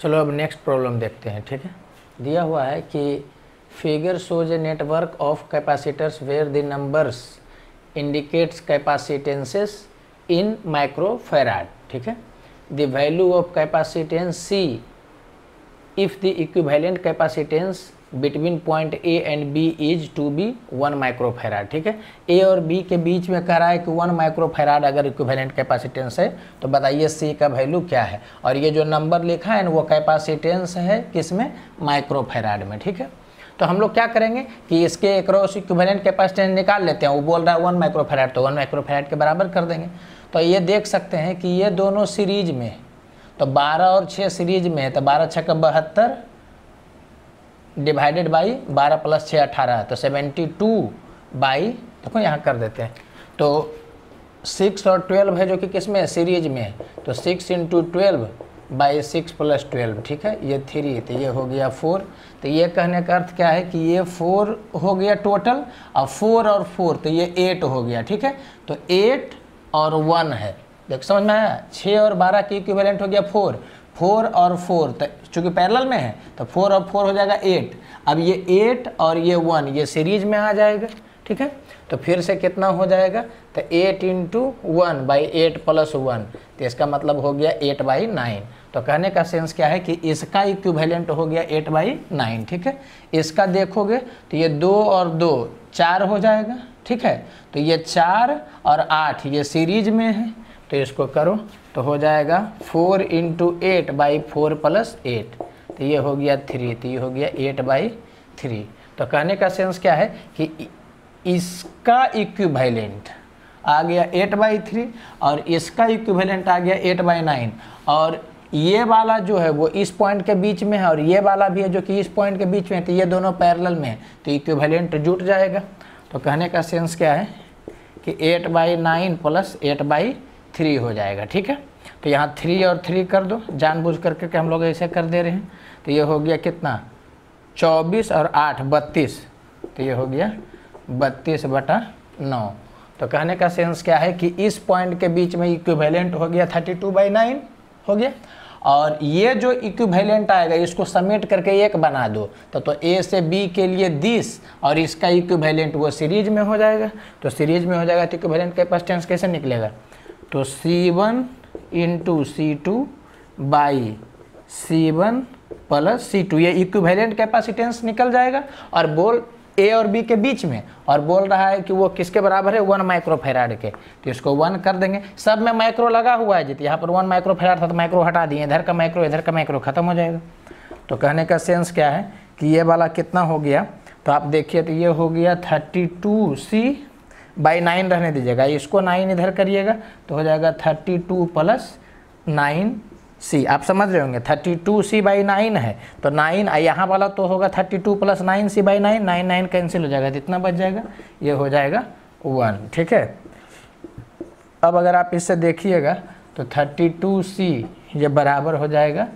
चलो अब next problem देखते हैं ठीक है दिया हुआ है कि figure shows a network of capacitors where the numbers indicates capacitances in microfarad ठीक है the value of capacitance C if the equivalent capacitance between point A and B is to be one microfarad ठीक है ए और B के बीच में कह रहा है कि वन माइक्रोफेराड अगर इक्विवेलेंट कैपेसिटेंस है तो बताइए सी का वैल्यू क्या है और ये जो नंबर लिखा है वो कैपेसिटेंस है किसमें माइक्रोफेराड में ठीक है तो हम लोग क्या करेंगे कि इसके क्रॉस इक्विवेलेंट कैपेसिटेंस निकाल लेते हैं वो बोल रहा है वन माइक्रोफेराड तो वन माइक्रोफेराड के बराबर कर देंगे तो ये देख सकते हैं कि ये दोनों सीरीज में तो बारह और छः सीरीज में है तो बारह छः का बहत्तर डिवाइडेड बाई बारह प्लस छः अठारह तो सेवेंटी टू बाई देखो यहाँ कर देते हैं तो सिक्स और ट्वेल्व है जो कि किस में है सीरीज में तो six into twelve by six plus twelve ठीक है ये थ्री तो ये हो गया फोर तो ये कहने का अर्थ क्या है कि ये फोर हो गया टोटल और फोर और फोर तो ये एट हो गया ठीक है तो एट और वन है देख समझ में आया छः और बारह की इक्विवेलेंट हो गया फोर फोर और फोर तो चूँकि पैरल में है तो फोर और फोर हो जाएगा एट अब ये एट और ये वन ये सीरीज में आ जाएगा ठीक है तो फिर से कितना हो जाएगा तो eight into one by eight plus one तो इसका मतलब हो गया एट बाई नाइन तो कहने का सेंस क्या है कि इसका इक्विवेलेंट हो गया एट बाई नाइन ठीक है इसका देखोगे तो ये दो और दो चार हो जाएगा ठीक है तो ये चार और आठ ये सीरीज में है तो इसको करो तो हो जाएगा four into eight by four plus eight तो ये हो गया थ्री तो ये हो गया एट बाई थ्री तो कहने का सेंस क्या है कि इसका इक्विवेलेंट आ गया एट बाई थ्री और इसका इक्विवेलेंट आ गया एट बाई नाइन और ये वाला जो है वो इस पॉइंट के बीच में है और ये वाला भी है जो कि इस पॉइंट के बीच में है तो ये दोनों पैरेलल में है तो इक्विवेलेंट जुट जाएगा तो कहने का सेंस क्या है कि eight by nine plus eight by three हो जाएगा ठीक है तो यहाँ थ्री और थ्री कर दो जानबूझ कर करके हम लोग ऐसे कर दे रहे हैं तो ये हो गया कितना चौबीस और आठ बत्तीस तो ये हो गया बत्तीस बटा नौ तो कहने का सेंस क्या है कि इस पॉइंट के बीच में इक्विवेलेंट हो गया थर्टी टू बाई नाइन हो गया और ये जो इक्विवेलेंट आएगा इसको समेट करके एक बना दो तो तो ए से बी के लिए दिस और इसका इक्विवेलेंट वो सीरीज में हो जाएगा तो सीरीज में हो जाएगा तो इक्विवेलेंट कैपेसिटेंस कैसे निकलेगा तो C1 one into C two by C one plus C two ये इक्विवेलेंट कैपेसिटेंस निकल जाएगा और बोल ए और बी के बीच में और बोल रहा है कि वो किसके बराबर है वन फेराड के तो इसको वन कर देंगे सब में माइक्रो लगा हुआ है जित यहाँ पर वन फेराड था तो माइक्रो हटा दिए इधर का माइक्रो इधर का माइक्रो ख़त्म हो जाएगा तो कहने का सेंस क्या है कि ये वाला कितना हो गया तो आप देखिए तो ये हो गया thirty two C by nine रहने दीजिएगा इसको नाइन इधर करिएगा तो हो जाएगा thirty two plus nine C आप समझ रहे होंगे thirty two C by nine है तो नाइन यहाँ वाला तो होगा thirty two plus nine C by nine nine nine cancel हो जाएगा जितना बच जाएगा ये हो जाएगा वन ठीक है अब अगर आप इससे देखिएगा तो थर्टी टू सी ये बराबर हो जाएगा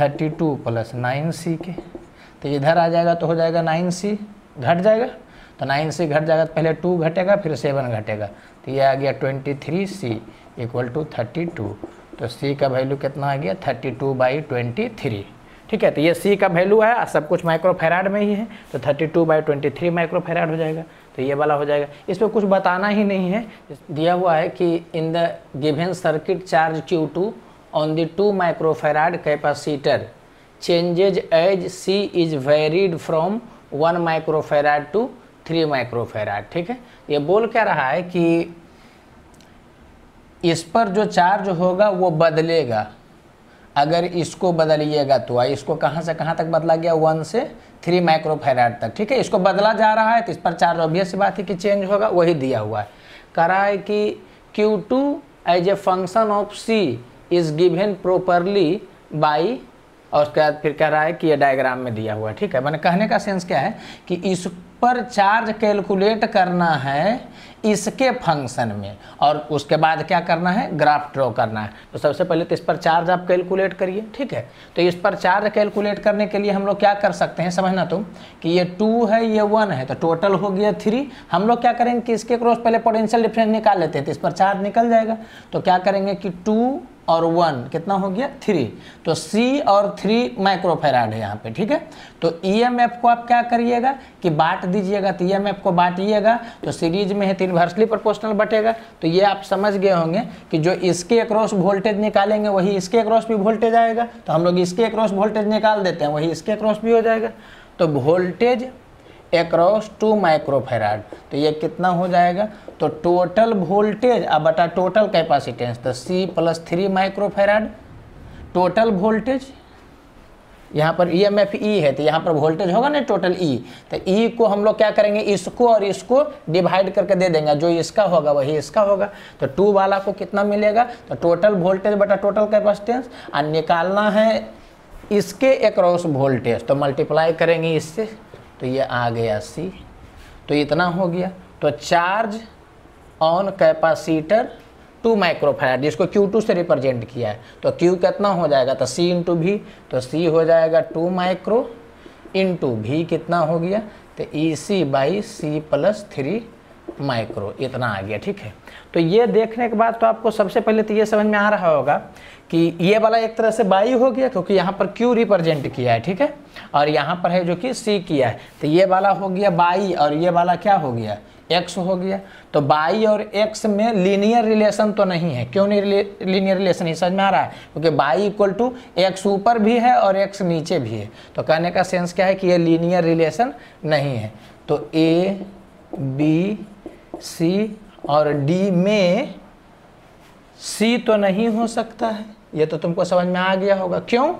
thirty two plus nine C के तो इधर आ जाएगा तो हो जाएगा नाइन सी घट जाएगा तो नाइन से घट जाएगा तो पहले टू घटेगा फिर सेवन घटेगा तो ये आ गया twenty three C equal to thirty two तो सी का वैल्यू कितना आ गया thirty two by twenty three ठीक है तो ये सी का वैल्यू है सब कुछ माइक्रोफेराड में ही है तो thirty two by twenty three microfarad हो जाएगा तो ये वाला हो जाएगा इस पर कुछ बताना ही नहीं है दिया हुआ है कि in the given circuit charge Q two on the two microfarad capacitor changes as C is varied from one microfarad to three microfarad ठीक है ये बोल क्या रहा है कि इस पर जो चार्ज होगा वो बदलेगा अगर इसको बदलिएगा तो इसको कहाँ से कहाँ तक बदला गया वन से थ्री माइक्रोफेराड तक ठीक है इसको बदला जा रहा है तो इस पर चार्ज ऑब्वियस बात है कि चेंज होगा वही दिया हुआ है कह रहा है कि Q two as a function of C is given properly by और उसके बाद फिर कह रहा है कि ये डायग्राम में दिया हुआ है ठीक है मैंने कहने का सेंस क्या है कि इस पर चार्ज कैलकुलेट करना है इसके फंक्शन में और उसके बाद क्या करना है ग्राफ ड्रॉ करना है तो सबसे पहले तो इस पर चार्ज आप कैलकुलेट करिए ठीक है तो इस पर चार्ज कैलकुलेट करने के लिए हम लोग क्या कर सकते हैं समझना तुम कि ये टू है ये वन है तो टोटल हो गया थ्री हम लोग क्या करेंगे कि इसके क्रॉस पहले पोटेंशियल डिफरेंस निकाल लेते हैं तो इस पर चार्ज निकल जाएगा तो क्या करेंगे कि टू और वन कितना हो गया थ्री तो सी और थ्री माइक्रोफेराड है यहाँ पे ठीक है तो ईएमएफ e को आप क्या करिएगा कि बांट दीजिएगा तो ईएमएफ e को बांटिएगा तो सीरीज में है तीन इन्वर्सली प्रोपोर्शनल बटेगा तो ये आप समझ गए होंगे कि जो इसके अक्रॉस वोल्टेज निकालेंगे वही इसके अक्रॉस भी वोल्टेज आएगा तो हम लोग इसके अक्रॉस वोल्टेज निकाल देते हैं वही इसके अक्रॉस भी हो जाएगा तो वोल्टेज एक्रॉस टू माइक्रोफेराड तो ये कितना हो जाएगा तो टोटल वोल्टेज अब बटा टोटल कैपेसिटेंस तो C plus three microfarad total voltage यहाँ पर ई एम एफ ई है तो यहाँ पर वोल्टेज होगा ना टोटल ई e, तो ई e को हम लोग क्या करेंगे इसको और इसको डिवाइड करके दे देंगे जो इसका होगा वही इसका होगा तो टू वाला को कितना मिलेगा तो टोटल वोल्टेज बटा टोटल कैपेसिटेंस और निकालना है इसके एक्रॉस वोल्टेज तो मल्टीप्लाई करेंगे इससे तो ये आ गया सी तो इतना हो गया तो charge on capacitor two microfarad जिसको Q2 से रिप्रेजेंट किया है तो Q कितना हो जाएगा तो C इंटू भी तो C हो जाएगा टू माइक्रो इंटू भी कितना हो गया तो E C by C plus three micro इतना आ गया ठीक है तो ये देखने के बाद तो आपको सबसे पहले तो ये समझ में आ रहा होगा कि ये वाला एक तरह से बाई हो गया क्योंकि यहाँ पर क्यू रिप्रेजेंट किया है ठीक है और यहाँ पर है जो कि सी किया है तो ये वाला हो गया बाई और ये वाला क्या हो गया एक्स हो गया तो बाई और एक्स में लीनियर रिलेशन तो नहीं है क्यों नहीं लीनियर रिलेशन ही समझ में आ रहा है क्योंकि बाई इक्वल टू एक्स ऊपर भी है और एक्स नीचे भी है तो कहने का सेंस क्या है कि ये लीनियर रिलेशन नहीं है तो ए बी सी और डी में सी तो नहीं हो सकता है ये तो तुमको समझ में आ गया होगा क्यों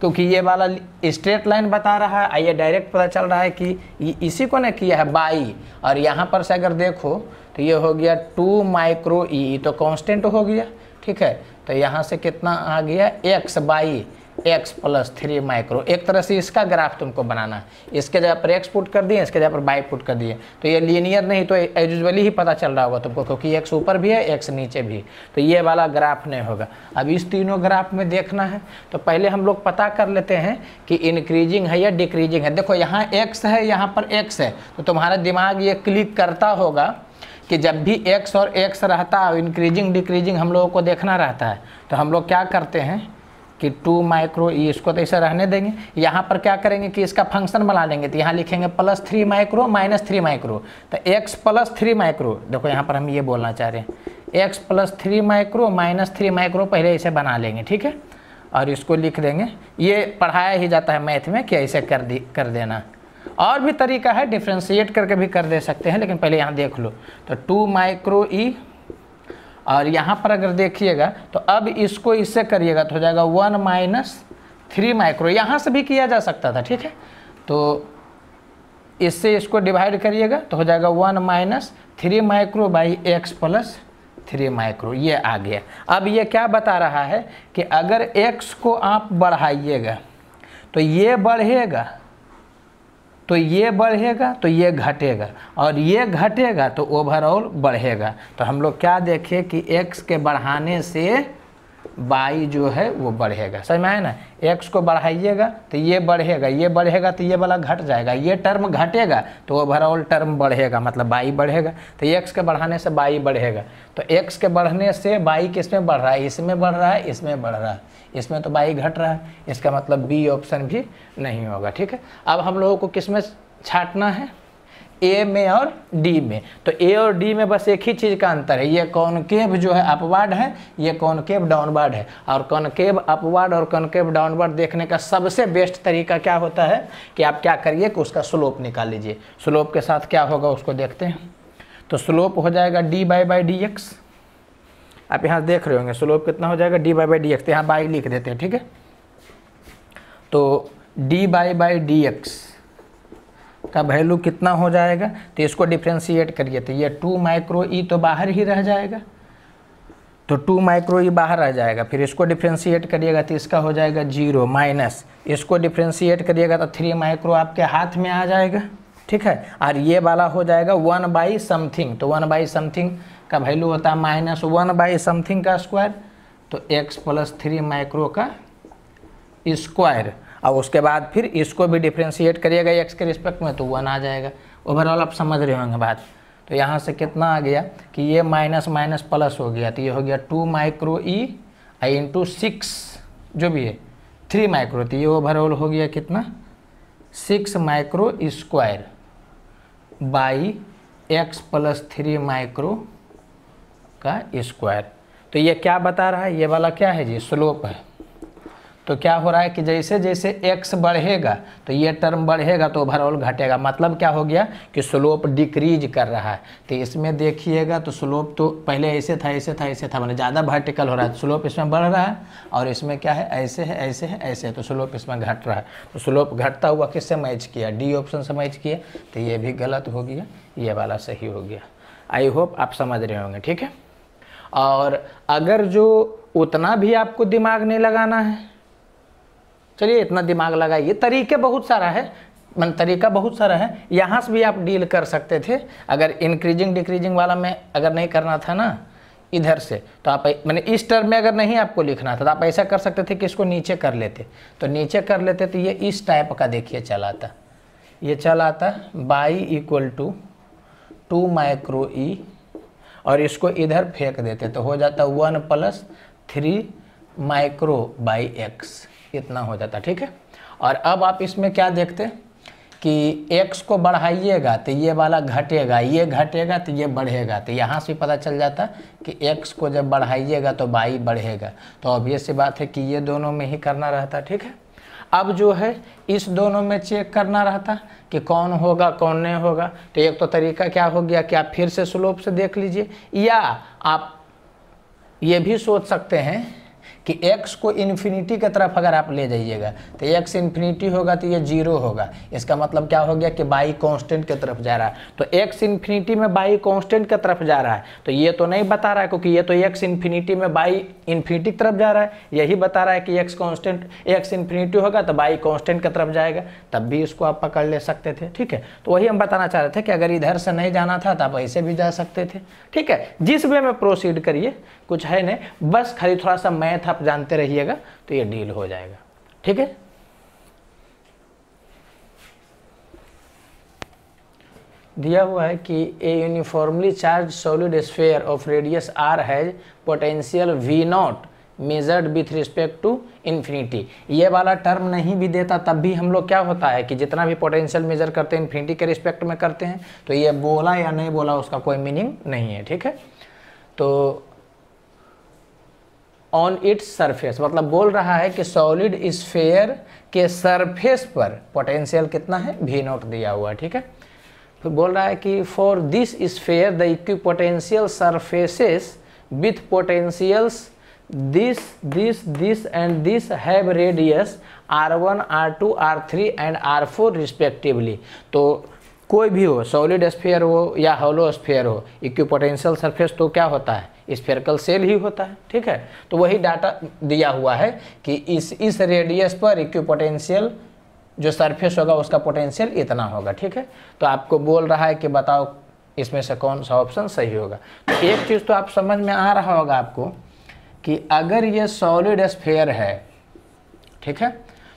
क्योंकि ये वाला स्ट्रेट लाइन बता रहा है आइए डायरेक्ट पता चल रहा है कि इसी को ने किया है बाई और यहाँ पर से अगर देखो तो ये हो गया टू माइक्रो ई तो कांस्टेंट हो गया ठीक है तो यहाँ से कितना आ गया X by x plus three micro एक तरह से इसका ग्राफ तुमको बनाना है इसके जगह पर एक्स पुट कर दिए इसके जगह पर बाई पुट कर दिए तो ये लीनियर नहीं तो एजुअली ही पता चल रहा होगा तुमको क्योंकि एक्स ऊपर भी है एक्स नीचे भी तो ये वाला ग्राफ नहीं होगा अब इस तीनों ग्राफ में देखना है तो पहले हम लोग पता कर लेते हैं कि इंक्रीजिंग है या डिक्रीजिंग है देखो यहाँ एक्स है यहाँ पर एक्स है तो तुम्हारा दिमाग ये क्लिक करता होगा कि जब भी एक्स और एक्स रहता है इंक्रीजिंग डिक्रीजिंग हम लोगों को देखना रहता है तो हम लोग क्या करते हैं कि टू माइक्रो ई इसको तो ऐसे रहने देंगे यहाँ पर क्या करेंगे कि इसका फंक्शन बना लेंगे तो यहाँ लिखेंगे plus three micro minus three micro तो एक्स प्लस थ्री माइक्रो देखो यहाँ पर हम ये बोलना चाह रहे हैं X plus three micro minus three micro पहले इसे बना लेंगे ठीक है और इसको लिख देंगे ये पढ़ाया ही जाता है मैथ में कि ऐसे कर दी कर देना और भी तरीका है डिफ्रेंशिएट करके भी कर दे सकते हैं लेकिन पहले यहाँ देख लो तो टू माइक्रो ई और यहाँ पर अगर देखिएगा तो अब इसको इससे करिएगा तो हो जाएगा वन माइनस थ्री माइक्रो यहाँ से भी किया जा सकता था ठीक है तो इससे इसको डिवाइड करिएगा तो हो जाएगा one minus three micro by x plus three micro ये आ गया अब ये क्या बता रहा है कि अगर एक्स को आप बढ़ाइएगा तो ये बढ़ेगा तो ये बढ़ेगा तो ये घटेगा और ये घटेगा तो ओवरऑल बढ़ेगा तो हम लोग क्या देखें कि एक्स के बढ़ाने से वाई जो है वो बढ़ेगा समझ में आए ना एक्स को बढ़ाइएगा तो ये बढ़ेगा ये बढ़ेगा तो ये वाला घट जाएगा ये टर्म घटेगा तो ओवरऑल टर्म बढ़ेगा मतलब वाई बढ़ेगा तो एक्स के बढ़ाने से वाई बढ़ेगा तो एक्स के बढ़ने से वाई किस में बढ़ रहा है इसमें बढ़ रहा है इसमें बढ़ रहा है इसमें तो वाई घट रहा है इसका मतलब बी ऑप्शन भी नहीं होगा ठीक है अब हम लोगों को किसमें छाटना है ए में और डी में तो ए और डी में बस एक ही चीज़ का अंतर है ये कॉनकेव जो है अपवार्ड है ये कॉनकेव डाउनवर्ड है और कॉनकेव अपवार्ड और कॉनकेव डाउनवर्ड देखने का सबसे बेस्ट तरीका क्या होता है कि आप क्या करिए कि उसका स्लोप निकाल लीजिए स्लोप के साथ क्या होगा उसको देखते हैं तो स्लोप हो जाएगा d y by d x आप यहाँ देख रहे होंगे स्लोप कितना हो जाएगा d y by d x यहाँ बाई लिख देते हैं ठीक है तो d y by d x का वैल्यू कितना हो जाएगा तो इसको डिफ्रेंशिएट करिए तो ये टू माइक्रो ई तो बाहर ही रह जाएगा तो टू माइक्रो ई बाहर आ जाएगा फिर इसको डिफ्रेंशिएट करिएगा तो इसका हो जाएगा जीरो माइनस इसको डिफ्रेंशिएट करिएगा तो थ्री माइक्रो आपके हाथ में आ जाएगा ठीक है और ये वाला हो जाएगा वन बाई समथिंग तो वन बाई समथिंग का वैल्यू होता है माइनस वन बाई समथिंग का स्क्वायर तो एक्स प्लस थ्री माइक्रो का स्क्वायर और उसके बाद फिर इसको भी डिफ्रेंशिएट करिएगा एक्स के रिस्पेक्ट में तो वन आ जाएगा ओवरऑल आप समझ रहे होंगे बात तो यहाँ से कितना आ गया कि ये माइनस माइनस प्लस हो गया तो ये हो गया two micro e i into six जो भी है थ्री माइक्रो तो ये ओवरऑल हो गया कितना six micro square by x plus three micro का स्क्वायर तो ये क्या बता रहा है ये वाला क्या है जी स्लोप है तो क्या हो रहा है कि जैसे जैसे एक्स बढ़ेगा तो ये टर्म बढ़ेगा तो ओवरऑल घटेगा मतलब क्या हो गया कि स्लोप डिक्रीज कर रहा है तो इसमें देखिएगा तो स्लोप तो पहले ऐसे था ऐसे था ऐसे था मतलब ज़्यादा वर्टिकल हो रहा है स्लोप तो इसमें बढ़ रहा है और इसमें क्या है ऐसे है ऐसे है ऐसे है तो स्लोप इसमें घट रहा है तो स्लोप घटता हुआ किससे मैच किया डी ऑप्शन से मैच किया तो ये भी गलत हो गया ये वाला सही हो गया आई होप आप समझ रहे होंगे ठीक है और अगर जो उतना भी आपको दिमाग नहीं लगाना है चलिए इतना दिमाग लगाइए तरीके बहुत सारा है मन तरीका बहुत सारा है यहाँ से भी आप डील कर सकते थे अगर इंक्रीजिंग डिक्रीजिंग वाला में अगर नहीं करना था ना इधर से तो आप मैंने इस टर्म में अगर नहीं आपको लिखना था तो आप ऐसा कर सकते थे कि इसको नीचे कर लेते तो नीचे कर लेते तो ये इस टाइप का देखिए चला था ये चला था by equal to two micro e और इसको इधर फेंक देते तो हो जाता one plus three micro by x इतना हो जाता ठीक है और अब आप इसमें क्या देखते कि x को बढ़ाइएगा तो ये वाला घटेगा ये घटेगा तो ये बढ़ेगा तो यहाँ से पता चल जाता कि x को जब बढ़ाइएगा तो y बढ़ेगा तो ये सी बात है कि ये दोनों में ही करना रहता ठीक है अब जो है इस दोनों में चेक करना रहता कि कौन होगा कौन नहीं होगा तो एक तो तरीका क्या हो गया कि आप फिर से स्लोप से देख लीजिए या आप ये भी सोच सकते हैं कि x को इन्फिनिटी की तरफ अगर आप ले जाइएगा तो x इन्फिनिटी होगा तो ये जीरो होगा इसका मतलब क्या हो गया कि बाई कांस्टेंट की तरफ जा रहा है तो x इन्फिनिटी में बाई कांस्टेंट की तरफ जा रहा है तो ये तो नहीं बता रहा है क्योंकि ये तो x इन्फिनिटी में बाई इन्फिनिटी की तरफ जा रहा है यही बता रहा है कि x कॉन्स्टेंट x इन्फिनिटी होगा तो बाई कॉन्स्टेंट की तरफ जाएगा तब भी इसको आप पकड़ ले सकते थे ठीक है तो वही हम बताना चाह रहे थे कि अगर इधर से नहीं जाना था तो आप ऐसे भी जा सकते थे ठीक है जिस वे में प्रोसीड करिए कुछ है नहीं बस खाली थोड़ा सा मैथ आप जानते रहिएगा तो ये डील हो जाएगा ठीक है दिया हुआ है कि a uniformly charge solid sphere of radius r has potential v naught measured with respect to infinity ये वाला टर्म नहीं भी देता तब भी हम लोग क्या होता है कि जितना भी पोटेंशियल मेजर करते हैं इन्फिनिटी के रिस्पेक्ट में करते हैं तो ये बोला या नहीं बोला उसका कोई मीनिंग नहीं है ठीक है तो ऑन इट्स सरफेस मतलब बोल रहा है कि सॉलिड स्फेयर के सरफेस पर पोटेंशियल कितना है भी नोट दिया हुआ ठीक है फिर बोल रहा है कि for this sphere the equipotential surfaces with potentials this this this and this have radius r one r two r three and r four respectively तो कोई भी हो सॉलिड स्फेयर हो या होलो स्फेयर हो इक्वी पोटेंशियल सरफेस तो क्या होता है स्पेरिकल सेल ही होता है ठीक है तो वही डाटा दिया हुआ है कि इस इस रेडियस पर इक्विपोटेंशियल पोटेंशियल जो सरफेस होगा उसका पोटेंशियल इतना होगा ठीक है तो आपको बोल रहा है कि बताओ इसमें से कौन सा ऑप्शन सही होगा तो एक चीज़ तो आप समझ में आ रहा होगा आपको कि अगर ये सॉलिड स्फेयर है ठीक है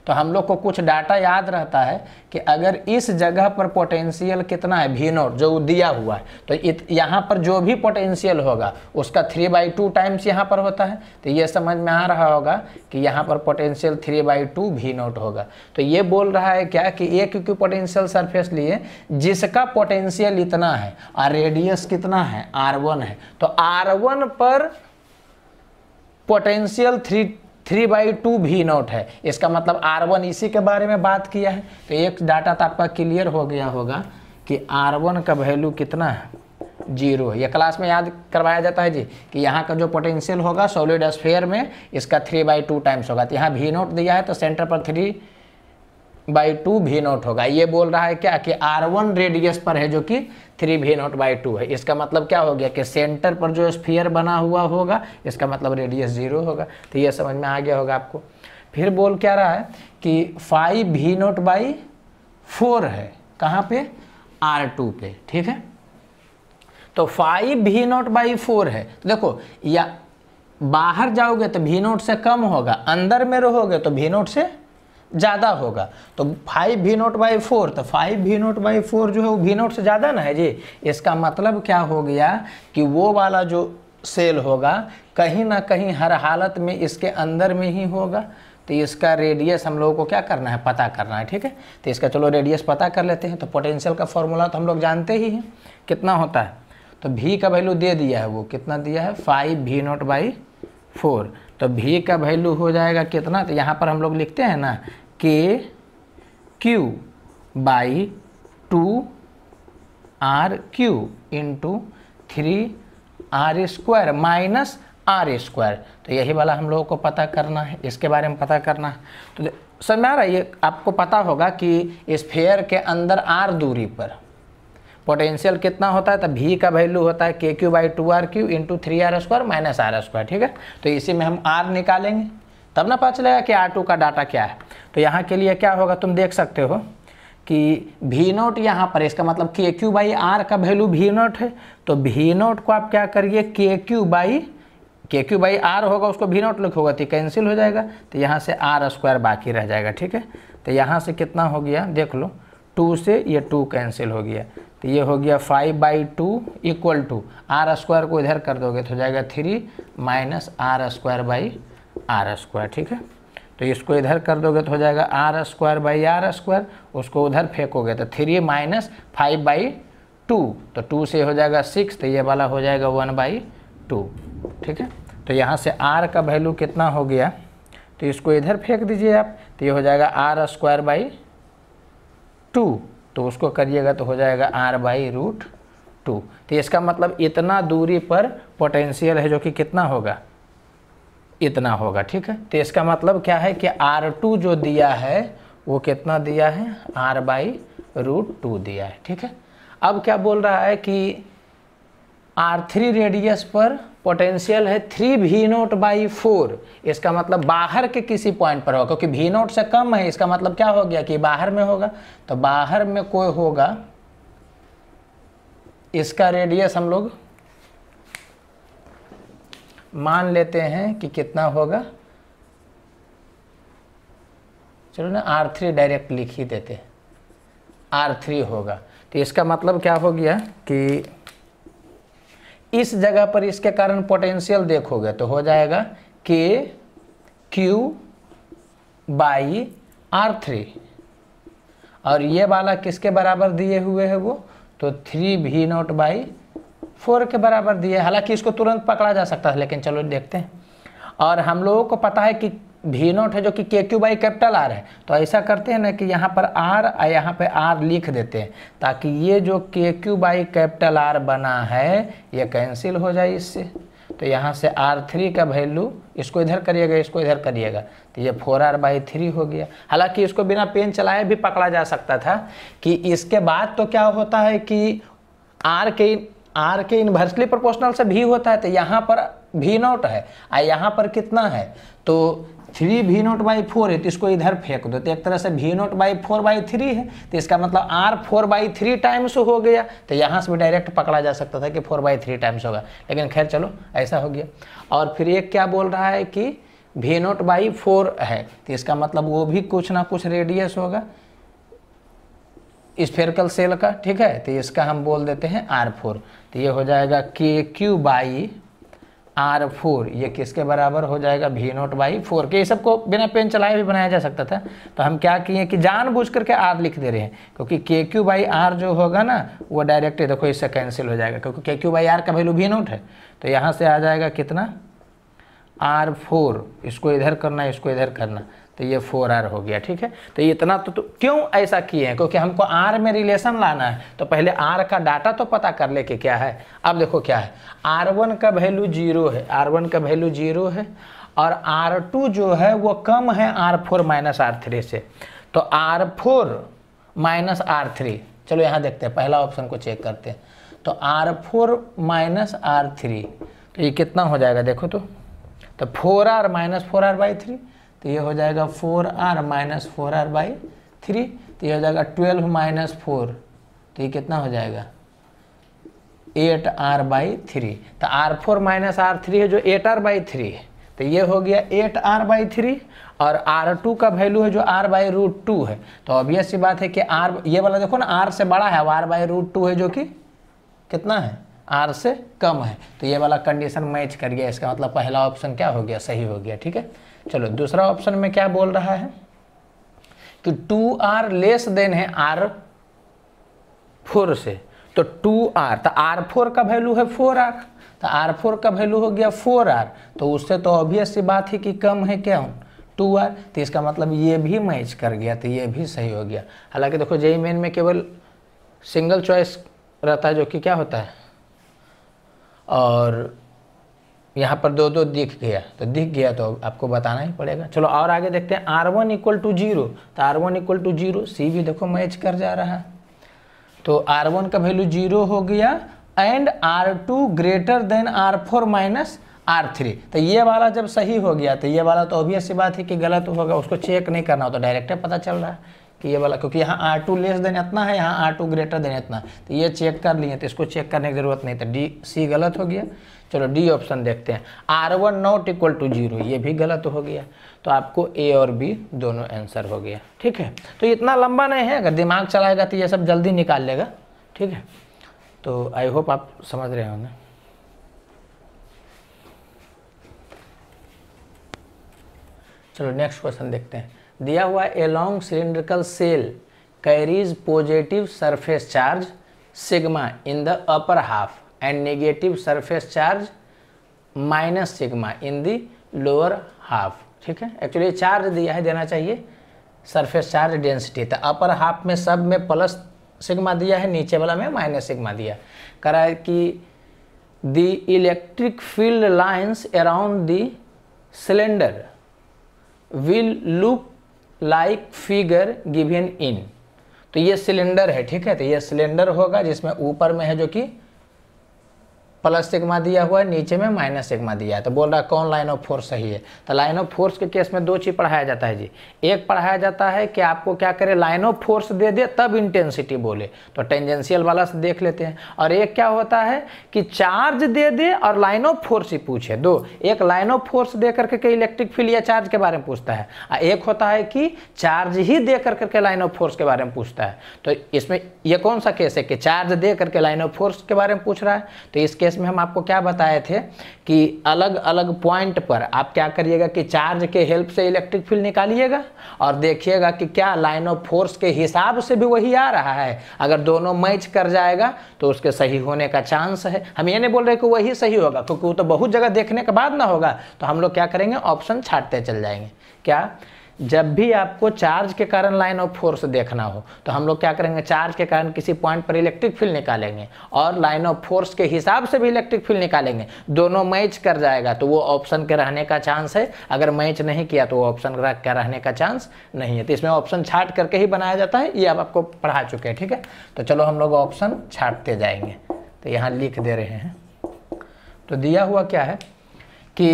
तो हम लोग को कुछ डाटा याद रहता है कि अगर इस जगह पर पोटेंशियल कितना है भी नोट जो दिया हुआ है तो यहाँ पर जो भी पोटेंशियल होगा उसका थ्री बाई टू टाइम्स यहाँ पर होता है तो ये समझ में आ रहा होगा कि यहाँ पर potential three by two v naught होगा तो ये बोल रहा है क्या कि एक क्यू पोटेंशियल सरफेस लिए जिसका पोटेंशियल इतना है और रेडियस कितना है आर वन है तो आर वन पर potential three three by two v naught है इसका मतलब आर वन इसी के बारे में बात किया है तो एक डाटा तो आपका क्लियर हो गया होगा कि आर वन का वैल्यू कितना है जीरो है यह क्लास में याद करवाया जाता है जी कि यहाँ का जो पोटेंशियल होगा सॉलिड स्फेयर में इसका थ्री बाई टू टाइम्स होगा तो यहाँ भी नोट दिया है तो सेंटर पर three by two v naught होगा ये बोल रहा है क्या कि आर वन रेडियस पर है जो कि three v naught by two है इसका मतलब क्या हो गया कि सेंटर पर जो स्फीयर बना हुआ होगा इसका मतलब रेडियस जीरो होगा तो ये समझ में आ गया होगा आपको फिर बोल क्या रहा है कि five v naught by four है कहाँ पे आर टू पे ठीक है तो five v naught by four है तो देखो या बाहर जाओगे तो भी नोट से कम होगा अंदर में रहोगे तो भी नोट से ज़्यादा होगा तो five v naught by four तो five v naught by four जो है वो भी नोट से ज़्यादा ना है जी इसका मतलब क्या हो गया कि वो वाला जो सेल होगा कहीं ना कहीं हर हालत में इसके अंदर में ही होगा तो इसका रेडियस हम लोगों को क्या करना है पता करना है ठीक है तो इसका चलो रेडियस पता कर लेते हैं तो पोटेंशियल का फॉर्मूला तो हम लोग जानते ही हैं कितना होता है तो भी का वैल्यू दे दिया है वो कितना दिया है five v naught by four तो भी का वैल्यू हो जाएगा कितना तो यहाँ पर हम लोग लिखते हैं ना k q by two r Q into three r square minus r square तो यही वाला हम लोगों को पता करना है इसके बारे में पता करना है तो समझ में आ रहा है ये आपको पता होगा कि स्फेयर के अंदर आर दूरी पर पोटेंशियल कितना होता है तो भी का वैल्यू होता है k q by two r Q into three r square minus r square ठीक है तो इसी में हम आर निकालेंगे तब ना पता चलेगा कि आर टू का डाटा क्या है तो यहाँ के लिए क्या होगा तुम देख सकते हो कि भी नोट यहाँ पर इसका मतलब के क्यू बाई आर का वैल्यू भी नोट है तो भी नोट को आप क्या करिए k q by k q by r होगा उसको भी नोट लिखोगा तो कैंसिल हो जाएगा तो यहाँ से आर स्क्वायर बाकी रह जाएगा ठीक है तो यहाँ से कितना हो गया देख लो टू से ये टू कैंसिल हो गया ये हो गया five by two equal to r square को इधर कर दोगे तो जाएगा three minus r square by are square ठीक है तो इसको इधर कर दोगे तो हो जाएगा r square by are square उसको उधर फेंकोगे तो three minus five by two तो टू से हो जाएगा सिक्स तो ये वाला हो जाएगा वन बाई टू ठीक है तो यहाँ से आर का वैल्यू कितना हो गया तो इसको इधर फेंक दीजिए आप तो ये हो जाएगा आर स्क्वायर बाई टू तो उसको करिएगा तो हो जाएगा आर बाई रूट टू तो इसका मतलब इतना दूरी पर पोटेंशियल है जो कि कितना होगा इतना होगा ठीक है तो इसका मतलब क्या है कि आर टू जो दिया है वो कितना दिया है आर बाई रूट टू दिया है ठीक है अब क्या बोल रहा है कि आर थ्री रेडियस पर पोटेंशियल है three v naught by four इसका मतलब बाहर के किसी पॉइंट पर होगा क्योंकि भी नोट से कम है इसका मतलब क्या हो गया कि बाहर में होगा तो बाहर में कोई होगा इसका रेडियस हम लोग मान लेते हैं कि कितना होगा चलो ना आर थ्री डायरेक्ट लिख ही देते आर थ्री होगा तो इसका मतलब क्या हो गया कि इस जगह पर इसके कारण पोटेंशियल देखोगे तो हो जाएगा के क्यू बाई आर थ्री और ये वाला किसके बराबर दिए हुए है वो तो थ्री भी नॉट बाई फोर के बराबर दिए हालांकि इसको तुरंत पकड़ा जा सकता है लेकिन चलो देखते हैं और हम लोगों को पता है कि वी नोट है जो कि के क्यू बाई कैपिटल आर है तो ऐसा करते हैं ना कि यहाँ पर आर और यहाँ पे आर लिख देते हैं ताकि ये जो के क्यू बाई कैपिटल आर बना है ये कैंसिल हो जाए इससे तो यहाँ से आर थ्री का वैल्यू इसको इधर करिएगा इसको इधर करिएगा तो ये फोर आर बाई थ्री हो गया हालांकि इसको बिना पेन चलाए भी पकड़ा जा सकता था कि इसके बाद तो क्या होता है कि आर के आर के इन्वर्सली प्रोपोर्शनल से भी होता है तो यहाँ पर भी नॉट है और यहाँ पर कितना है तो three v naught by four है तो इसको इधर फेंक दो तो एक तरह से v naught by four by three है तो इसका मतलब r four by three times हो गया तो यहाँ से भी डायरेक्ट पकड़ा जा सकता था कि फोर बाई थ्री टाइम्स होगा लेकिन खैर चलो ऐसा हो गया और फिर एक क्या बोल रहा है कि वी नोट बाई फोर है तो इसका मतलब वो भी कुछ ना कुछ रेडियस होगा स्फेरिकल सेल का ठीक है तो इसका हम बोल देते हैं आर फोर तो ये हो जाएगा के क्यू बाई आर फोर ये किसके बराबर हो जाएगा भी नोट बाई फोर के ये सबको बिना पेन चलाए भी बनाया जा सकता था तो हम क्या किए कि जानबूझ करके आर लिख दे रहे हैं क्योंकि के क्यू बाई आर जो होगा ना वो डायरेक्ट देखो इससे कैंसिल हो जाएगा क्योंकि के क्यू बाई आर का वैल्यू भी नोट है तो यहाँ से आ जाएगा कितना आर फोर इसको इधर करना इसको इधर करना तो ये फोर आर हो गया ठीक है तो इतना तो, तो क्यों ऐसा किए हैं क्योंकि हमको आर में रिलेशन लाना है तो पहले आर का डाटा तो पता कर ले कि क्या है अब देखो क्या है आर वन का वैल्यू जीरो है आर वन का वैल्यू जीरो है और आर टू जो है वो कम है r four minus r three से तो r four minus r three चलो यहाँ देखते हैं पहला ऑप्शन को चेक करते हैं तो r four minus r three तो ये कितना हो जाएगा देखो तो तो four r minus four r by three तो ये हो जाएगा four r minus four r by three तो ये हो जाएगा ट्वेल्व माइनस फोर तो ये कितना हो जाएगा एट आर बाई थ्री तो r four minus r three है जो एट आर बाई थ्री है तो ये हो गया एट आर बाई थ्री और आर टू का वैल्यू है जो आर बाई रूट टू है तो ऑबियस सी बात है कि आर ये वाला देखो ना आर से बड़ा है आर बाई रूट टू है जो कि कितना है आर से कम है तो ये वाला कंडीशन मैच कर गया इसका मतलब पहला ऑप्शन क्या हो गया सही हो गया ठीक है चलो दूसरा ऑप्शन में क्या बोल रहा है कि टू आर लेस देन है आर फोर से तो टू आर तो आर फोर का वैल्यू है फोर आर तो आर फोर का वैल्यू हो गया फोर आर तो उससे तो ऑब्वियस सी बात है कि कम है क्या हूँ टू आर तो इसका मतलब ये भी मैच कर गया तो ये भी सही हो गया हालांकि देखो जेई मेन में केवल सिंगल चॉइस रहता है जो कि क्या होता है और यहाँ पर दो दो दिख गया तो दिख गया तो आपको बताना ही पड़ेगा चलो और आगे देखते हैं r one equal to zero तो r one equal to zero c भी देखो मैच कर जा रहा है तो आर वन का वैल्यू जीरो हो गया and r two greater than r four minus r three तो ये वाला जब सही हो गया तो ये वाला तो ऑब्वियस सी बात है कि गलत होगा उसको चेक नहीं करना हो तो डायरेक्ट पता चल रहा है कि ये वाला क्योंकि यहाँ आर टू लेस देन इतना है यहाँ आर टू ग्रेटर देन इतना तो ये चेक कर लिए तो इसको चेक करने की ज़रूरत नहीं तो डी सी गलत हो गया चलो डी ऑप्शन देखते हैं r one not equal to zero ये भी गलत हो गया तो आपको ए और बी दोनों आंसर हो गया ठीक है तो इतना लंबा नहीं है अगर दिमाग चलाएगा तो ये सब जल्दी निकाल लेगा ठीक है तो आई होप आप समझ रहे होंगे चलो नेक्स्ट क्वेश्चन देखते हैं दिया हुआ a long cylindrical shell carries positive surface charge sigma in the upper half and negative surface charge minus sigma in the lower half ठीक है एक्चुअली चार्ज दिया है देना चाहिए सरफेस चार्ज डेंसिटी तो अपर हाफ में सब में प्लस सिग्मा दिया है नीचे वाला में माइनस सिग्मा दिया करा है कि the electric field lines around the cylinder will look like figure given in तो ये सिलेंडर है ठीक है तो ये सिलेंडर होगा जिसमें ऊपर में है जो कि प्लस सिग्मा दिया हुआ है नीचे में माइनस सिग्मा दिया है तो बोल रहा है कौन लाइन ऑफ फोर्स सही है तो लाइन ऑफ फोर्स के केस में दो चीज़ पढ़ाया जाता है जी एक पढ़ाया जाता है कि आपको क्या करे लाइन ऑफ फोर्स दे दे तब इंटेंसिटी बोले तो टेंजेंशियल वाला से देख लेते हैं और एक क्या होता है कि चार्ज दे दे और लाइन ऑफ फोर्स ही पूछे दो एक लाइन ऑफ फोर्स दे करके के इलेक्ट्रिक फील्ड या चार्ज के बारे में पूछता है और एक होता है कि चार्ज ही दे करके लाइन ऑफ फोर्स के बारे में पूछता है तो इसमें ये कौन सा केस है कि चार्ज दे करके लाइन ऑफ फोर्स के बारे में पूछ रहा है तो इस केस में हम आपको क्या बताए थे कि अलग अलग पॉइंट पर आप क्या करिएगा कि चार्ज के हेल्प से इलेक्ट्रिक फील्ड निकालिएगा और देखिएगा कि क्या लाइन ऑफ फोर्स के हिसाब से भी वही आ रहा है अगर दोनों मैच कर जाएगा तो उसके सही होने का चांस है हम ये नहीं बोल रहे कि वही सही होगा क्योंकि वो तो बहुत जगह देखने के बाद ना होगा तो हम लोग क्या करेंगे ऑप्शन छाटते चल जाएंगे क्या जब भी आपको चार्ज के कारण लाइन ऑफ फोर्स देखना हो तो हम लोग क्या करेंगे चार्ज के कारण किसी पॉइंट पर इलेक्ट्रिक फील्ड निकालेंगे और लाइन ऑफ फोर्स के हिसाब से भी इलेक्ट्रिक फील्ड निकालेंगे दोनों मैच कर जाएगा तो वो ऑप्शन के रहने का चांस है अगर मैच नहीं किया तो वो ऑप्शन का रहने का चांस नहीं है तो इसमें ऑप्शन छाट करके ही बनाया जाता है ये आप आपको पढ़ा चुके हैं ठीक है तो चलो हम लोग ऑप्शन छाटते जाएंगे तो यहाँ लिख दे रहे हैं तो दिया हुआ क्या है कि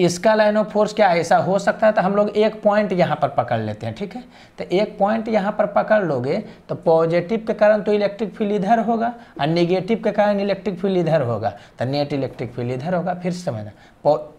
इसका लाइन ऑफ फोर्स क्या ऐसा हो सकता है तो हम लोग एक पॉइंट यहाँ पर पकड़ लेते हैं ठीक है तो एक पॉइंट यहाँ पर पकड़ लोगे तो पॉजिटिव के कारण तो इलेक्ट्रिक फील्ड इधर होगा और निगेटिव के कारण इलेक्ट्रिक फील्ड इधर होगा तो नेट इलेक्ट्रिक फील्ड इधर होगा फिर समझना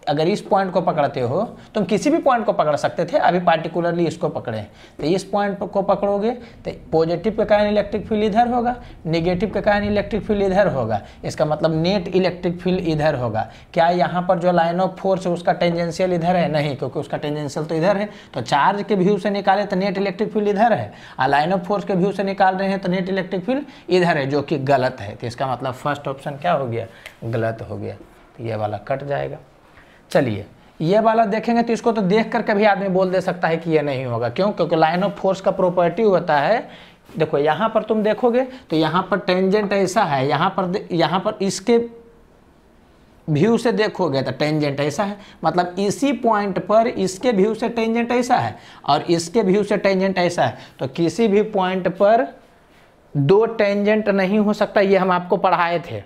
अगर इस पॉइंट को पकड़ते हो तुम किसी भी पॉइंट को पकड़ सकते थे अभी पार्टिकुलरली इसको पकड़े तो इस पॉइंट को पकड़ोगे तो पॉजिटिव के कारण इलेक्ट्रिक फील्ड इधर होगा निगेटिव के कारण इलेक्ट्रिक फील्ड इधर होगा इसका मतलब नेट इलेक्ट्रिक फील्ड इधर होगा क्या यहाँ पर जो लाइन ऑफ फोर्स है उसका टेंजेंशियल इधर है नहीं क्योंकि उसका टेंजेंशियल तो इधर है तो चार्ज के व्यू से निकाले तो नेट इलेक्ट्रिक फील्ड इधर है और लाइन ऑफ फोर्स के व्यू से निकाल रहे हैं तो नेट इलेक्ट्रिक फील्ड इधर है जो कि गलत है तो इसका मतलब फर्स्ट ऑप्शन क्या हो गया गलत हो गया तो ये वाला कट जाएगा चलिए ये वाला देखेंगे तो इसको तो देख कर कभी आदमी बोल दे सकता है कि ये नहीं होगा क्यों क्योंकि लाइन ऑफ फोर्स का प्रॉपर्टी होता है देखो यहाँ पर तुम देखोगे तो यहाँ पर टेंजेंट ऐसा है यहाँ पर यहाँ पर इसके व्यू से देखोगे तो टेंजेंट ऐसा है मतलब इसी पॉइंट पर इसके व्यू से टेंजेंट ऐसा है और इसके व्यू से टेंजेंट ऐसा है तो किसी भी पॉइंट पर दो टेंजेंट नहीं हो सकता ये हम आपको पढ़ाए थे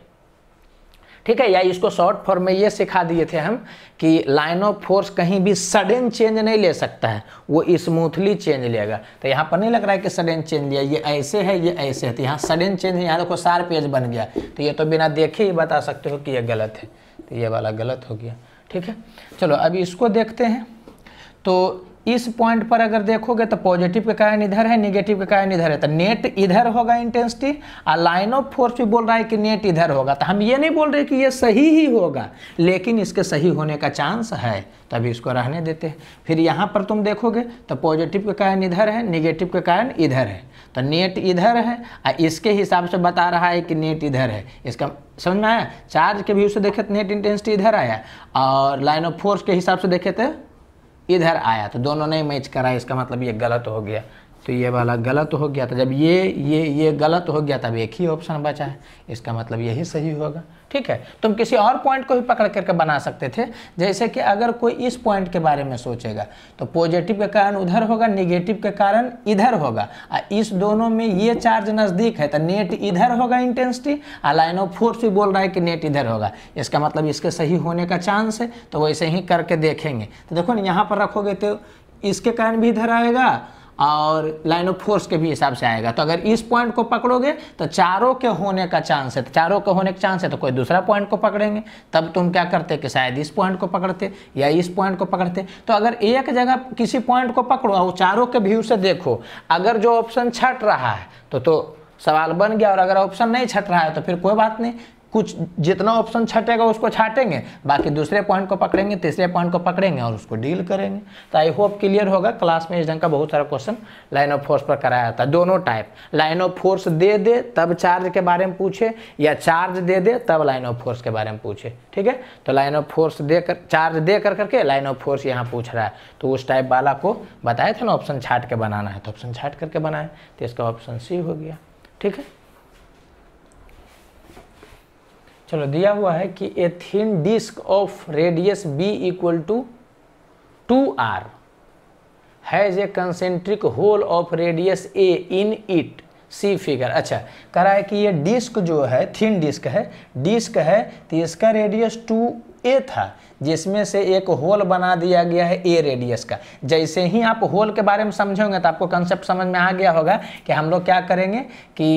ठीक है या इसको शॉर्ट फॉर्म में ये सिखा दिए थे हम कि लाइन ऑफ फोर्स कहीं भी सडन चेंज नहीं ले सकता है वो स्मूथली चेंज लेगा तो यहाँ पर नहीं लग रहा है कि सडन चेंज लिया ये ऐसे है ये ऐसे है तो यहाँ सडन चेंज यहाँ देखो सार पेज बन गया तो ये तो बिना देखे ही बता सकते हो कि ये गलत है तो ये वाला गलत हो गया ठीक है चलो अब इसको देखते हैं तो इस पॉइंट पर अगर देखोगे तो पॉजिटिव का कारण इधर है निगेटिव का कारण इधर है तो नेट इधर होगा इंटेंसिटी और लाइन ऑफ फोर्स भी बोल रहा है कि नेट इधर होगा तो हम ये नहीं बोल रहे कि ये सही ही होगा लेकिन इसके सही होने का चांस है तभी तो इसको रहने देते हैं फिर यहाँ पर तुम देखोगे तो पॉजिटिव का कारण इधर है निगेटिव का कारण इधर है तो नेट इधर है और इसके हिसाब से बता रहा है कि नेट इधर है इसका समझ में आया चार्ज के व्यू से देखे तो नेट इंटेंसिटी इधर आया और लाइन ऑफ फोर्स के हिसाब से देखे तो इधर आया तो दोनों नहीं मैच कराए इसका मतलब ये गलत हो गया तो ये वाला गलत हो गया था तो जब ये ये ये गलत हो गया तब एक ही ऑप्शन बचा है इसका मतलब यही सही होगा ठीक है तुम किसी और पॉइंट को भी पकड़ करके बना सकते थे जैसे कि अगर कोई इस पॉइंट के बारे में सोचेगा तो पॉजिटिव के कारण उधर होगा निगेटिव के कारण इधर होगा आ इस दोनों में ये चार्ज नज़दीक है तो नेट इधर होगा इंटेंसिटी और लाइन ऑफ फोर्स भी बोल रहा है कि नेट इधर होगा इसका मतलब इसके सही होने का चांस है तो वैसे ही करके देखेंगे तो देखो ना यहाँ पर रखोगे तो इसके कारण भी इधर आएगा और लाइन ऑफ फोर्स के भी हिसाब से आएगा तो अगर इस पॉइंट को पकड़ोगे तो चारों के होने का चांस है तो चारों के होने का चांस है तो कोई दूसरा पॉइंट को पकड़ेंगे तब तुम क्या करते कि शायद इस पॉइंट को पकड़ते या इस पॉइंट को पकड़ते तो अगर एक जगह किसी पॉइंट को पकड़ो और चारों के व्यू से देखो अगर जो ऑप्शन छट रहा है तो तो सवाल बन गया और अगर ऑप्शन नहीं छट रहा है तो फिर कोई बात नहीं कुछ जितना ऑप्शन छटेगा उसको छाटेंगे बाकी दूसरे पॉइंट को पकड़ेंगे तीसरे पॉइंट को पकड़ेंगे और उसको डील करेंगे तो आई होप क्लियर होगा क्लास में इस ढंग का बहुत सारा क्वेश्चन लाइन ऑफ फोर्स पर कराया जाता है दोनों टाइप लाइन ऑफ फोर्स दे दे तब चार्ज के बारे में पूछे या चार्ज दे दे तब लाइन ऑफ फोर्स के बारे में पूछे ठीक है तो लाइन ऑफ फोर्स दे कर चार्ज दे कर करके लाइन ऑफ फोर्स यहाँ पूछ रहा है तो उस टाइप वाला को बताया था ना ऑप्शन छाट के बनाना है तो ऑप्शन छाट करके बनाए तो इसका ऑप्शन सी हो गया ठीक है चलो दिया हुआ है कि a thin disc of radius b equal to two r has a concentric hole of radius a in it see figure अच्छा कह रहा है कि ये डिस्क जो है थिन डिस्क है डिस्क है तो इसका रेडियस टू ए था जिसमें से एक होल बना दिया गया है ए रेडियस का जैसे ही आप होल के बारे में समझोगे तो आपको कंसेप्ट समझ में आ गया होगा कि हम लोग क्या करेंगे कि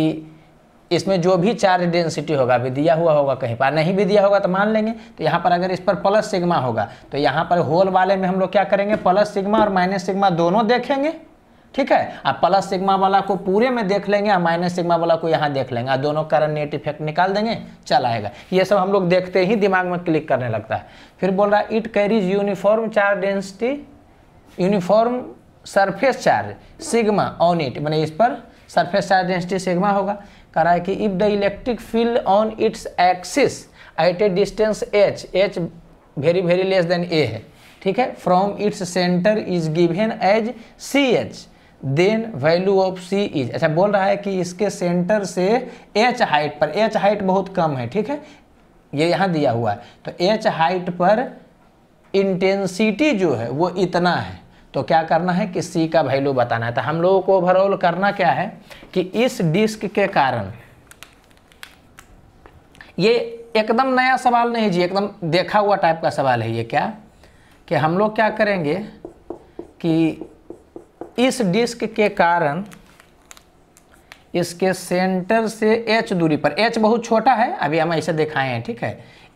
इसमें जो भी चार्ज डेंसिटी होगा भी दिया हुआ होगा कहीं पर नहीं भी दिया होगा तो मान लेंगे तो यहाँ पर अगर इस पर प्लस सिग्मा होगा तो यहाँ पर होल वाले में हम लोग क्या करेंगे प्लस सिग्मा और माइनस सिग्मा दोनों देखेंगे ठीक है आप प्लस सिग्मा वाला को पूरे में देख लेंगे और माइनस सिग्मा वाला को यहाँ देख लेंगे दोनों कारण नेट इफेक्ट निकाल देंगे चला आएगा ये सब हम लोग देखते ही दिमाग में क्लिक करने लगता है फिर बोल रहा है it carries uniform charge density uniform surface charge sigma on it मैंने इस पर सरफेस चार्ज डेंसिटी सिग्मा होगा कह रहा है कि if the electric field on its axis at a distance h h very very less than a है ठीक है from its centre is given as c h then value of c is अच्छा बोल रहा है कि इसके सेंटर से एच हाइट पर एच हाइट बहुत कम है ठीक है ये यहाँ दिया हुआ है तो एच हाइट पर इंटेंसिटी जो है वो इतना है तो क्या करना है कि सी का वैल्यू बताना है तो हम लोगों को ओवरऑल करना क्या है कि इस डिस्क के कारण ये एकदम नया सवाल नहीं जी एकदम देखा हुआ टाइप का सवाल है ये क्या कि हम लोग क्या करेंगे कि इस डिस्क के कारण इसके सेंटर से एच दूरी पर एच बहुत छोटा है अभी हम ऐसे दिखाए हैं ठीक है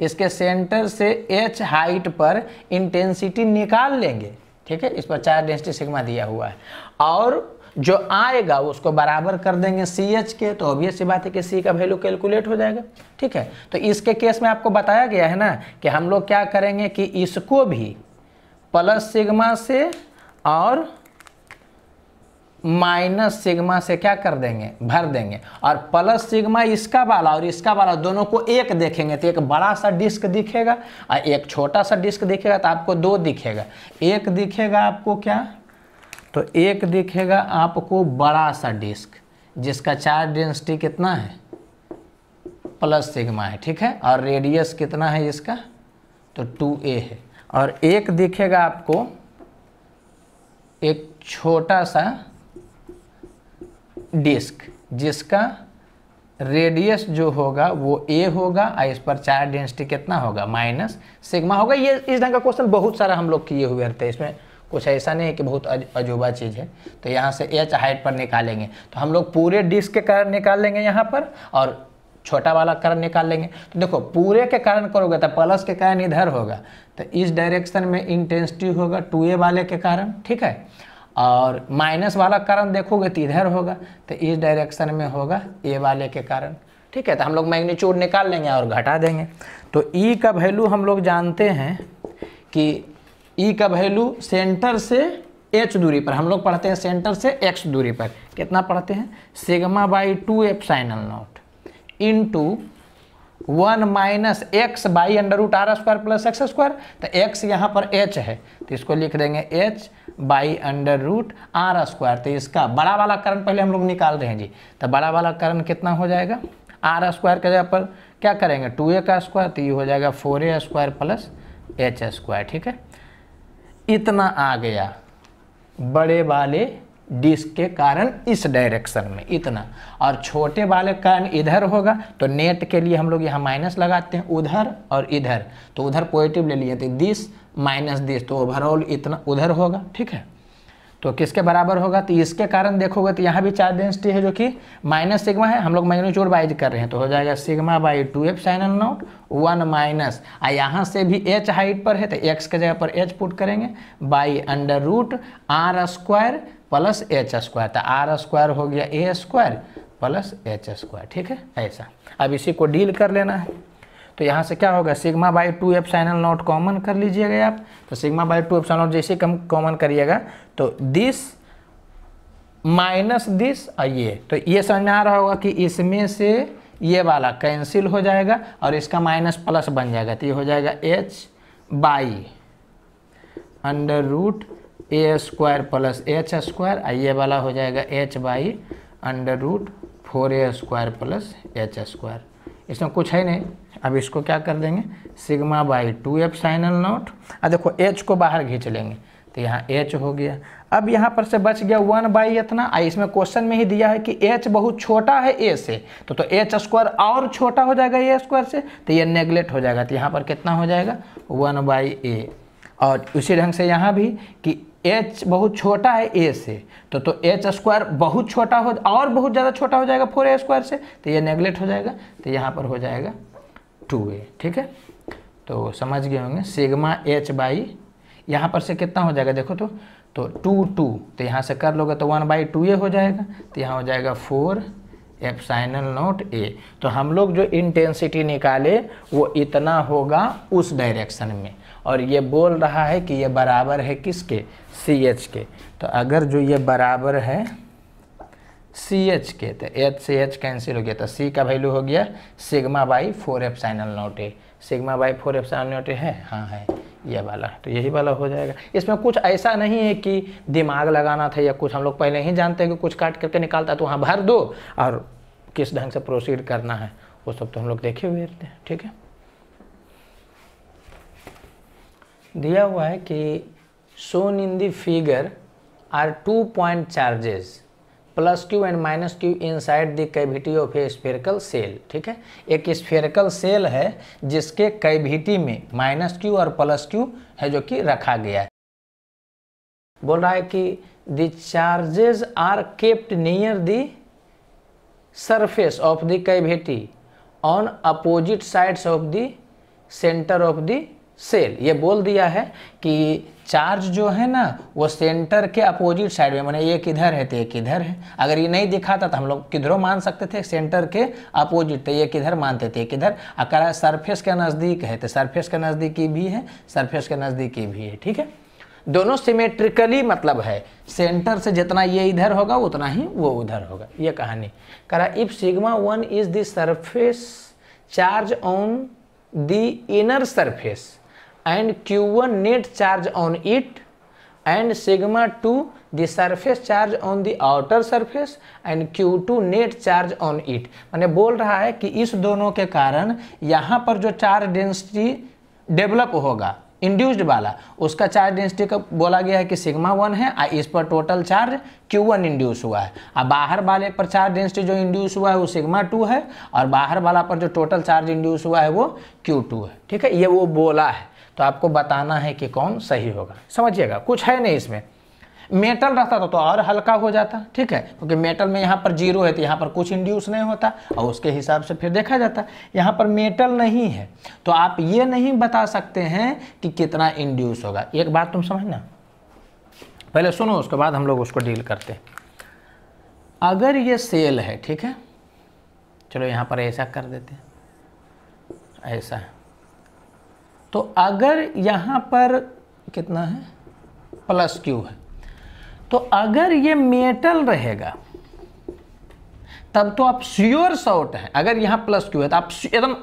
इसके सेंटर से एच हाइट पर इंटेंसिटी निकाल लेंगे ठीक है इस पर चार डेंसिटी सिग्मा दिया हुआ है और जो आएगा उसको बराबर कर देंगे सी एच के तो अभी सी बात है कि सी का वैल्यू कैलकुलेट हो जाएगा ठीक है तो इसके केस में आपको बताया गया है ना कि हम लोग क्या करेंगे कि इसको भी प्लस सिग्मा से और माइनस सिग्मा से क्या कर देंगे भर देंगे और प्लस सिग्मा इसका वाला और इसका वाला दोनों को एक देखेंगे तो एक बड़ा सा डिस्क दिखेगा और एक छोटा सा डिस्क दिखेगा तो आपको दो दिखेगा एक दिखेगा आपको क्या तो एक दिखेगा आपको बड़ा सा डिस्क जिसका चार्ज डेंसिटी कितना है प्लस सिग्मा है ठीक है और रेडियस कितना है इसका तो टू ए है और एक दिखेगा आपको एक छोटा सा डिस्क जिसका रेडियस जो होगा वो ए होगा और इस पर चार्ज डेंसिटी कितना होगा माइनस सिग्मा होगा ये इस ढंग का क्वेश्चन बहुत सारा हम लोग किए हुए रहते हैं इसमें कुछ ऐसा नहीं है कि बहुत अजूबा चीज़ है तो यहाँ से एच हाइट पर निकालेंगे तो हम लोग पूरे डिस्क के कारण निकाल लेंगे यहाँ पर और छोटा वाला कारण निकाल लेंगे तो देखो पूरे के कारण करोगे तो प्लस के कारण इधर होगा तो इस डायरेक्शन में इंटेंसिटी होगा टू ए वाले के कारण ठीक है और माइनस वाला कारण देखोगे तो इधर होगा तो इस डायरेक्शन में होगा ए वाले के कारण ठीक है तो हम लोग मैग्नीट्यूड निकाल लेंगे और घटा देंगे तो ई e का वैल्यू हम लोग जानते हैं कि ई e का वैल्यू सेंटर से एच दूरी पर हम लोग पढ़ते हैं सेंटर से एक्स दूरी पर कितना पढ़ते हैं sigma by two epsilon naught into one minus x by under root r square plus x square तो एक्स यहाँ पर एच है तो इसको लिख देंगे h by under root r square तो इसका बड़ा वाला करण पहले हम लोग निकाल रहे हैं जी तो बड़ा वाला करण कितना हो जाएगा आर स्क्वायर के जगह पर क्या करेंगे टू ए का स्क्वायर तो ये हो जाएगा four a square plus h square ठीक है इतना आ गया बड़े वाले डिस्क के कारण इस डायरेक्शन में इतना और छोटे वाले कारण इधर होगा तो नेट के लिए हम लोग यहाँ माइनस लगाते हैं उधर और इधर तो उधर पॉजिटिव ले लिए थे दिस माइनस दिस तो ओवरऑल इतना उधर होगा ठीक है तो किसके बराबर होगा तो इसके कारण देखोगे तो यहाँ भी चार डेंसिटी है जो कि माइनस सिग्मा है हम लोग मैग्नीट्यूड वाइज कर रहे हैं तो हो जाएगा sigma by two epsilon naught one minus आ यहाँ से भी एच हाइट पर है तो एक्स के जगह पर एच पुट करेंगे by under root r square plus h square तो आर स्क्वायर हो गया a square plus h square ठीक है ऐसा अब इसी को डील कर लेना है तो यहाँ से क्या होगा sigma by two epsilon naught common कर लीजिएगा आप तो sigma by two epsilon naught जैसे कम कॉमन करिएगा तो दिस माइनस दिस और ये तो ये समझ में आ रहा होगा कि इसमें से ये वाला कैंसिल हो जाएगा और इसका माइनस प्लस बन जाएगा तो ये हो जाएगा h by under root a square plus h square आ ये वाला हो जाएगा h by under root four a square plus h square इसमें कुछ है नहीं अब इसको क्या कर देंगे sigma by two epsilon naught और देखो एच को बाहर खींच लेंगे तो यहाँ एच हो गया अब यहाँ पर से बच गया वन बाई इतना आ इसमें क्वेश्चन में ही दिया है कि एच बहुत छोटा है ए से तो तो एच स्क्वायर और छोटा हो जाएगा ए स्क्वायर से तो ये नेग्लेक्ट हो जाएगा तो यहाँ पर कितना हो जाएगा वन बाई ए और उसी ढंग से यहाँ भी कि एच बहुत छोटा है ए से तो तो एच स्क्वायर बहुत छोटा हो और बहुत ज़्यादा छोटा हो जाएगा फोर ए स्क्वायर से तो ये नेगलेक्ट हो जाएगा तो यहाँ पर हो जाएगा टू ए ठीक है तो समझ गए होंगे सिग्मा एच बाई यहाँ पर से कितना हो जाएगा देखो तो तो टू टू तो यहाँ से कर लोगे तो वन बाई टू ए हो जाएगा तो यहाँ हो जाएगा four epsilon naught a तो हम लोग जो इंटेंसिटी निकाले वो इतना होगा उस डायरेक्शन में और ये बोल रहा है कि ये बराबर है किसके सी एच के तो अगर जो ये बराबर है सी एच के तो एच सी एच कैंसिल हो गया तो सी का वैल्यू हो गया sigma by four epsilon naught a sigma by four epsilon naught a है हाँ है ये वाला तो यही वाला हो जाएगा इसमें कुछ ऐसा नहीं है कि दिमाग लगाना था या कुछ हम लोग पहले ही जानते हैं कि कुछ काट करके निकालता तो वहाँ भर दो और किस ढंग से प्रोसीड करना है वो सब तो हम लोग देखे हुए रहते हैं ठीक है दिया हुआ है कि shown in the figure are two point charges plus q and minus q inside the cavity of a spherical shell ठीक है एक स्फेरिकल सेल है जिसके कैविटी में माइनस क्यू और प्लस क्यू है जो कि रखा गया है बोल रहा है कि the charges are kept near the surface of the cavity on opposite sides of the centre of the cell ये बोल दिया है कि चार्ज जो है ना वो सेंटर के अपोजिट साइड में मैंने एक इधर है तो एक इधर है अगर ये नहीं दिखाता तो हम लोग किधरों मान सकते थे सेंटर के अपोजिट तो ये किधर मानते थे एक इधर अगर सरफेस के नज़दीक है तो सरफेस के नज़दीकी भी है सरफेस के नज़दीकी भी है ठीक है दोनों सिमेट्रिकली मतलब है सेंटर से जितना ये इधर होगा उतना ही वो उधर होगा ये कहानी करा if sigma one is the surface charge on the inner surface and q1 net charge on it and sigma 2 the surface charge on the outer surface and q2 net charge on it मैंने बोल रहा है कि इस दोनों के कारण यहाँ पर जो चार्ज डेंसिटी डेवलप होगा इंड्यूस्ड वाला उसका चार्ज डेंसिटी का बोला गया है कि सिग्मा वन है और इस पर total charge Q one induce हुआ है और बाहर वाले पर चार्ज डेंसिटी जो इंड्यूस हुआ है वो सिग्मा टू है और बाहर वाला पर जो टोटल चार्ज इंड्यूस हुआ है वो क्यू टू है ठीक है ये वो बोला है तो आपको बताना है कि कौन सही होगा समझिएगा कुछ है नहीं इसमें मेटल रहता था तो, तो और हल्का हो जाता ठीक है क्योंकि मेटल में यहाँ पर जीरो है तो यहाँ पर कुछ इंड्यूस नहीं होता और उसके हिसाब से फिर देखा जाता यहाँ पर मेटल नहीं है तो आप ये नहीं बता सकते हैं कि कितना इंड्यूस होगा एक बात तुम समझना पहले सुनो उसके बाद हम लोग उसको डील करते अगर ये सेल है ठीक है चलो यहाँ पर ऐसा कर देते ऐसा है तो अगर यहाँ पर कितना है प्लस क्यू है तो अगर ये मेटल रहेगा तब तो आप श्योर शॉर्ट हैं अगर यहाँ प्लस क्यू है तो आप एकदम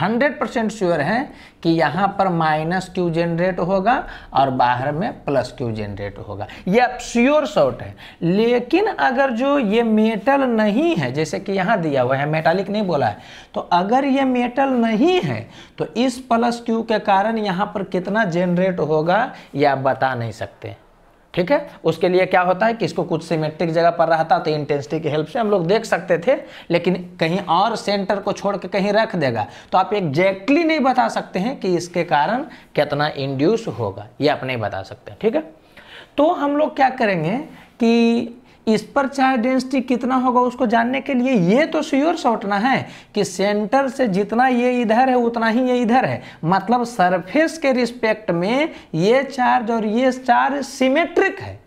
हंड्रेड परसेंट श्योर हैं कि यहाँ पर माइनस क्यू जनरेट होगा और बाहर में प्लस क्यू जनरेट होगा ये अब श्योर शॉर्ट है लेकिन अगर जो ये मेटल नहीं है जैसे कि यहाँ दिया हुआ है मेटालिक नहीं बोला है तो अगर ये मेटल नहीं है तो इस प्लस क्यू के कारण यहाँ पर कितना जनरेट होगा यह आप बता नहीं सकते ठीक है उसके लिए क्या होता है कि इसको कुछ सिमेट्रिक जगह पर रहता तो इंटेंसिटी की हेल्प से हम लोग देख सकते थे लेकिन कहीं और सेंटर को छोड़ के कहीं रख देगा तो आप एग्जैक्टली नहीं बता सकते हैं कि इसके कारण कितना इंड्यूस होगा ये आप नहीं बता सकते ठीक है तो हम लोग क्या करेंगे कि इस पर चार्ज डेंसिटी कितना होगा उसको जानने के लिए ये तो श्योर सौटना है कि सेंटर से जितना ये इधर है उतना ही ये इधर है मतलब सरफेस के रिस्पेक्ट में ये चार्ज और ये चार्ज सिमेट्रिक है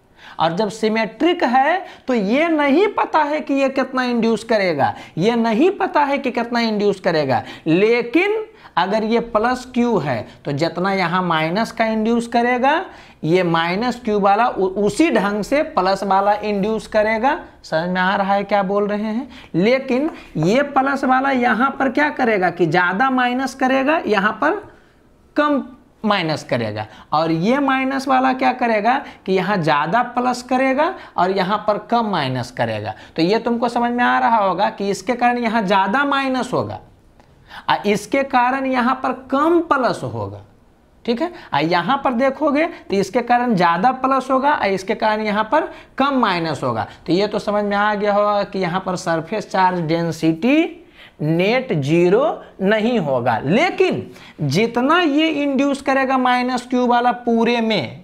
और जब सिमेट्रिक है तो ये नहीं पता है कि ये कितना इंड्यूस करेगा ये नहीं पता है कि कितना इंड्यूस करेगा लेकिन अगर ये प्लस क्यू है तो जितना यहाँ माइनस का इंड्यूस करेगा ये माइनस क्यू वाला उसी ढंग से प्लस वाला इंड्यूस करेगा समझ में आ रहा है क्या बोल रहे हैं लेकिन ये प्लस वाला यहाँ पर क्या करेगा कि ज़्यादा माइनस करेगा यहाँ पर कम माइनस करेगा और ये माइनस वाला क्या करेगा कि यहाँ ज़्यादा प्लस करेगा और यहाँ पर कम माइनस करेगा तो ये तुमको समझ में आ रहा होगा कि इसके कारण यहाँ ज़्यादा माइनस होगा आ इसके कारण यहाँ पर कम प्लस होगा ठीक है आ यहाँ पर देखोगे तो इसके कारण ज़्यादा प्लस होगा और इसके कारण यहाँ पर कम माइनस होगा तो ये तो समझ में आ गया होगा कि यहाँ पर surface charge density net zero नहीं होगा लेकिन जितना ये इंड्यूस करेगा माइनस क्यू वाला पूरे में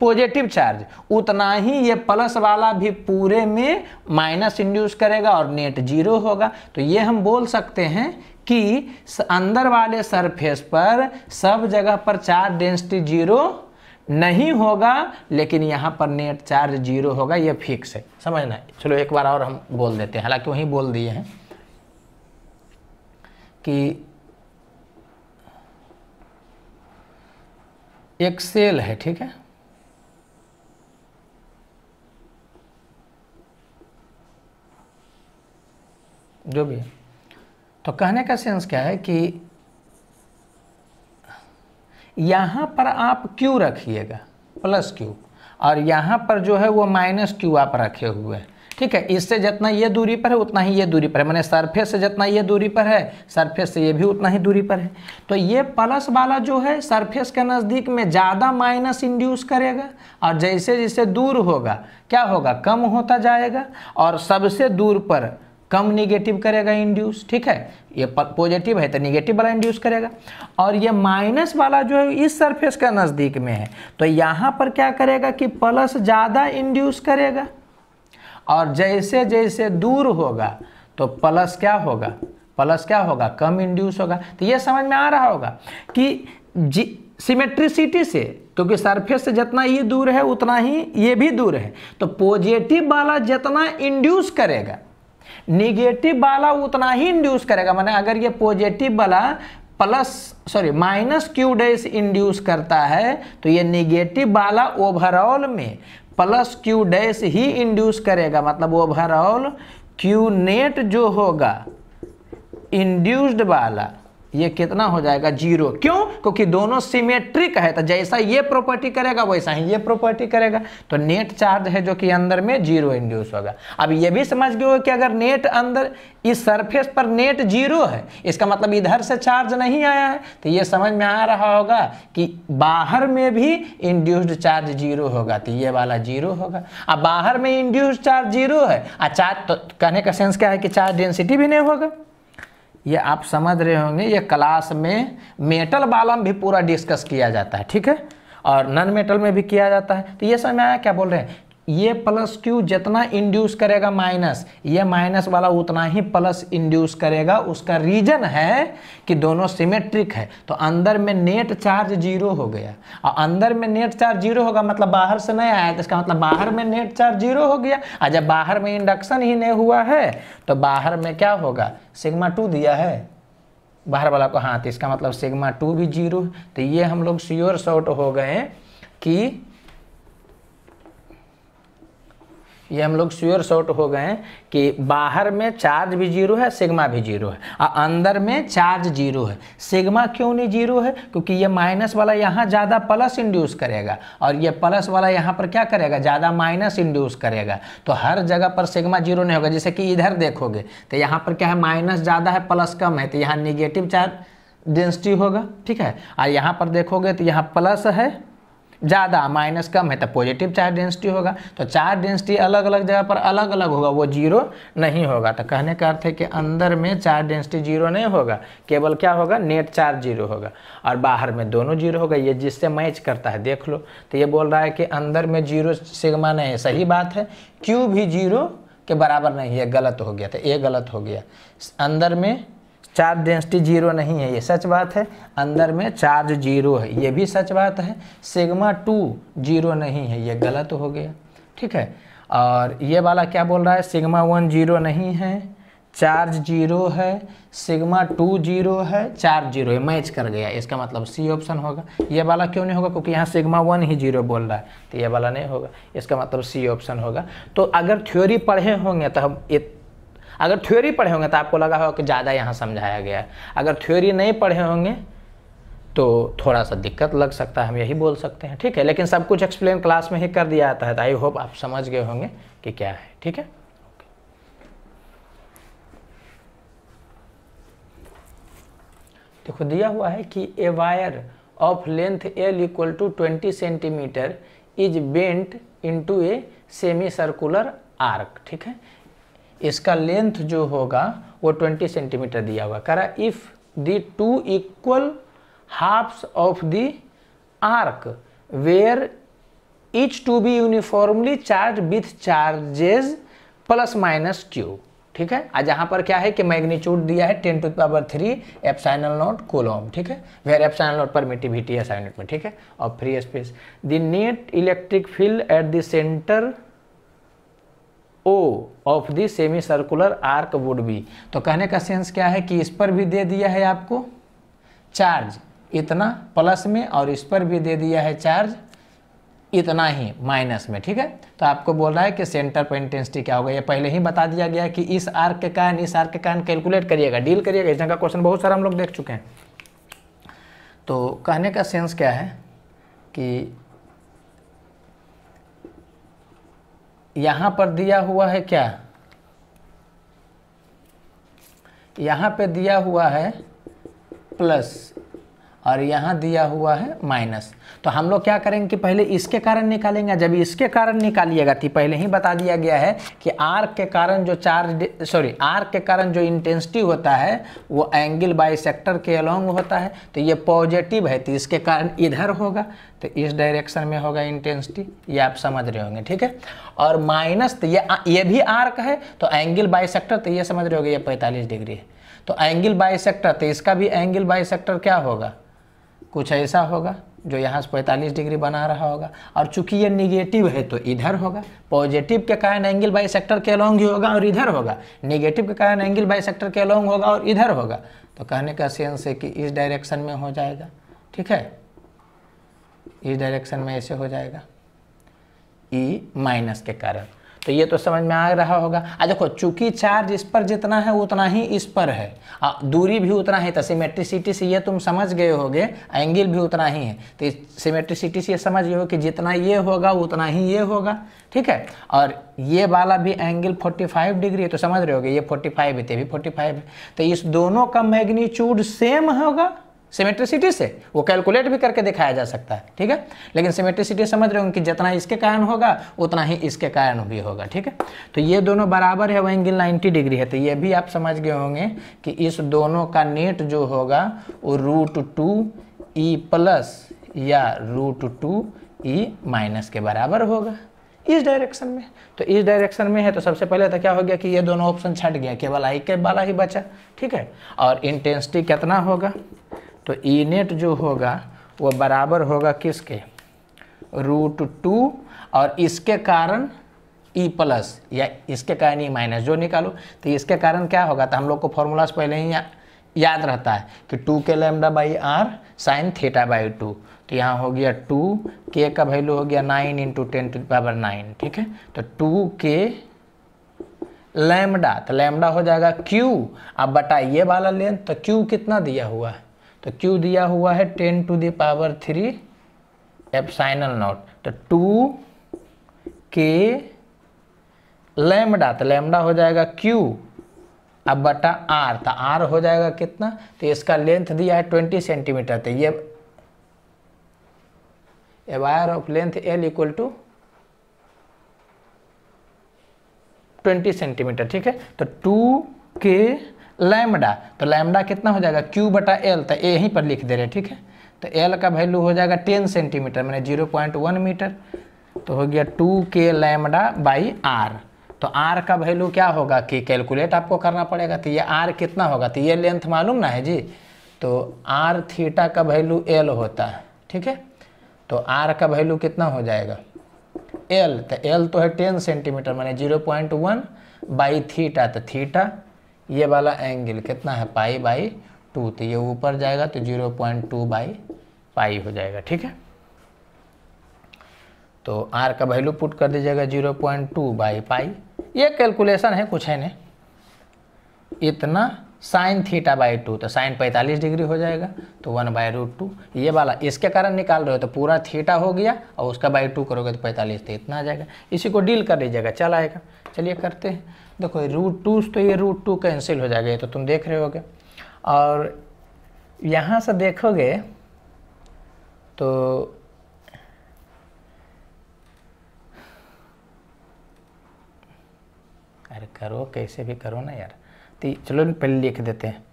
पॉजिटिव चार्ज उतना ही ये प्लस वाला भी पूरे में माइनस इंड्यूस करेगा और नेट जीरो होगा तो ये हम बोल सकते हैं कि अंदर वाले सरफेस पर सब जगह पर चार्ज डेंसिटी जीरो नहीं होगा लेकिन यहाँ पर नेट चार्ज जीरो होगा ये फिक्स है समझना चलो एक बार और हम बोल देते हैं हालांकि वहीं बोल दिए हैं कि एक सेल है ठीक है जो भी है तो कहने का सेंस क्या है कि यहां पर आप क्यू रखिएगा प्लस क्यू और यहां पर जो है वो माइनस क्यू आप रखे हुए हैं ठीक है इससे जितना ये दूरी पर है उतना ही ये दूरी पर है मैंने सरफेस से जितना ये दूरी पर है सरफेस से ये भी उतना ही दूरी पर है तो ये प्लस वाला जो है सरफेस के नज़दीक में ज़्यादा माइनस इंड्यूस करेगा और जैसे जैसे दूर होगा क्या होगा कम होता जाएगा और सबसे दूर पर कम निगेटिव करेगा इंड्यूस ठीक है ये पॉजिटिव है तो निगेटिव वाला इंड्यूस करेगा और ये माइनस वाला जो है इस सरफेस का नज़दीक में है तो यहाँ पर क्या करेगा कि प्लस ज़्यादा इंड्यूस करेगा और जैसे जैसे दूर होगा तो प्लस क्या होगा प्लस क्या होगा कम इंड्यूस होगा तो ये समझ में आ रहा होगा कि जी सिमेट्रिसिटी से क्योंकि सरफेस से जितना ये दूर है उतना ही ये भी दूर है तो पॉजिटिव वाला जितना इंड्यूस करेगा निगेटिव वाला उतना ही इंड्यूस करेगा मैंने अगर ये पॉजिटिव वाला plus sorry minus Q dash induce करता है तो ये निगेटिव वाला ओवरऑल में प्लस क्यू डैश ही इंड्यूस करेगा मतलब ओवरऑल क्यू नेट जो होगा इंड्यूस्ड वाला ये कितना हो जाएगा जीरो क्यों क्योंकि दोनों सिमेट्रिक है तो जैसा ये प्रॉपर्टी करेगा वैसा ही ये प्रॉपर्टी करेगा तो नेट चार्ज है जो कि अंदर में जीरो इंड्यूस होगा अब ये भी समझ गए कि अगर नेट अंदर इस सरफेस पर नेट जीरो है इसका मतलब इधर से चार्ज नहीं आया है तो ये समझ में आ रहा होगा कि बाहर में भी इंड्यूस्ड चार्ज जीरो होगा तो ये वाला जीरो होगा अब बाहर में इंड्यूस्ड चार्ज जीरो है और अच्छा, चार्ज तो कहने का सेंस क्या है कि चार्ज डेंसिटी भी नहीं होगा ये आप समझ रहे होंगे ये क्लास में मेटल बालम भी पूरा डिस्कस किया जाता है ठीक है और नॉन मेटल में भी किया जाता है तो ये समझ में आया क्या बोल रहे हैं ये प्लस क्यू जितना इंड्यूस करेगा माइनस ये माइनस वाला उतना ही प्लस इंड्यूस करेगा उसका रीजन है कि दोनों सिमेट्रिक है तो अंदर में नेट चार्ज जीरो हो गया और अंदर में नेट चार्ज जीरो होगा मतलब बाहर से नहीं आया तो इसका मतलब बाहर में नेट चार्ज जीरो हो गया और जब बाहर में इंडक्शन ही नहीं हुआ है तो बाहर में क्या होगा सिग्मा टू दिया है बाहर वाला को हाँ तो इसका मतलब सिग्मा टू भी जीरो तो ये हम लोग श्योर शॉर्ट हो गए कि ये हम लोग श्योर शॉर्ट हो गए कि बाहर में चार्ज भी जीरो है सिग्मा भी जीरो है और अंदर में चार्ज जीरो है सिग्मा क्यों नहीं जीरो है क्योंकि ये माइनस वाला यहाँ ज़्यादा प्लस इंड्यूस करेगा और ये प्लस वाला यहाँ पर क्या करेगा ज़्यादा माइनस इंड्यूस करेगा तो हर जगह पर सिग्मा जीरो नहीं होगा जैसे कि इधर देखोगे तो यहाँ पर क्या है माइनस ज़्यादा है प्लस कम है तो यहाँ निगेटिव चार्ज डेंसिटी होगा ठीक है और यहाँ पर देखोगे तो यहाँ प्लस है ज़्यादा माइनस कम है तो पॉजिटिव चार्ज डेंसिटी होगा तो चार्ज डेंसिटी अलग अलग जगह पर अलग अलग होगा वो जीरो नहीं होगा तो कहने का अर्थ है कि अंदर में चार्ज डेंसिटी जीरो नहीं होगा केवल क्या होगा नेट चार्ज जीरो होगा और बाहर में दोनों जीरो होगा ये जिससे मैच करता है देख लो तो ये बोल रहा है कि अंदर में जीरो सिगमा नहीं है सही बात है क्यों भी जीरो के बराबर नहीं है गलत हो गया तो ये गलत हो गया अंदर में चार्ज डेंसिटी जीरो नहीं है ये सच बात है अंदर में चार्ज जीरो है ये भी सच बात है सिग्मा टू जीरो नहीं है ये गलत हो गया ठीक है और ये वाला क्या बोल रहा है सिग्मा वन जीरो नहीं है चार्ज जीरो है सिग्मा टू जीरो है चार्ज जीरो है मैच कर गया इसका मतलब सी ऑप्शन होगा ये वाला क्यों नहीं होगा क्योंकि यहाँ सिग्मा वन ही जीरो बोल रहा है तो ये वाला नहीं होगा इसका मतलब सी ऑप्शन होगा तो अगर थ्योरी पढ़े होंगे तो हम अगर थ्योरी पढ़े होंगे तो आपको लगा होगा कि ज़्यादा यहाँ समझाया गया है अगर थ्योरी नहीं पढ़े होंगे तो थोड़ा सा दिक्कत लग सकता है हम यही बोल सकते हैं ठीक है लेकिन सब कुछ एक्सप्लेन क्लास में ही कर दिया जाता है तो आई होप आप समझ गए होंगे कि क्या है ठीक है देखो दिया हुआ है कि a wire of length L equal to twenty centimetre is bent into a semi circular arc ठीक है इसका लेंथ जो होगा वो 20 सेंटीमीटर दिया हुआ करा if the two equal halves of the arc were each to be uniformly charged with charges plus minus Q ठीक है आज यहाँ पर क्या है कि मैग्नीट्यूड दिया है ten to power three epsilon naught coulomb ठीक है वेयर एप्साइनल नोट परमिटिविटी है साइन में ठीक है और free space the net electric field at the centre O of the semi circular arc would be तो कहने का सेंस क्या है कि इस पर भी दे दिया है आपको चार्ज इतना प्लस में और इस पर भी दे दिया है चार्ज इतना ही माइनस में ठीक है तो आपको बोल रहा है कि सेंटर पर इंटेंसिटी क्या होगा ये पहले ही बता दिया गया कि इस आर्क के कारण इस आर्क के कारण कैलकुलेट करिएगा डील करिएगा इस का क्वेश्चन बहुत सारा हम लोग देख चुके हैं तो कहने का सेंस क्या है कि यहां पर दिया हुआ है क्या यहां पे दिया हुआ है प्लस और यहाँ दिया हुआ है माइनस तो हम लोग क्या करेंगे कि पहले इसके कारण निकालेंगे जब इसके कारण निकालिएगा तो पहले ही बता दिया गया है कि आर के कारण जो चार्ज सॉरी आर के कारण जो इंटेंसिटी होता है वो एंगल बाई सेक्टर के अलोंग होता है तो ये पॉजिटिव है तो इसके कारण इधर होगा तो इस डायरेक्शन में होगा इंटेंसिटी ये आप समझ रहे होंगे ठीक है और माइनस तो ये ये भी आर्क है तो एंगल बाई सेक्टर तो ये समझ रहे होगे ये पैंतालीस डिग्री है तो एंगल बाई सेक्टर तो इसका भी एंगल बाई सेक्टर क्या होगा कुछ ऐसा होगा जो यहाँ से पैंतालीस डिग्री बना रहा होगा और चूंकि ये निगेटिव है तो इधर होगा पॉजिटिव के कारण एंगल बाई सेक्टर के अलोंग ही होगा और इधर होगा निगेटिव के कारण एंगल बाई सेक्टर के अलोंग होगा और इधर होगा तो कहने का सेंस है कि इस डायरेक्शन में हो जाएगा ठीक है इस डायरेक्शन में ऐसे हो जाएगा ई e माइनस के कारण तो ये तो समझ में आ रहा होगा आ देखो चूंकि चार्ज इस पर जितना है उतना ही इस पर है आ, दूरी भी उतना ही तो सिमेट्रिसिटी से ये तुम समझ गए होगे एंगल भी उतना ही है तो सिमेट्रिसिटी से ये समझ गए हो कि जितना ये होगा उतना ही ये होगा ठीक है और ये वाला भी एंगल 45 डिग्री है तो समझ रहे होगे ये 45 है तो ये भी 45 है तो इस दोनों का मैग्नीच्यूड सेम होगा सिमेट्रिसिटी से वो कैलकुलेट भी करके दिखाया जा सकता है ठीक है लेकिन सिमेट्रिसिटी समझ रहे होंगे कि जितना इसके कारण होगा उतना ही इसके कारण भी होगा ठीक है तो ये दोनों बराबर है वो एंगल 90 डिग्री है तो ये भी आप समझ गए होंगे कि इस दोनों का नेट जो होगा वो रूट टू ई प्लस या रूट टू ई माइनस के बराबर होगा इस डायरेक्शन में तो इस डायरेक्शन में है तो सबसे पहले तो क्या हो गया कि ये दोनों ऑप्शन छट गया केवल आई के वाला ही बचा ठीक है और इंटेंसिटी कितना होगा तो ई नेट जो होगा वो बराबर होगा किसके रूट टू और इसके कारण ई e प्लस या इसके कारण ई e माइनस जो निकालो तो इसके कारण क्या होगा तो हम लोग को फॉर्मूलाज पहले ही या, याद रहता है कि टू के lambda by R sine theta by two तो यहाँ हो गया टू के का वैल्यू हो गया nine into ten to power nine ठीक है तो टू के लेमडा तो लैमडा हो जाएगा क्यू अब बटा ये वाला लेन तो क्यू कितना दिया हुआ है तो क्यू दिया हुआ है ten to the power three साइनल नॉट तो टू के लेमडा तो लेमडा हो जाएगा क्यू अब बटा आर तो R हो जाएगा कितना तो इसका लेंथ दिया है ट्वेंटी सेंटीमीटर तो ये wire of length L equal to twenty centimetre ठीक है तो टू के लैमडा तो लैमडा कितना हो जाएगा क्यू बटा एल तो ए यहीं पर लिख दे रहे ठीक है तो एल का वैल्यू हो जाएगा टेन सेंटीमीटर मैंने जीरो पॉइंट वन मीटर तो हो गया टू के लैमडा बाई आर तो आर का वैल्यू क्या होगा कि कैलकुलेट आपको करना पड़ेगा तो ये आर कितना होगा तो ये लेंथ मालूम ना है जी तो आर थीटा का वैल्यू एल होता है ठीक है तो आर का वैल्यू कितना हो जाएगा एल तो एल तो है टेन सेंटीमीटर मैंने zero point one by theta तो थीटा ये वाला एंगल कितना है पाई बाई टू तो ये ऊपर जाएगा तो zero point two by pi हो जाएगा ठीक है तो आर का वैल्यू पुट कर दीजिएगा zero point two by pi ये कैलकुलेशन है कुछ है नहीं इतना साइन थीटा बाई टू तो साइन पैंतालीस डिग्री हो जाएगा तो वन बाय रूट टू ये वाला इसके कारण निकाल रहे हो तो पूरा थीटा हो गया और उसका बाई टू करोगे तो पैंतालीस तो इतना आ जाएगा इसी को डील कर लीजिएगा चल आएगा चलिए करते हैं देखो रूट टू तो ये रूट टू कैंसिल हो जाएगा ये तो तुम देख रहे होगे और यहाँ से देखोगे तो अरे करो कैसे भी करो ना यार तो चलो पहले लिख देते हैं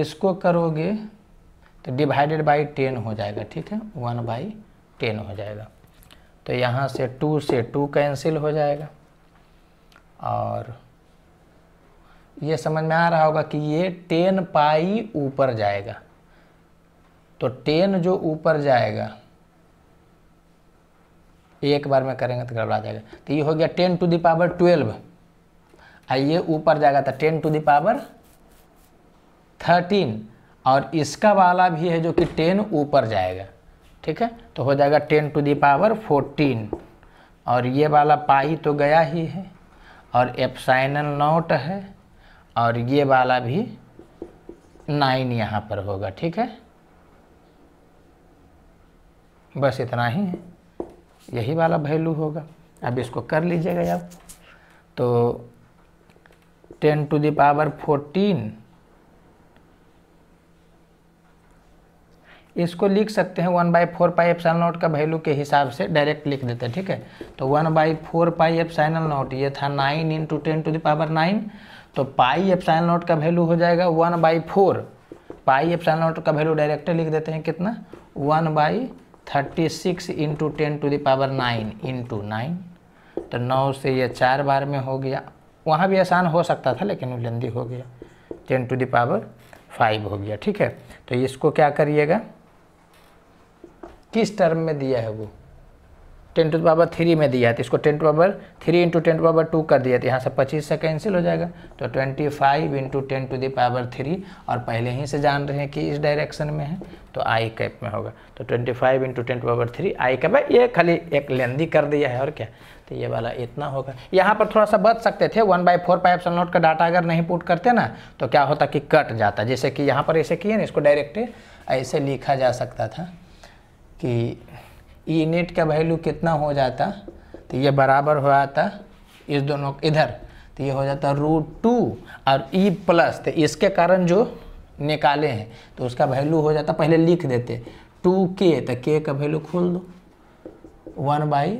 इसको करोगे तो डिवाइडेड बाई टेन हो जाएगा ठीक है वन बाई टेन हो जाएगा तो यहाँ से टू से टू कैंसिल हो जाएगा और ये समझ में आ रहा होगा कि ये टेन पाई ऊपर जाएगा तो टेन जो ऊपर जाएगा एक बार में करेंगे तो गड़बड़ा जाएगा तो ये हो गया टेन टू दावर ट्वेल्व और ये ऊपर जाएगा तो टेन टू दावर थर्टीन और इसका वाला भी है जो कि टेन ऊपर जाएगा ठीक है तो हो जाएगा टेन टू दावर फोर्टीन और ये वाला पाई तो गया ही है और एप्साइनल नोट है और ये वाला भी नाइन यहाँ पर होगा ठीक है बस इतना ही है यही वाला वैल्यू होगा अब इसको कर लीजिएगा आप तो टेन टू दावर फोर्टीन इसको लिख सकते हैं वन बाई फोर पाई एफ नोट का वैल्यू के हिसाब से डायरेक्ट लिख देते हैं ठीक है तो वन बाई फोर पाई एफ नोट ये था nine into ten to the power nine तो पाई एफ नोट का वैल्यू हो जाएगा वन बाई फोर पाई एफ नोट का वैल्यू डायरेक्ट लिख देते हैं कितना one by thirty six into ten to the power nine into nine तो नौ से ये चार बार में हो गया वहाँ भी आसान हो सकता था लेकिन वो लेंदी हो गया टेन टू दावर फाइव हो गया ठीक है तो इसको क्या करिएगा किस टर्म में दिया है वो टेन टू पावर थ्री में दिया है तो इसको ten to power three into ten to power two कर दिया तो यहाँ से पच्चीस से कैंसिल हो जाएगा तो twenty five into ten to the power three और पहले ही से जान रहे हैं कि इस डायरेक्शन में है तो आई कैप में होगा तो twenty five into ten to power three I cap है ये खाली एक लेंदी कर दिया है और क्या तो ये वाला इतना होगा यहाँ पर थोड़ा सा बच सकते थे one by four pi naught का डाटा अगर नहीं पुट करते ना तो क्या होता कि कट जाता जैसे कि यहाँ पर ऐसे किए ना इसको डायरेक्ट ऐसे लिखा जा सकता था कि ई नेट का वैल्यू कितना हो जाता तो ये बराबर हो जाता इस दोनों इधर तो ये हो जाता रूट टू और ई e प्लस तो इसके कारण जो निकाले हैं तो उसका वैल्यू हो जाता पहले लिख देते टू के तो के का वैल्यू खोल दो one by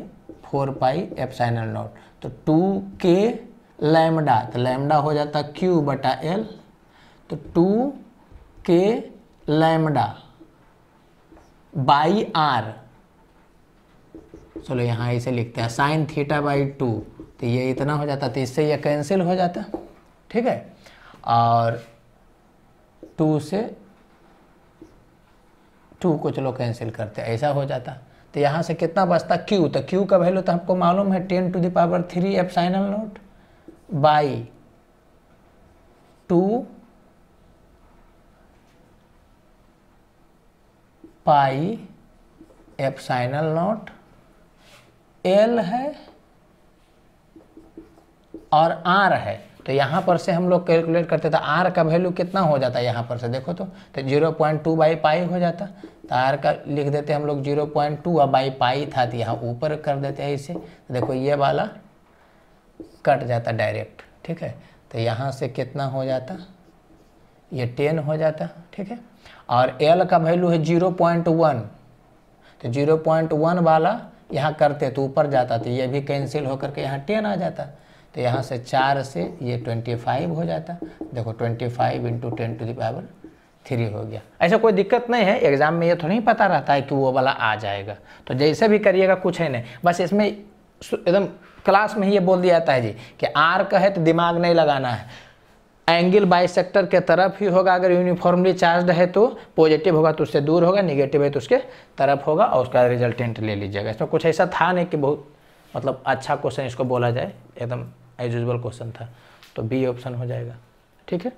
four pi epsilon naught तो टू के लैमडा तो लैमडा हो जाता क्यू बटा एल तो टू के लैमडा बाई आर चलो यहाँ इसे लिखते हैं साइन थीटा बाई टू तो ये इतना हो जाता तो इससे ये कैंसिल हो जाता ठीक है और टू से टू को चलो कैंसिल करते ऐसा हो जाता तो यहाँ से कितना बचता क्यू तो क्यू का वैल्यू तो हमको मालूम है ten to the power three epsilon naught by two pi साइनल नॉट एल है और आर है तो यहाँ पर से हम लोग कैलकुलेट करते तो आर का वैल्यू कितना हो जाता है यहाँ पर से देखो तो तो zero point two by pi हो जाता तो आर का लिख देते हम लोग जीरो पॉइंट टू और बाई पाई था तो यहाँ ऊपर कर देते हैं इसे तो देखो ये वाला कट जाता डायरेक्ट ठीक है तो यहाँ से कितना हो जाता ये टेन हो जाता ठीक है और एल का वैल्यू है जीरो पॉइंट वन तो जीरो पॉइंट वन वाला यहाँ करते तो ऊपर जाता तो ये भी कैंसिल होकर के यहाँ टेन आ जाता तो यहाँ से चार से ये ट्वेंटी फाइव हो जाता देखो twenty five into ten to the power three हो गया ऐसा कोई दिक्कत नहीं है एग्ज़ाम में ये तो नहीं पता रहता है कि वो वाला आ जाएगा तो जैसे भी करिएगा कुछ है नहीं बस इसमें एकदम क्लास में ही ये बोल दिया जाता है जी कि आर का है तो दिमाग नहीं लगाना है एंगल बाइसेक्टर के तरफ ही होगा अगर यूनिफॉर्मली चार्ज है तो पॉजिटिव होगा तो उससे दूर होगा निगेटिव है तो उसके तरफ होगा और उसका रिजल्टेंट ले लीजिएगा इसमें कुछ ऐसा था नहीं कि बहुत मतलब अच्छा क्वेश्चन इसको बोला जाए एकदम एज यूजल क्वेश्चन था तो बी ऑप्शन हो जाएगा ठीक है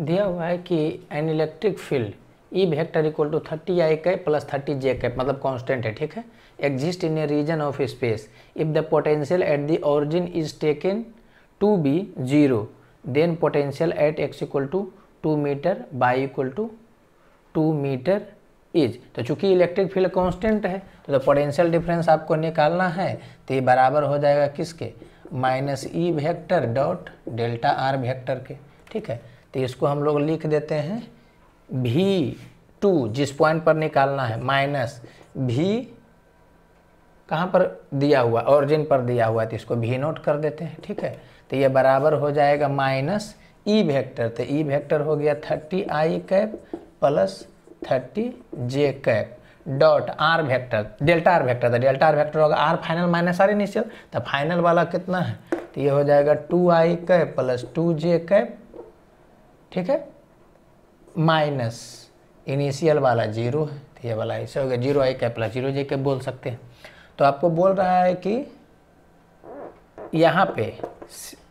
दिया हुआ है कि an electric field E vector equal to thirty I cap plus thirty J cap मतलब कांस्टेंट है ठीक है exist in a region of space if the potential at the origin is taken to be zero then potential at x equal to 2 meter by equal to 2 meter is तो चूंकि electric field constant है तो, तो potential difference आपको निकालना है तो ये बराबर हो जाएगा किसके minus E vector dot delta R vector के ठीक है तो इसको हम लोग लिख देते हैं भी टू जिस पॉइंट पर निकालना है माइनस भी कहाँ पर दिया हुआ ओरिजिन पर दिया हुआ है तो इसको भी नोट कर देते हैं ठीक है तो ये बराबर हो जाएगा माइनस ई वेक्टर तो ई e वेक्टर हो गया thirty I cap plus thirty J cap dot R vector delta R vector था डेल्टा आर वेक्टर होगा R final minus R initial तो फाइनल वाला कितना है तो ये हो जाएगा two I cap plus two J cap ठीक है माइनस इनिशियल वाला जीरो है तो ये वाला ऐसे हो गया zero I cap plus zero J cap बोल सकते हैं तो आपको बोल रहा है कि यहाँ पे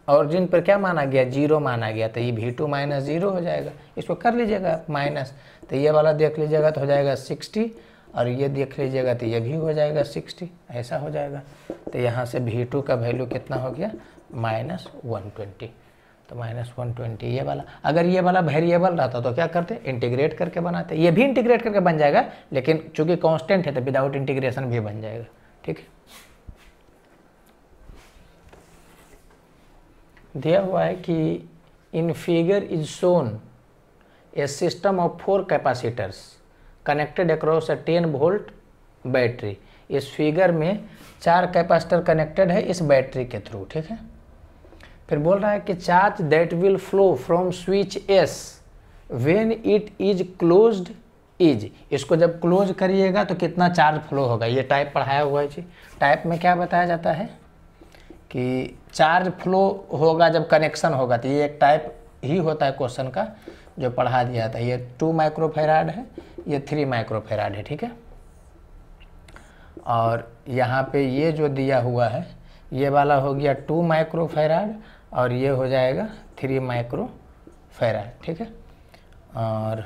ऑरिजिन पर क्या माना गया जीरो माना गया तो ये भी टू माइनस जीरो हो जाएगा इसको कर लीजिएगा माइनस तो ये वाला देख लीजिएगा तो हो जाएगा सिक्सटी और ये देख लीजिएगा तो ये भी हो जाएगा सिक्सटी ऐसा हो जाएगा तो यहाँ से भी टू का वैल्यू कितना हो गया माइनस वन ट्वेंटी तो माइनस वन ट्वेंटी ये वाला अगर ये वाला वेरिएबल रहता तो क्या करते इंटीग्रेट करके बनाते ये भी इंटीग्रेट करके बन जाएगा लेकिन चूंकि कॉन्स्टेंट है तो विदाउट इंटीग्रेशन भी बन जाएगा ठीक है दिया हुआ है कि in figure is shown a system of four capacitors connected across a ten volt battery इस फिगर में चार कैपेसिटर कनेक्टेड है इस बैटरी के थ्रू ठीक है फिर बोल रहा है कि charge that will flow from switch S when it is closed is इसको जब क्लोज करिएगा तो कितना चार्ज फ्लो होगा ये टाइप पढ़ाया हुआ है जी टाइप में क्या बताया जाता है कि चार्ज फ्लो होगा जब कनेक्शन होगा तो ये एक टाइप ही होता है क्वेश्चन का जो पढ़ा दिया था ये टू माइक्रोफेराड है ये थ्री माइक्रोफेराड है ठीक है और यहाँ पे ये जो दिया हुआ है ये वाला हो गया टू माइक्रोफेराड और ये हो जाएगा थ्री माइक्रोफेराड ठीक है और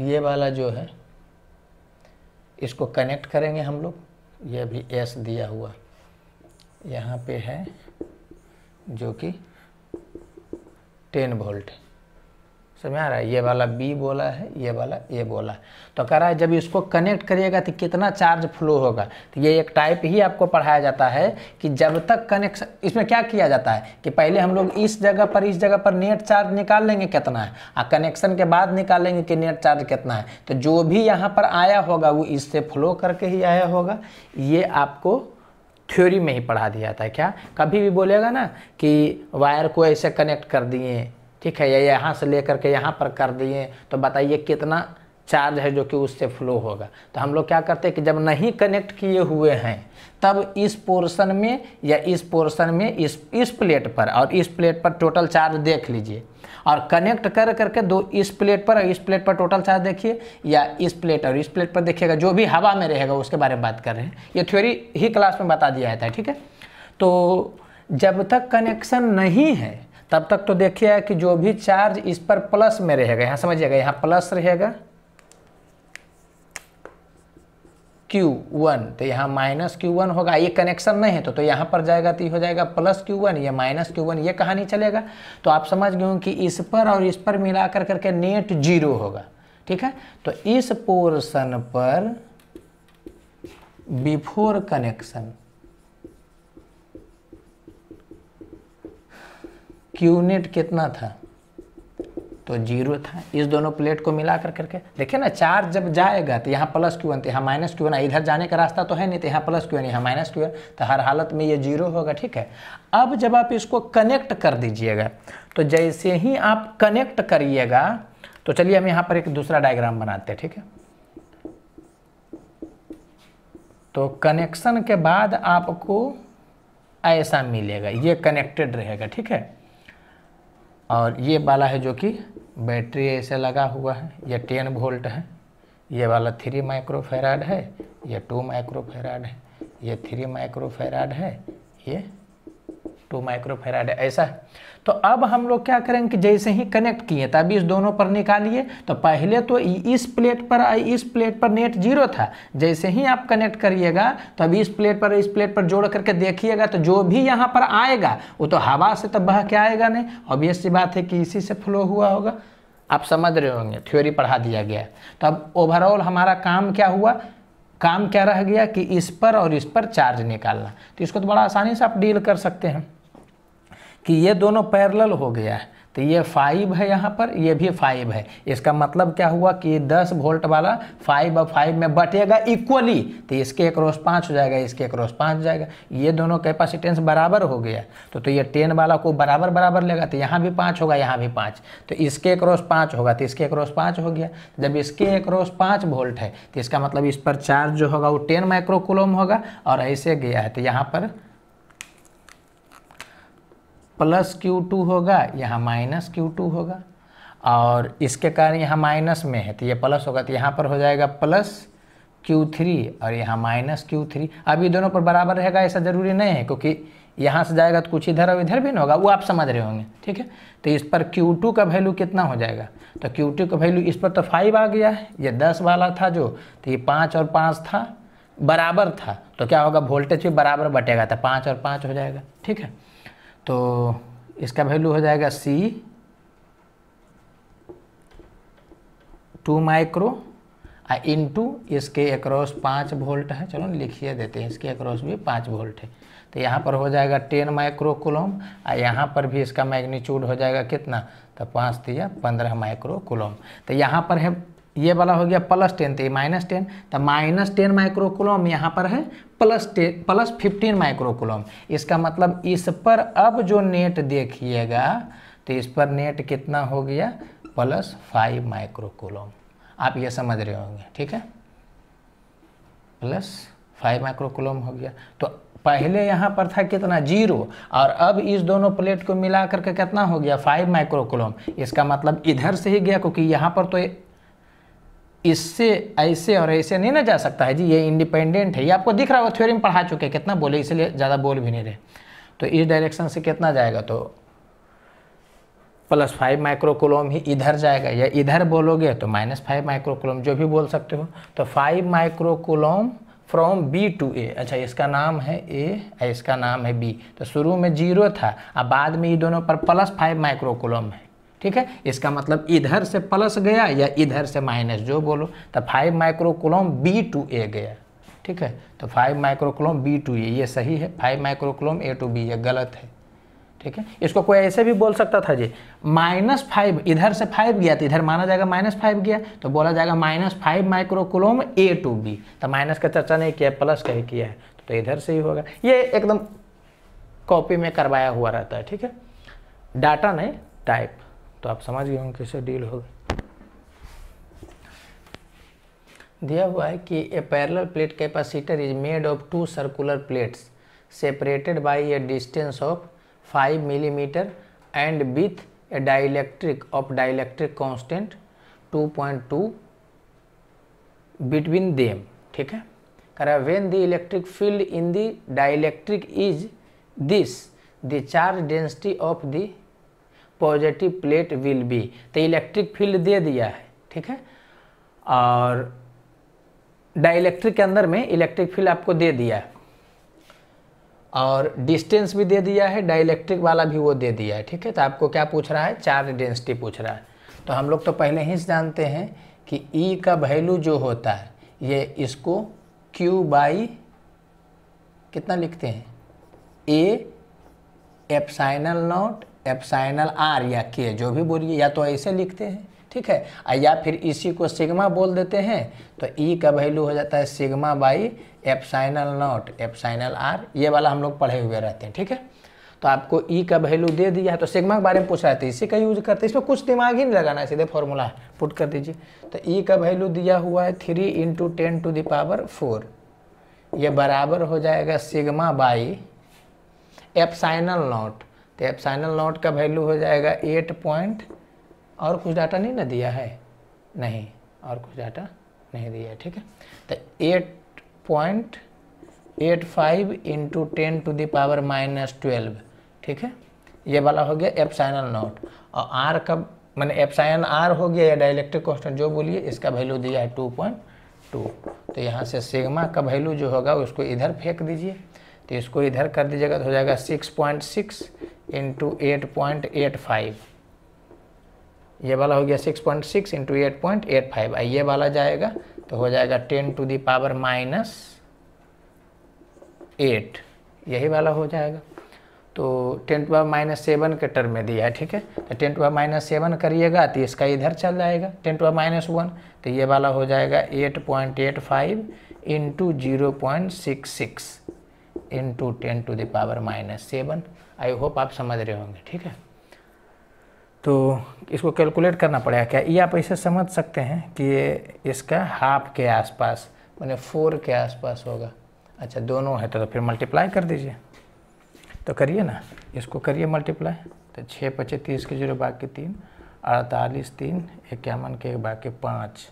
ये वाला जो है इसको कनेक्ट करेंगे हम लोग ये भी एस दिया हुआ यहाँ पे है जो कि टेन वोल्ट है समझ आ रहा है ये वाला बी बोला है ये वाला ए बोला है तो कह रहा है जब इसको कनेक्ट करिएगा तो कितना चार्ज फ्लो होगा तो ये एक टाइप ही आपको पढ़ाया जाता है कि जब तक कनेक्शन इसमें क्या किया जाता है कि पहले हम लोग इस जगह पर इस जगह पर नेट चार्ज निकाल लेंगे कितना है और कनेक्शन के बाद निकालेंगे कि नेट चार्ज कितना है तो जो भी यहाँ पर आया होगा वो इससे फ्लो करके ही आया होगा ये आपको थ्योरी में ही पढ़ा दिया था क्या कभी भी बोलेगा ना कि वायर को ऐसे कनेक्ट कर दिए ठीक है या यहाँ से लेकर के यहाँ पर कर दिए तो बताइए कितना चार्ज है जो कि उससे फ्लो होगा तो हम लोग क्या करते हैं कि जब नहीं कनेक्ट किए हुए हैं तब इस पोर्शन में या इस पोर्शन में इस इस प्लेट पर और इस प्लेट पर टोटल चार्ज देख लीजिए और कनेक्ट कर करके दो इस प्लेट पर और इस प्लेट पर टोटल चार्ज देखिए या इस प्लेट और इस प्लेट पर देखिएगा जो भी हवा में रहेगा उसके बारे में बात कर रहे हैं ये थ्योरी ही क्लास में बता दिया जाता है ठीक है तो जब तक कनेक्शन नहीं है तब तक तो देखिए कि जो भी चार्ज इस पर प्लस में रहेगा यहां समझिएगा यहां प्लस रहेगा क्यू वन तो यहाँ माइनस क्यू वन होगा ये कनेक्शन नहीं है तो तो यहाँ पर जाएगा तो ये हो जाएगा प्लस क्यू वन या माइनस क्यू वन ये कहानी चलेगा तो आप समझ गए कि इस पर और इस पर मिलाकर करके नेट जीरो होगा ठीक है तो इस पोर्शन पर बिफोर कनेक्शन क्यूनेट कितना था तो जीरो था इस दोनों प्लेट को मिला कर करके देखिए ना चार्ज जब जाएगा तो यहाँ प्लस क्यू एन तो यहाँ माइनस क्यू बना इधर जाने का रास्ता तो है नहीं तो यहाँ प्लस क्यू एन यहाँ माइनस क्यू तो हर हालत में ये जीरो होगा ठीक है अब जब आप इसको कनेक्ट कर दीजिएगा तो जैसे ही आप कनेक्ट करिएगा तो चलिए हम यहाँ पर एक दूसरा डायग्राम बनाते हैं ठीक है तो कनेक्शन के बाद आपको ऐसा मिलेगा ये कनेक्टेड रहेगा ठीक है और ये वाला है जो कि बैटरी ऐसे लगा हुआ है यह टेन वोल्ट है ये वाला थ्री माइक्रोफेराड है यह टू माइक्रोफेराड है ये थ्री माइक्रोफेराड है ये टू माइक्रोफेराइड ऐसा है तो अब हम लोग क्या करेंगे कि जैसे ही कनेक्ट किए तब इस दोनों पर निकालिए तो पहले तो इस प्लेट पर इस प्लेट पर नेट जीरो था जैसे ही आप कनेक्ट करिएगा तो अब इस प्लेट पर इस प्लेट पर जोड़ करके देखिएगा तो जो भी यहाँ पर आएगा वो तो हवा से तो बह के आएगा नहीं ऑब्वियस सी बात है कि इसी से फ्लो हुआ होगा आप समझ रहे होंगे थ्योरी पढ़ा दिया गया तो अब ओवरऑल हमारा काम क्या हुआ काम क्या रह गया कि इस पर और इस पर चार्ज निकालना तो इसको तो बड़ा आसानी से आप डील कर सकते हैं कि ये दोनों पैरल हो गया है तो ये फाइव है यहाँ पर ये भी फाइव है इसका मतलब क्या हुआ कि दस वोल्ट वाला फाइव और फाइव में बटेगा इक्वली तो इसके एक रोस पाँच हो जाएगा इसके एक अक्रॉस पाँच हो जाएगा ये दोनों कैपेसिटेंस बराबर हो गया तो तो ये टेन वाला को बराबर बराबर लेगा तो यहाँ भी पाँच होगा यहाँ भी पाँच तो इसके एक रोस पाँच होगा तो इसके एक रोस पाँच हो गया जब इसके एक अक्रॉस पाँच वोल्ट है तो इसका मतलब इस पर चार्ज जो होगा वो टेन माइक्रोकुलम होगा और ऐसे गया है तो यहाँ पर प्लस क्यू टू होगा यहाँ माइनस क्यू टू होगा और इसके कारण यहाँ माइनस में है तो ये प्लस होगा तो यहाँ पर हो जाएगा प्लस क्यू थ्री और यहाँ माइनस क्यू थ्री अब ये दोनों पर बराबर रहेगा ऐसा ज़रूरी नहीं है क्योंकि यहाँ से जाएगा तो कुछ इधर और इधर भी ना होगा वो आप समझ रहे होंगे ठीक है तो इस पर क्यू टू का वैल्यू कितना हो जाएगा तो क्यू टू का वैल्यू इस पर तो फाइव आ गया है ये दस वाला था जो तो ये पाँच और पाँच था बराबर था तो क्या होगा वोल्टेज भी बराबर बटेगा तो पाँच और पाँच हो जाएगा ठीक है तो इसका वैल्यू हो जाएगा सी टू माइक्रो आ टू इसके अक्रॉस पाँच वोल्ट है चलो लिखिए देते हैं इसके अक्रॉस भी पाँच वोल्ट है तो यहाँ पर हो जाएगा टेन माइक्रो कुलम आ यहाँ पर भी इसका मैग्नीट्यूड हो जाएगा कितना तो पाँच दिया पंद्रह माइक्रो कुलम तो यहाँ पर है ये वाला हो गया प्लस टेन तो ये माइनस टेन तो माइनस टेन माइक्रोकुलम यहाँ पर है plus ten plus fifteen microcoulomb इसका मतलब इस पर अब जो नेट देखिएगा तो इस पर नेट कितना हो गया प्लस फाइव माइक्रोकुलम आप ये समझ रहे होंगे ठीक है प्लस फाइव माइक्रोकुलम हो गया तो पहले यहाँ पर था कितना जीरो और अब इस दोनों प्लेट को मिला करके कितना हो गया फाइव माइक्रोकुलम इसका मतलब इधर से ही गया क्योंकि यहाँ पर तो इससे ऐसे और ऐसे नहीं ना जा सकता है जी ये इंडिपेंडेंट है ये आपको दिख रहा होगा थ्योरी में पढ़ा चुके हैं कितना बोले इसलिए ज़्यादा बोल भी नहीं रहे तो इस डायरेक्शन से कितना जाएगा तो प्लस फाइव माइक्रोकोलोम ही इधर जाएगा या इधर बोलोगे तो माइनस फाइव माइक्रोकोलोम जो भी बोल सकते हो तो five microcoulomb from B to A अच्छा इसका नाम है ए इसका नाम है बी तो शुरू में जीरो था अब बाद में ये दोनों पर प्लस फाइव माइक्रोकोलम है ठीक है इसका मतलब इधर से प्लस गया या इधर से माइनस जो बोलो तो five microcoulomb B to A गया ठीक है तो five microcoulomb B to A ये सही है five microcoulomb A to B ये गलत है ठीक है इसको कोई ऐसे भी बोल सकता था जी माइनस फाइव इधर से फाइव गया तो इधर माना जाएगा माइनस फाइव गया तो बोला जाएगा minus five microcoulomb A to B तो माइनस का चर्चा नहीं किया प्लस का ही किया है तो, तो इधर से ही होगा ये एकदम कॉपी में करवाया हुआ रहता है ठीक है डाटा नहीं टाइप तो आप समझ गए होंगे कैसे डील होगा दिया हुआ है कि a parallel plate capacitor is made of two circular plates separated by a distance of five millimetre and with a dielectric of dielectric constant 2.2 between them ठीक है करा when the electric field in the dielectric is this the charge density of the positive plate will be तो electric field दे दिया है ठीक है और डाइलेक्ट्रिक के अंदर में इलेक्ट्रिक फील्ड आपको दे दिया है और डिस्टेंस भी दे दिया है डाइलेक्ट्रिक वाला भी वो दे दिया है ठीक है तो आपको क्या पूछ रहा है चार्ज डेंसिटी पूछ रहा है तो हम लोग तो पहले ही जानते हैं कि ई e का वैल्यू जो होता है ये इसको क्यू बाई कितना लिखते हैं ए एप्साइनल नॉट एप्साइनल आर या के जो भी बोलिए या तो ऐसे लिखते हैं ठीक है या फिर इसी को सिग्मा बोल देते हैं तो ई e का वैल्यू हो जाता है sigma by epsilon naught epsilon R ये वाला हम लोग पढ़े हुए रहते हैं ठीक है तो आपको ई e का वैल्यू दे दिया है तो सिग्मा के बारे में पूछ रहे थे तो इसी का यूज करते हैं इसमें कुछ दिमाग ही नहीं लगाना है सीधे फॉर्मूला पुट कर दीजिए तो ई e का वैल्यू दिया हुआ है three into ten to the power four ये बराबर हो जाएगा सिग्मा बाई एप्साइनल नॉट तो अब साइनल नॉट का वैल्यू हो जाएगा एट पॉइंट और कुछ डाटा नहीं ना दिया है नहीं और कुछ डाटा नहीं दिया है ठीक है तो eight point eight five into ten to the power minus twelve ठीक है ये वाला हो गया एप्साइनल नॉट और आर का मैंने एप्साइन आर हो गया या डायलेक्ट्रिक कॉन्स्टेंट जो बोलिए इसका वैल्यू दिया है टू पॉइंट टू तो यहाँ से सिग्मा का वैल्यू जो होगा उसको इधर फेंक दीजिए तो इसको इधर कर दीजिएगा तो हो जाएगा six point six into eight point eight five ये वाला हो गया six point six into eight point eight five आई ये वाला जाएगा तो हो जाएगा ten to the power minus eight यही वाला हो जाएगा तो ten to power minus seven के टर्म में दिया है ठीक है तो ten to power minus seven करिएगा तो इसका इधर चल जाएगा ten to power minus one तो ये वाला हो जाएगा eight point eight five into zero point six six into ten to the power minus seven I hope आप समझ रहे होंगे ठीक है तो इसको कैलकुलेट करना पड़ेगा क्या ये आप ऐसे समझ सकते हैं कि ये इसका हाफ के आसपास मैंने फोर के आसपास होगा अच्छा दोनों है तो, फिर मल्टीप्लाई कर दीजिए तो करिए ना इसको करिए मल्टीप्लाई तो छः पचे तीस के जीरो बाकी तीन अड़तालीस तीन इक्यावन के बाकी पाँच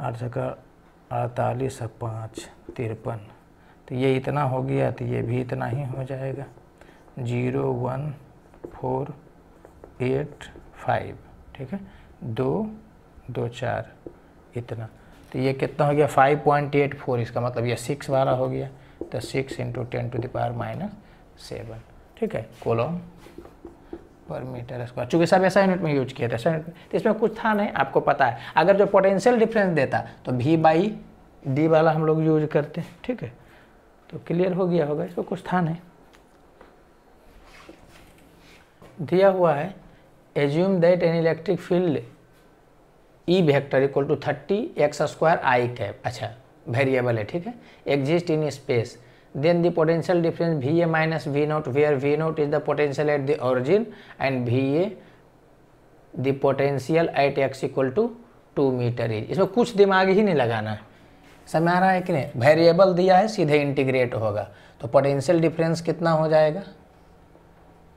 आठ सकर अड़तालीस और पाँच तिरपन तो ये इतना हो गया तो ये भी इतना ही हो जाएगा zero one four eight five ठीक है दो दो चार इतना तो ये कितना हो गया फाइव पॉइंट एट फोर इसका मतलब ये सिक्स वाला हो गया तो six into ten to the power minus seven ठीक है कोलम पर मीटर स्क्वायर चूँकि सब ऐसा यूनिट में यूज किया था ऐसा यूनिट में तो इसमें कुछ था नहीं आपको पता है अगर जो पोटेंशियल डिफरेंस देता तो भी बाई डी वाला हम लोग यूज करते हैं ठीक है तो क्लियर हो गया होगा इसमें कुछ था नहीं दिया हुआ है assume that an electric field E vector equal to thirty x square I cap अच्छा वेरिएबल है ठीक है exist in space then the potential difference V A minus V naught where V naught is the potential at the origin and V A the potential at x equal to two metre is इसमें कुछ दिमाग ही नहीं लगाना है समय आ रहा है कि नहीं वेरिएबल दिया है सीधे इंटीग्रेट होगा तो पोटेंशियल डिफरेंस कितना हो जाएगा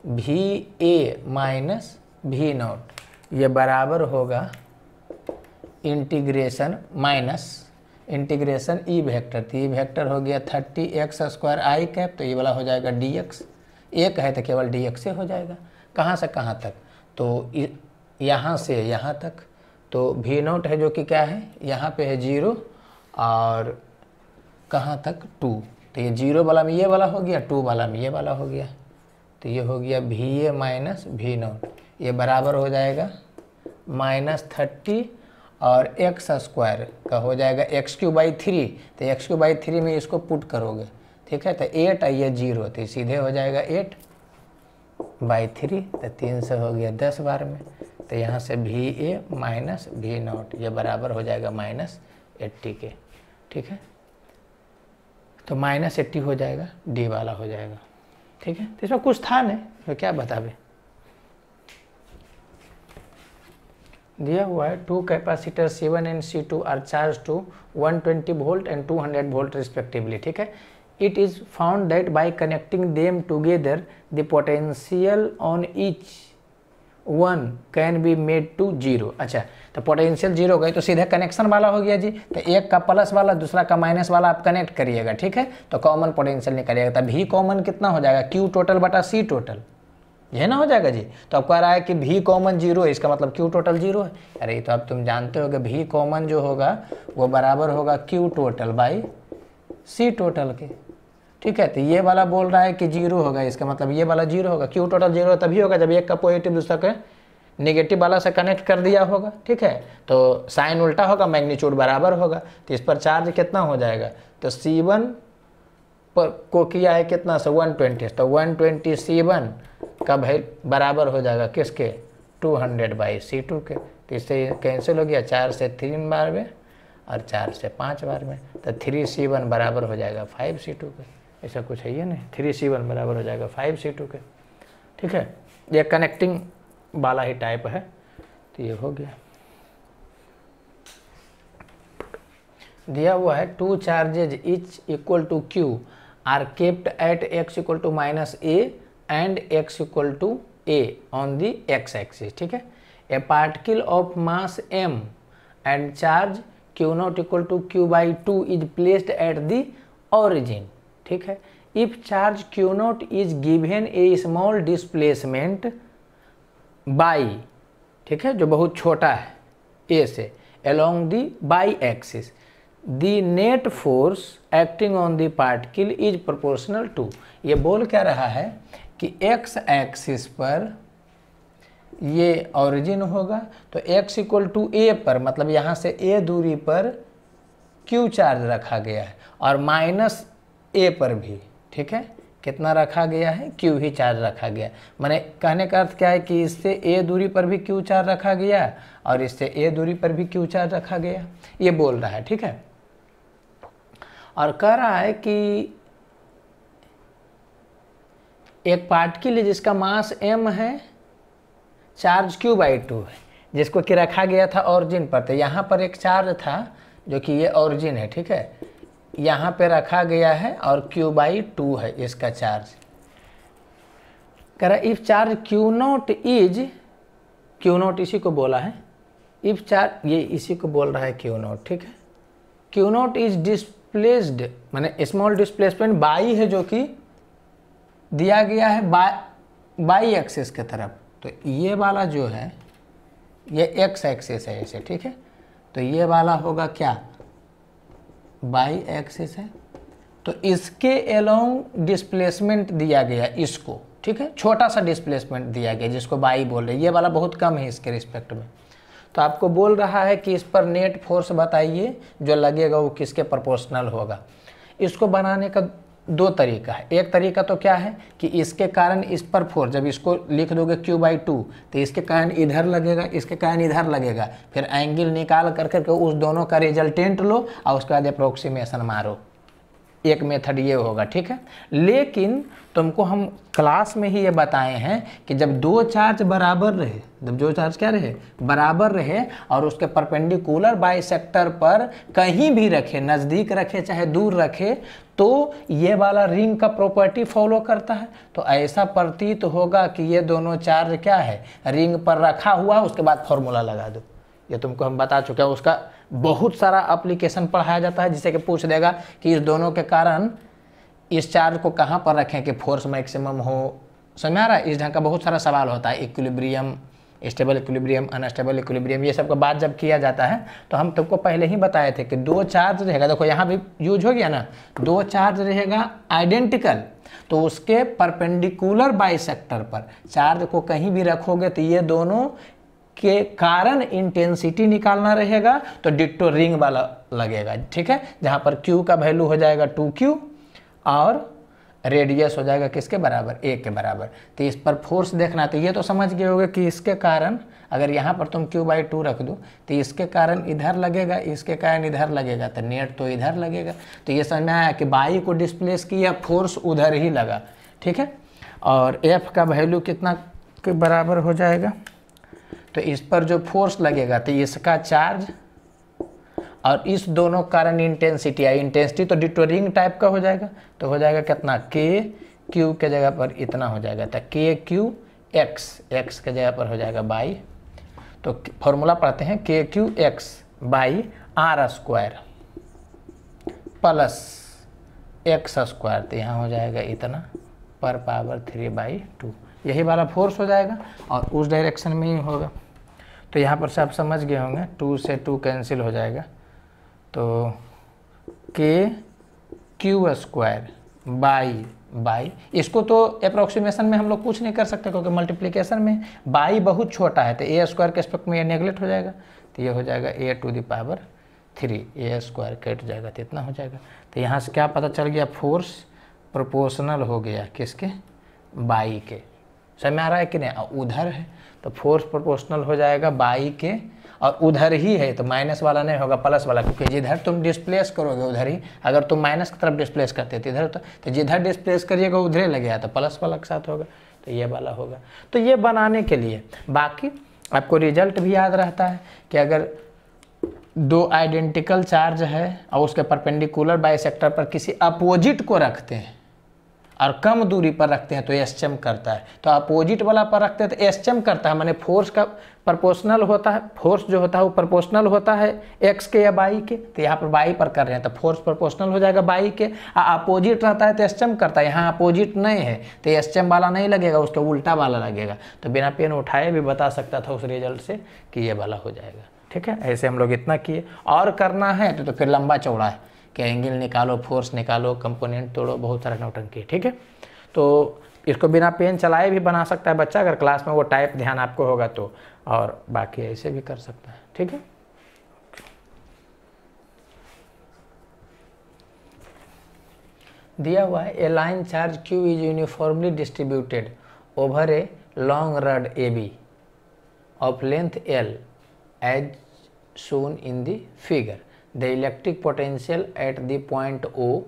भी ए माइनस भी नॉट ये बराबर होगा integration minus integration E vector तो ई e वेक्टर हो गया thirty x square I cap तो ये e वाला हो जाएगा डी एक्स एक है तो केवल डी एक्स से हो जाएगा कहाँ से कहाँ तक तो यहाँ से यहाँ तक तो भी नोट है जो कि क्या है यहाँ पे है जीरो और कहाँ तक टू तो ये जीरो वाला में ये वाला हो गया टू वाला में ये वाला हो गया तो ये हो गया भी ए माइनस भी नॉट ये बराबर हो जाएगा माइनस थर्टी और एक्स स्क्वायर का हो जाएगा एक्स क्यू बाई थ्री तो एक्स क्यू बाई थ्री में इसको पुट करोगे ठीक है तो एट आइए तो ये जीरो तो सीधे हो जाएगा एट बाई थ्री तो तीन सौ हो गया दस बार में तो यहाँ से भी ए माइनस भी नॉट ये बराबर हो जाएगा माइनस एट्टी के ठीक है तो माइनस एट्टी हो जाएगा डी वाला हो जाएगा ठीक है तो इसमें कुछ था नहीं तो क्या बतावे दिया हुआ है two capacitor C one and C two are charge to one twenty volt and two hundred volt respectively ठीक है it is found that by connecting them together the potential on each one can be made to zero अच्छा तो potential zero गई तो सीधे connection वाला हो गया जी तो एक का प्लस वाला दूसरा का माइनस वाला आप कनेक्ट करिएगा ठीक है तो कॉमन पोटेंशियल निकालिएगा तब भी कॉमन कितना हो जाएगा क्यू टोटल बटा सी टोटल यह ना हो जाएगा जी तो आपको कह रहा है कि भी कॉमन जीरो है इसका मतलब क्यू टोटल जीरो है अरे तो अब तुम जानते हो कि भी कॉमन जो होगा वो बराबर होगा Q total by C total के ठीक है तो ये वाला बोल रहा है कि जीरो होगा इसका मतलब ये वाला जीरो होगा क्यू टोटल जीरो तभी होगा जब एक का पॉजिटिव दूसरा का नेगेटिव वाला से कनेक्ट कर दिया होगा ठीक है तो साइन उल्टा होगा मैग्नीट्यूड बराबर होगा तो इस पर चार्ज कितना हो जाएगा तो सी वन पर को किया है कितना से वन ट्वेंटी तो वन ट्वेंटी सी वन का भाई बराबर हो जाएगा किसके two hundred by C two के तो इससे कैंसिल हो गया चार से तीन बार में और चार से पाँच बार में तो थ्री सी वन बराबर हो जाएगा फाइव सी टू के ऐसा कुछ है ही नहीं थ्री सी वन बराबर हो जाएगा फाइव सी टू के ठीक है ये कनेक्टिंग वाला ही टाइप है तो ये हो गया दिया हुआ है two charges each equal to Q are kept at x equal to minus A and x equal to A on the x axis ठीक है a particle of mass M and charge Q naught equal to Q by two is placed at the origin ठीक है if charge Q naught is given a small displacement y ठीक है जो बहुत छोटा है ए से along the by axis the net force acting on the particle is proportional to ये बोल क्या रहा है कि एक्स एक्सिस पर ये ऑरिजिन होगा तो x इक्वल टू ए पर मतलब यहाँ से ए दूरी पर q चार्ज रखा गया है और माइनस ए पर भी ठीक है कितना रखा गया है क्यू ही चार्ज रखा गया मैंने कहने का अर्थ क्या है कि इससे ए दूरी पर भी क्यू चार्ज रखा गया और इससे ए दूरी पर भी क्यू चार्ज रखा गया ये बोल रहा है ठीक है और कह रहा है कि एक पार्टिकल लिए जिसका मास एम है चार्ज क्यू बाई टू है जिसको कि रखा गया था ऑरिजिन पर तो यहाँ पर एक चार्ज था जो कि ये ऑरिजिन है ठीक है यहाँ पे रखा गया है और Q बाई टू है इसका चार्ज करा if charge Q naught is Q naught इसी को बोला है इफ़ चार्ज ये इसी को बोल रहा है Q नॉट ठीक है Q नॉट इज डिस्प्लेस्ड मैंने स्मॉल डिस्प्लेसमेंट बाई है जो कि दिया गया है बाई बाई एक्सेस के तरफ तो ये वाला जो है ये एक्स एक्सेस है ऐसे ठीक है तो ये वाला होगा क्या बाई एक्सिस है तो इसके अलोंग डिस्प्लेसमेंट दिया गया इसको ठीक है छोटा सा डिस्प्लेसमेंट दिया गया जिसको बाई बोल रहे ये वाला बहुत कम है इसके रिस्पेक्ट में तो आपको बोल रहा है कि इस पर नेट फोर्स बताइए जो लगेगा वो किसके प्रोपोर्शनल होगा इसको बनाने का दो तरीका है एक तरीका तो क्या है कि इसके कारण इस पर फोर जब इसको लिख दोगे क्यू बाई टू तो इसके कारण इधर लगेगा इसके कारण इधर लगेगा फिर एंगल निकाल कर करके उस दोनों का रिजल्टेंट लो और उसके बाद अप्रोक्सीमेशन मारो एक मेथड ये होगा ठीक है लेकिन तुमको हम क्लास में ही ये बताए हैं कि जब दो चार्ज बराबर रहे जब दो चार्ज क्या रहे बराबर रहे और उसके परपेंडिकुलर बाई सेक्टर पर कहीं भी रखे नज़दीक रखे चाहे दूर रखे तो ये वाला रिंग का प्रॉपर्टी फॉलो करता है तो ऐसा प्रतीत तो होगा कि ये दोनों चार्ज क्या है रिंग पर रखा हुआ उसके बाद फॉर्मूला लगा दो ये तुमको हम बता चुके हैं उसका बहुत सारा एप्लीकेशन पढ़ाया जाता है जिसे कि पूछ देगा कि इस दोनों के कारण इस चार्ज को कहाँ पर रखें कि फोर्स मैक्सिमम हो समझ आ रहा है इस ढंग का बहुत सारा सवाल होता है equilibrium stable equilibrium unstable equilibrium ये सब का बात जब किया जाता है तो हम तुमको पहले ही बताए थे कि दो चार्ज रहेगा देखो यहाँ भी यूज हो गया ना दो चार्ज रहेगा आइडेंटिकल तो उसके परपेंडिकुलर सेक्टर पर चार्ज को कहीं भी रखोगे तो ये दोनों के कारण इंटेंसिटी निकालना रहेगा तो डिट्टो रिंग वाला लगेगा ठीक है जहाँ पर क्यू का वैल्यू हो जाएगा टू क्यू और रेडियस हो जाएगा किसके बराबर ए के बराबर तो इस पर फोर्स देखना तो ये तो समझ गए होगे कि इसके कारण अगर यहाँ पर तुम क्यू बाई टू रख दो तो इसके कारण इधर लगेगा इसके कारण इधर लगेगा तो नेट तो इधर लगेगा तो ये समझ में आया कि बाई को डिस्प्लेस किया फोर्स उधर ही लगा ठीक है और एफ का वैल्यू कितना के बराबर हो जाएगा तो इस पर जो फोर्स लगेगा तो इसका चार्ज और इस दोनों कारण इंटेंसिटी आई इंटेंसिटी तो डिटोरिंग टाइप का हो जाएगा तो हो जाएगा कितना के क्यू के जगह पर इतना हो जाएगा तो के क्यू एक्स एक्स के जगह पर हो जाएगा बाई तो फॉर्मूला पढ़ते हैं के Q x by are square plus x square तो यहाँ हो जाएगा इतना पर पावर थ्री बाई टू यही वाला फोर्स हो जाएगा और उस डायरेक्शन में ही होगा तो यहाँ पर से आप समझ गए होंगे टू से टू कैंसिल हो जाएगा तो K Q square by by इसको तो अप्रोक्सीमेशन में हम लोग कुछ नहीं कर सकते क्योंकि मल्टीप्लीकेशन में बाई बहुत छोटा है तो ए स्क्वायर के स्पेक्ट में ये नेगलेक्ट हो जाएगा तो ये हो जाएगा A to the power three A square cut जाएगा तो इतना हो जाएगा तो यहाँ से क्या पता चल गया फोर्स प्रोपोर्शनल हो गया किसके बाई के समय आ रहा है कि नहीं उधर है तो फोर्स प्रोपोर्शनल हो जाएगा बाई के और उधर ही है तो माइनस वाला नहीं होगा प्लस वाला क्योंकि जिधर तुम डिस्प्लेस करोगे उधर ही अगर तुम माइनस की तरफ डिस्प्लेस करते तो इधर तो, तो जिधर डिस्प्लेस करिएगा उधर ही लगेगा तो प्लस वाला के साथ होगा तो ये वाला होगा तो ये बनाने के लिए बाकी आपको रिजल्ट भी याद रहता है कि अगर दो आइडेंटिकल चार्ज है और उसके परपेंडिकुलर बाई सेक्टर पर किसी अपोजिट को रखते हैं और कम दूरी पर रखते हैं तो एस करता है तो अपोजिट वाला पर रखते हैं तो एस करता है माने फोर्स का प्रपोशनल होता है फोर्स जो होता है वो प्रपोशनल होता है एक्स के या बाई के तो यहाँ पर बाई पर कर रहे हैं तो फोर्स प्रपोशनल हो जाएगा बाई के अपोजिट रहता है तो एस करता है यहाँ अपोजिट नहीं है तो एस वाला नहीं लगेगा उसके उल्टा वाला लगेगा तो बिना पेन उठाए भी बता सकता था उस रिजल्ट से कि ये वाला हो जाएगा ठीक है ऐसे हम लोग इतना किए और करना है तो, तो फिर लंबा चौड़ा है एंगल निकालो फोर्स निकालो कंपोनेंट तोड़ो बहुत सारे नौटंकी ठीक है तो इसको बिना पेन चलाए भी बना सकता है बच्चा अगर क्लास में वो टाइप ध्यान आपको होगा तो और बाकी ऐसे भी कर सकता है ठीक है दिया हुआ है a line charge Q is uniformly distributed over a long rod A B of length L as shown in the figure the electric potential at the point O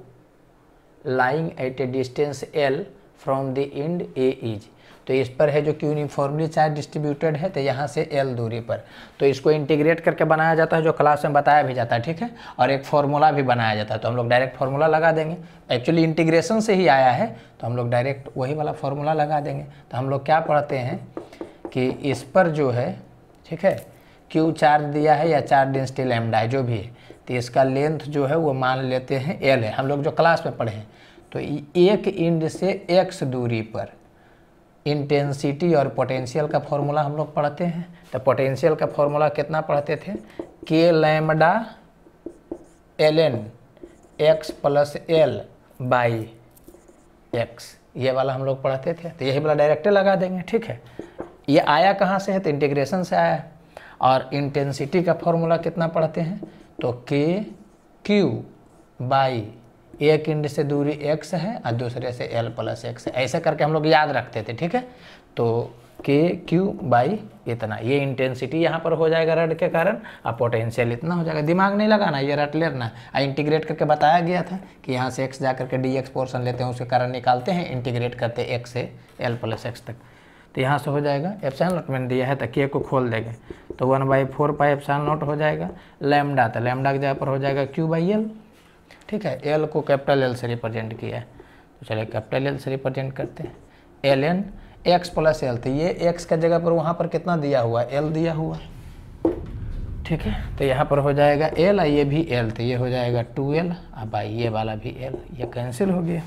lying at a distance L from the end A is तो इस पर है जो कि uniformly charge distributed है तो यहाँ से एल दूरी पर तो इसको इंटीग्रेट करके बनाया जाता है जो क्लास में बताया भी जाता है ठीक है और एक फार्मूला भी बनाया जाता है तो हम लोग डायरेक्ट फार्मूला लगा देंगे एक्चुअली इंटीग्रेशन से ही आया है तो हम लोग डायरेक्ट वही वाला फार्मूला लगा देंगे तो हम लोग क्या पढ़ते हैं कि इस पर जो है ठीक है क्यू चार्ज दिया है या चार्ज डेंसिटी लैम्डा है जो भी है तो इसका लेंथ जो है वो मान लेते हैं एल है हम लोग जो क्लास में पढ़े हैं तो एक इंड से एक्स दूरी पर इंटेंसिटी और पोटेंशियल का फॉर्मूला हम लोग पढ़ते हैं तो पोटेंशियल का फॉर्मूला कितना पढ़ते थे K lambda L N x plus L by x ये वाला हम लोग पढ़ते थे तो यही वाला डायरेक्ट लगा देंगे ठीक है ये आया कहाँ से है तो इंटीग्रेशन से आया और इंटेंसिटी का फॉर्मूला कितना पढ़ते हैं तो के क्यू बाई एक इंड से दूरी एक्स है और दूसरे से एल प्लस एक्स है ऐसे करके हम लोग याद रखते थे ठीक है तो के क्यू बाई इतना ये इंटेंसिटी यहाँ पर हो जाएगा रड के कारण और पोटेंशियल इतना हो जाएगा दिमाग नहीं लगाना ये रट लेना और इंटीग्रेट करके बताया गया था कि यहाँ से एक्स जा करके डी एक्स पोर्सन लेते हैं उसके कारण निकालते हैं इंटीग्रेट करते हैं एक्स से एल प्लस एक्स तक तो यहाँ से हो जाएगा एफसाइन नोट मैंने दिया है तो के को खोल देंगे तो one by four pi epsilon naught हो जाएगा लेमडा तो लेमडा की जगह पर हो जाएगा क्यू बाई एल ठीक है एल को कैपिटल एल से रिप्रेजेंट किया है तो चलिए कैपिटल एल से रिप्रेजेंट करते हैं L N x plus L तो ये एक्स का जगह पर वहाँ पर कितना दिया हुआ है एल दिया हुआ है ठीक है तो यहाँ पर हो जाएगा एल आ ये भी एल तो ये हो जाएगा टू एल और बाई ये वाला भी एल ये कैंसिल हो गया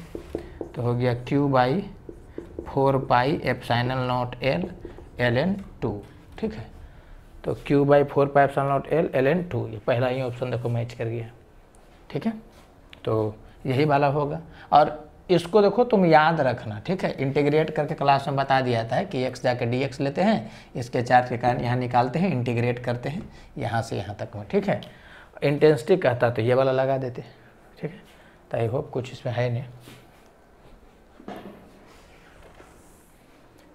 तो हो गया Q by four pi epsilon naught L L N two ठीक है तो Q by four pi epsilon naught L L N two ये पहला ही ऑप्शन देखो मैच कर गया ठीक है तो यही वाला होगा और इसको देखो तुम याद रखना ठीक है इंटीग्रेट करके क्लास में बता दिया था कि एक्स जाके डी एक्स लेते हैं इसके चार्ज के कारण यहाँ निकालते हैं इंटीग्रेट करते हैं यहाँ से यहाँ तक में ठीक है इंटेंसिटी कहता तो ये वाला लगा देते ठीक है तो आई होप कुछ इसमें है नहीं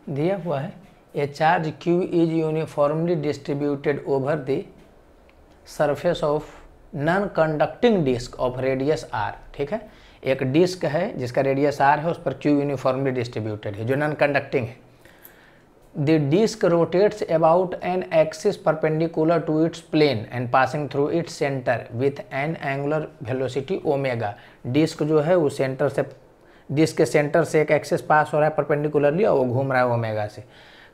दिया हुआ है a charge Q is uniformly distributed over the surface of non conducting disc of radius R ठीक है एक डिस्क है जिसका रेडियस आर है उस पर क्यू यूनिफॉर्मली डिस्ट्रीब्यूटेड है जो नॉन कंडक्टिंग है the disc rotates about an axis perpendicular to its plane and passing through its centre with an angular velocity omega disc जो है वो सेंटर से जिसके सेंटर से एक एक्सेस पास हो रहा है परपेंडिकुलरली और वो घूम रहा है ओमेगा से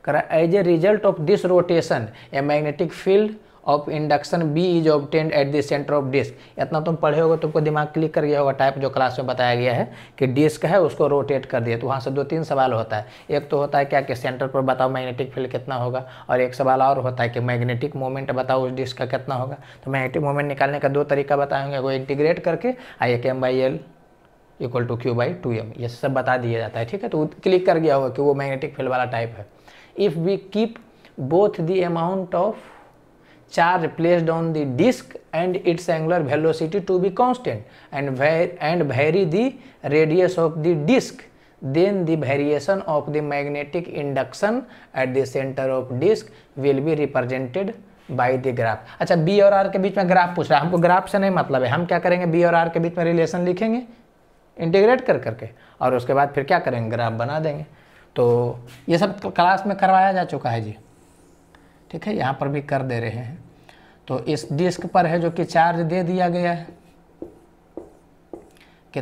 करा as a result of this rotation a magnetic field of induction B is obtained at the centre of disc इतना तुम पढ़े होगे तुमको दिमाग क्लिक कर गया होगा टाइप जो क्लास में बताया गया है कि डिस्क है उसको रोटेट कर दिया तो वहाँ से दो तीन सवाल होता है एक तो होता है क्या कि सेंटर पर बताओ मैग्नेटिक फील्ड कितना होगा और एक सवाल और होता है कि मैग्नेटिक मोमेंट बताओ उस डिस्क का कितना होगा तो मैग्नेटिक मोमेंट निकालने का दो तरीका बताएंगे वो इंटीग्रेट करके आई एक M by L equal to Q by two M ये सब बता दिया जाता है ठीक है तो क्लिक कर गया होगा कि वो मैग्नेटिक फील्ड वाला टाइप है if we keep both the amount of charge placed on the disc and its angular velocity to be constant and and vary the radius of the disc then the variation of the magnetic induction at the centre of disc will be represented by the graph अच्छा B और R के बीच में graph पूछ रहा है हमको graph से नहीं मतलब है हम क्या करेंगे बी और आर के बीच में रिलेशन लिखेंगे इंटीग्रेट कर करके और उसके बाद फिर क्या करेंगे ग्राफ बना देंगे तो ये सब क्लास में करवाया जा चुका है जी ठीक है यहाँ पर भी कर दे रहे हैं तो इस डिस्क पर है जो कि चार्ज दे दिया गया है कि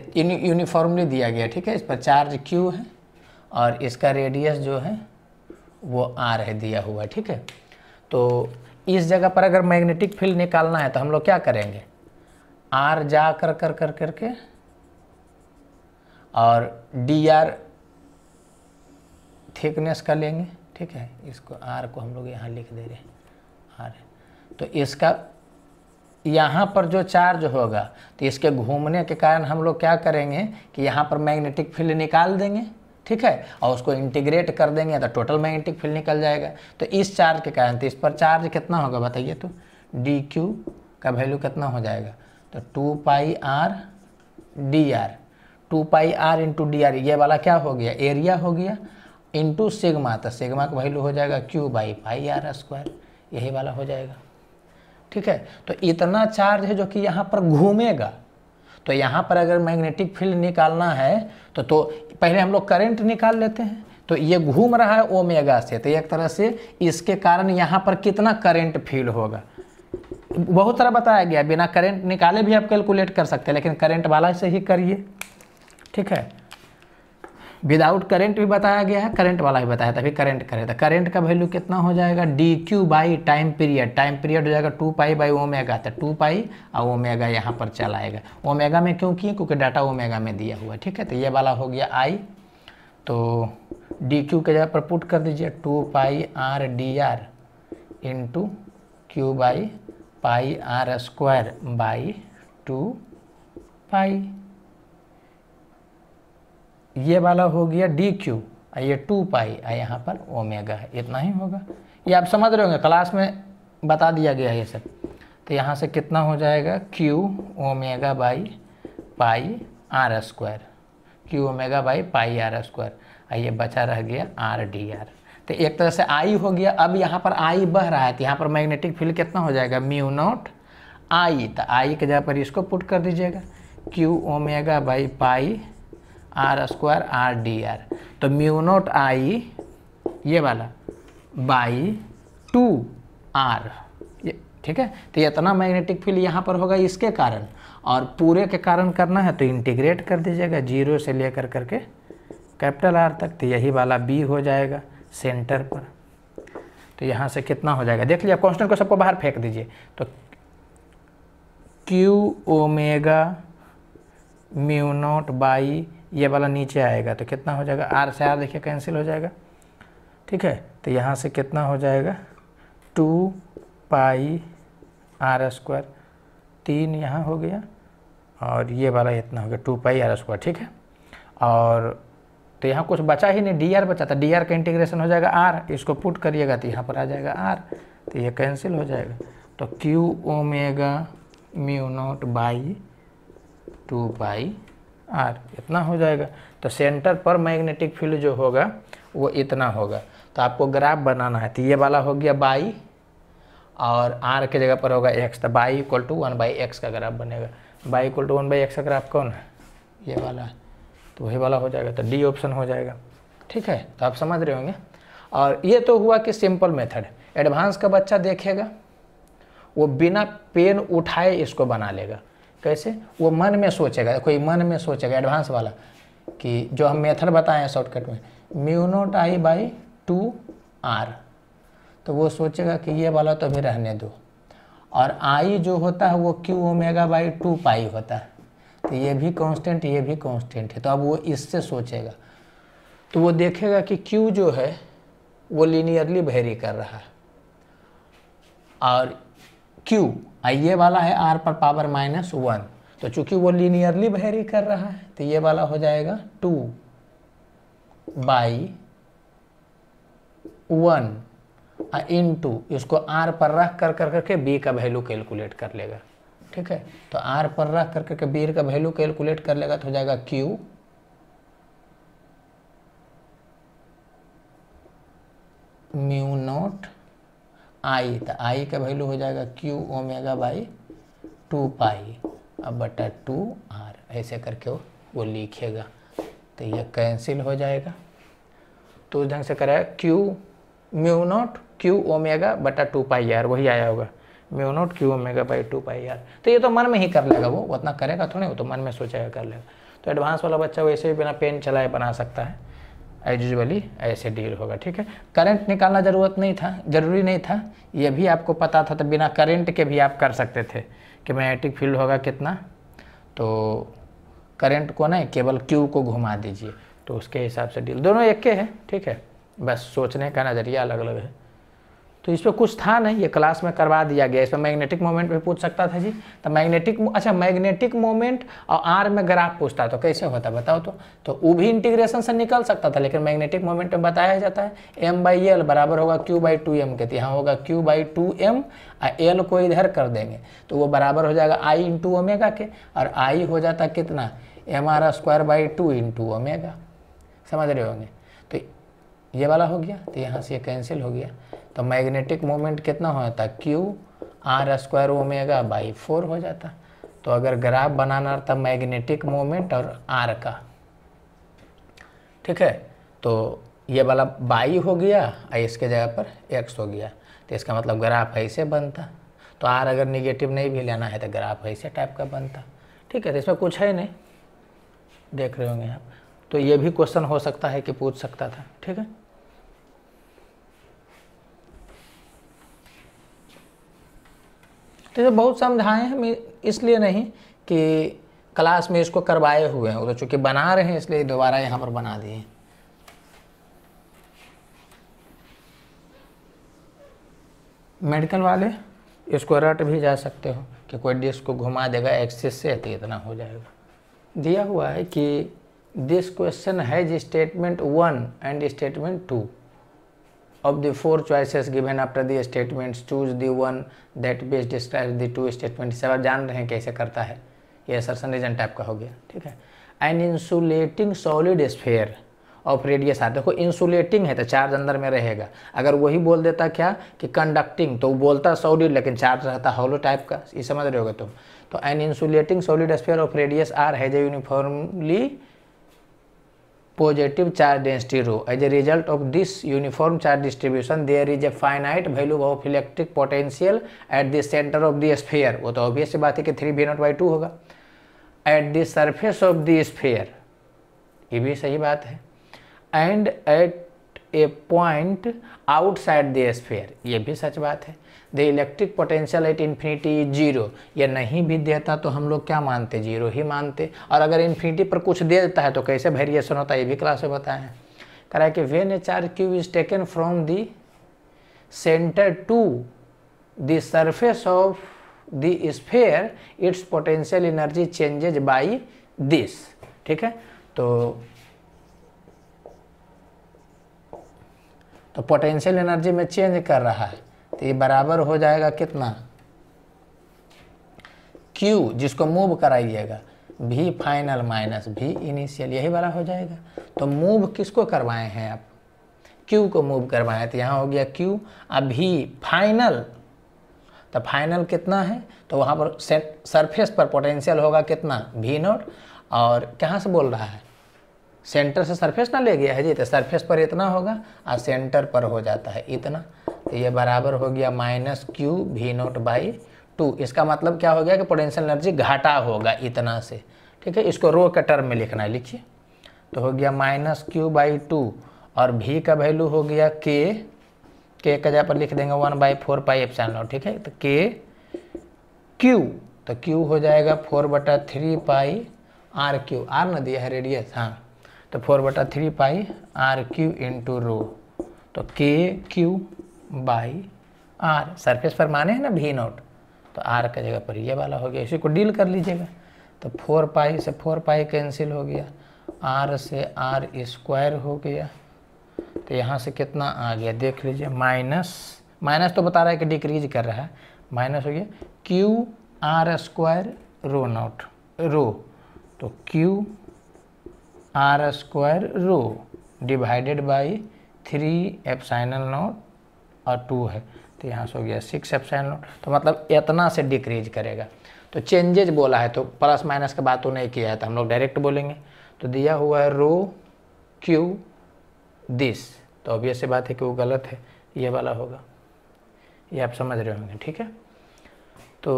यूनिफॉर्मली दिया गया ठीक है इस पर चार्ज क्यू है और इसका रेडियस जो है वो आर है दिया हुआ ठीक है तो इस जगह पर अगर मैग्नेटिक फील्ड निकालना है तो हम लोग क्या करेंगे आर जा कर कर कर करके कर, और डी आर थिकनेस का लेंगे ठीक है इसको आर को हम लोग यहाँ लिख दे रहे हैं आर तो इसका यहाँ पर जो चार्ज होगा तो इसके घूमने के कारण हम लोग क्या करेंगे कि यहाँ पर मैग्नेटिक फील्ड निकाल देंगे ठीक है और उसको इंटीग्रेट कर देंगे तो टोटल मैग्नेटिक फील्ड निकल जाएगा तो इस चार्ज के कारण तो इस पर चार्ज कितना होगा बताइए तो डी क्यू का वैल्यू कितना हो जाएगा तो two pi R D R two pi R into D R ये वाला क्या हो गया एरिया हो गया इंटू सिगमा तो सिगमा का वैल्यू हो जाएगा Q by pi R square यही वाला हो जाएगा ठीक है तो इतना चार्ज है जो कि यहाँ पर घूमेगा तो यहाँ पर अगर मैग्नेटिक फील्ड निकालना है तो तो पहले हम लोग करंट निकाल लेते हैं तो ये घूम रहा है ओमेगा से तो एक तरह से इसके कारण यहाँ पर कितना करंट फील होगा बहुत तरह बताया गया बिना करंट निकाले भी आप कैलकुलेट कर सकते हैं लेकिन करंट वाला से ही करिए ठीक है विदाउट करंट भी बताया गया है करंट वाला भी बताया था अभी करंट करे था तो करंट का वैल्यू कितना हो जाएगा D Q by time period time period हो जाएगा टू पाई बाई ओमेगा तो टू पाई और ओमेगा यहाँ पर चलाएगा ओमेगा में क्यों किए क्योंकि डाटा ओमेगा में दिया हुआ है ठीक है तो ये वाला हो गया आई तो डी क्यू के जगह पर पुट कर दीजिए two pi R D R into Q by pi R square by two pi ये वाला हो गया डी क्यू ये टू पाई यहाँ पर ओमेगा है इतना ही होगा ये आप समझ रहे होंगे क्लास में बता दिया गया है ये सब तो यहाँ से कितना हो जाएगा Q omega by pi R square Q omega by pi R square ये बचा रह गया आर डी आर तो एक तरह से आई हो गया अब यहाँ पर आई बह रहा है तो यहाँ पर मैग्नेटिक फील्ड कितना हो जाएगा म्यू नॉट आई तो आई के जगह पर इसको पुट कर दीजिएगा Q omega by pi R square R D R तो म्यूनोट आई ये वाला बाई टू आर ये ठीक है तो इतना मैग्नेटिक फील्ड यहाँ पर होगा इसके कारण और पूरे के कारण करना है तो इंटीग्रेट कर दीजिएगा जीरो से लेकर करके कैपिटल आर तक तो यही वाला बी हो जाएगा सेंटर पर तो यहाँ से कितना हो जाएगा देख लिया कॉन्स्टेंट को सबको बाहर फेंक दीजिए तो क्यू ओमेगा म्यूनोट बाई ये वाला नीचे आएगा तो कितना हो जाएगा आर से आर देखिए कैंसिल हो जाएगा ठीक है तो यहाँ से कितना हो जाएगा टू पाई आर स्क्वायर तीन यहाँ हो गया और ये वाला इतना हो गया टू पाई आर स्क्वायर ठीक है और तो यहाँ कुछ बचा ही नहीं डी आर बचा था डी आर का इंटीग्रेशन हो जाएगा आर इसको पुट करिएगा तो यहाँ पर आ जाएगा आर तो ये कैंसिल हो जाएगा तो Q omega mu naught by two by R इतना हो जाएगा तो सेंटर पर मैग्नेटिक फील्ड जो होगा वो इतना होगा तो आपको ग्राफ बनाना है तो ये वाला हो गया बाई और आर के जगह पर होगा एक्स तो y equal to one by x का ग्राफ बनेगा y equal to one by x का ग्राफ कौन है ये वाला है तो वही वाला हो जाएगा तो डी ऑप्शन हो जाएगा ठीक है तो आप समझ रहे होंगे और ये तो हुआ कि सिंपल मेथड एडवांस का बच्चा देखेगा वो बिना पेन उठाए इसको बना लेगा कैसे वो मन में सोचेगा कोई मन में सोचेगा एडवांस वाला कि जो हम मेथड बताएं शॉर्टकट में mu naught I by two are तो वो सोचेगा कि ये वाला तो अभी रहने दो और आई जो होता है वो Q omega by two pi होता है तो ये भी कांस्टेंट ये भी कांस्टेंट है तो अब वो इससे सोचेगा तो वो देखेगा कि क्यू जो है वो लीनियरली वेरी कर रहा है और क्यू आई हाँ, ये वाला है आर पर पावर माइनस वन तो चूंकि वो लीनियरली वेरी कर रहा है तो ये वाला हो जाएगा टू बाई वन इन टू इसको आर पर रख कर कर करके बी का वैल्यू कैलकुलेट कर लेगा ठीक है तो आर पर रख कर करके बी का वैल्यू कैलकुलेट कर लेगा तो हो जाएगा क्यू म्यू नोट आई तो आई का वैल्यू हो जाएगा Q omega by two pi अब बटा टू आर ऐसे करके वो, वो लिखेगा तो ये कैंसिल हो जाएगा तो उस ढंग से कराया Q mu naught Q omega बटा टू पाई आर वही आया होगा mu naught Q omega by two pi R तो ये तो मन में ही कर लेगा वो उतना करेगा थोड़े वो तो मन में सोचेगा कर लेगा तो एडवांस वाला बच्चा वैसे भी बिना पेन चलाए बना सकता है एजुअली यूजली ऐसे डील होगा ठीक है करंट निकालना ज़रूरत नहीं था ज़रूरी नहीं था ये भी आपको पता था तो बिना करंट के भी आप कर सकते थे कि मैग्नेटिक फील्ड होगा कितना तो करंट को नहीं केवल क्यू को घुमा दीजिए तो उसके हिसाब से डील दोनों एक के हैं ठीक है बस सोचने का नज़रिया अलग अलग है तो इस पर कुछ था नहीं ये क्लास में करवा दिया गया इस पर मैग्नेटिक मोमेंट भी पूछ सकता था जी तो मैग्नेटिक अच्छा मैग्नेटिक मोमेंट और आर में ग्राफ पूछता तो कैसे होता बताओ तो तो वो भी इंटीग्रेशन से निकल सकता था लेकिन मैग्नेटिक मोमेंट में बताया जाता है एम बाई एल बराबर होगा क्यू बाई टू एम के तो यहाँ होगा क्यू बाई टू एम और एल को इधर कर देंगे तो वो बराबर हो जाएगा आई इंटू ओमेगा के और आई हो जाता कितना M R square by two into omega समझ रहे होंगे तो ये वाला हो गया तो यहाँ से ये कैंसिल हो गया तो मैग्नेटिक मोमेंट कितना होता Q R square omega by four हो जाता तो अगर ग्राफ बनाना था मैग्नेटिक मोमेंट और आर का ठीक है तो ये वाला बाई हो गया और इसके जगह पर एक्स हो गया तो इसका मतलब ग्राफ ऐसे बनता तो आर अगर निगेटिव नहीं भी लेना है तो ग्राफ ऐसे टाइप का बनता ठीक है तो इसमें कुछ है नहीं देख रहे होंगे आप तो ये भी क्वेश्चन हो सकता है कि पूछ सकता था ठीक है तो ये बहुत समझाए हैं इसलिए नहीं कि क्लास में इसको करवाए हुए हैं वो तो चूँकि बना रहे हैं इसलिए दोबारा यहाँ पर बना दिए मेडिकल वाले इसको रट भी जा सकते हो कि कोई डिस्क को घुमा देगा एक्सिस से तो इतना हो जाएगा दिया हुआ है कि this question has statement one and statement two of the four choices given after the statements choose the one that best describes the two statements सब आप जान रहे हैं कैसे करता है ये असरसन रीजन टाइप का हो गया ठीक है an insulating solid sphere of radius R देखो इंसुलेटिंग है तो चार्ज अंदर में रहेगा अगर वही बोल देता क्या कि कंडक्टिंग तो बोलता सॉलिड लेकिन चार्ज रहता हॉलो टाइप का ये समझ रहे होगे तुम तो an insulating solid sphere of radius R है a uniformly positive charge density rho as a result of this uniform charge distribution there is a finite value of electric potential at the centre of the sphere वो तो obvious बात है कि three B naught by two होगा at the surface of the sphere ये भी सही बात है and at a point outside the sphere ये भी सच बात है the electric potential at infinity zero या नहीं भी देता तो हम लोग क्या मानते जीरो ही मानते और अगर इन्फिनिटी पर कुछ दे देता है तो कैसे वेरिएशन होता है ये भी क्लास में बताएं करा कि when a charge Q is taken from the centre to the surface of the sphere its potential energy changes by this ठीक है तो तो पोटेंशियल एनर्जी में चेंज कर रहा है तो ये बराबर हो जाएगा कितना Q जिसको मूव कराइएगा भी फाइनल माइनस भी इनिशियल यही वाला हो जाएगा तो मूव किसको करवाए हैं आप Q को मूव करवाए तो यहाँ हो गया Q भी फाइनल तो फाइनल कितना है तो वहाँ पर सरफेस पर पोटेंशियल होगा कितना भी नोट और कहाँ से बोल रहा है सेंटर से सरफेस ना ले गया है जी तो सरफेस पर इतना होगा और सेंटर पर हो जाता है इतना तो ये बराबर हो गया minus Q V naught by two इसका मतलब क्या हो गया कि पोटेंशियल एनर्जी घाटा होगा इतना से ठीक है इसको रो के टर्म में लिखना है लिखिए तो हो गया माइनस क्यू बाई टू और भी का वैल्यू हो गया के के का जहाँ पर लिख देंगे one by four pi F naught ठीक है तो के क्यू तो क्यू हो जाएगा फोर बटा three pi are cube R ना दिया है रेडियस हाँ तो फोर बटा three pi are Q into rho तो K q by are surface पर माने है ना भी नोट तो आर का जगह पर ये वाला हो गया इसी को डील कर लीजिएगा तो फोर पाई से फोर पाई कैंसिल हो गया आर से आर स्क्वायर हो गया तो यहाँ से कितना आ गया देख लीजिए माइनस माइनस तो बता रहा है कि डिक्रीज कर रहा है माइनस हो गया Q R square rho naught rho तो Q R square rho divided by three epsilon naught और टू है तो यहाँ से हो गया सिक्स एफसाइनल नोट तो मतलब इतना से डिक्रीज करेगा तो चेंजेज बोला है तो प्लस माइनस का बात तो नहीं किया है तो हम लोग डायरेक्ट बोलेंगे तो दिया हुआ है रो क्यू दिस तो ऑब्वियस बात है कि वो गलत है ये वाला होगा ये आप समझ रहे होंगे ठीक है तो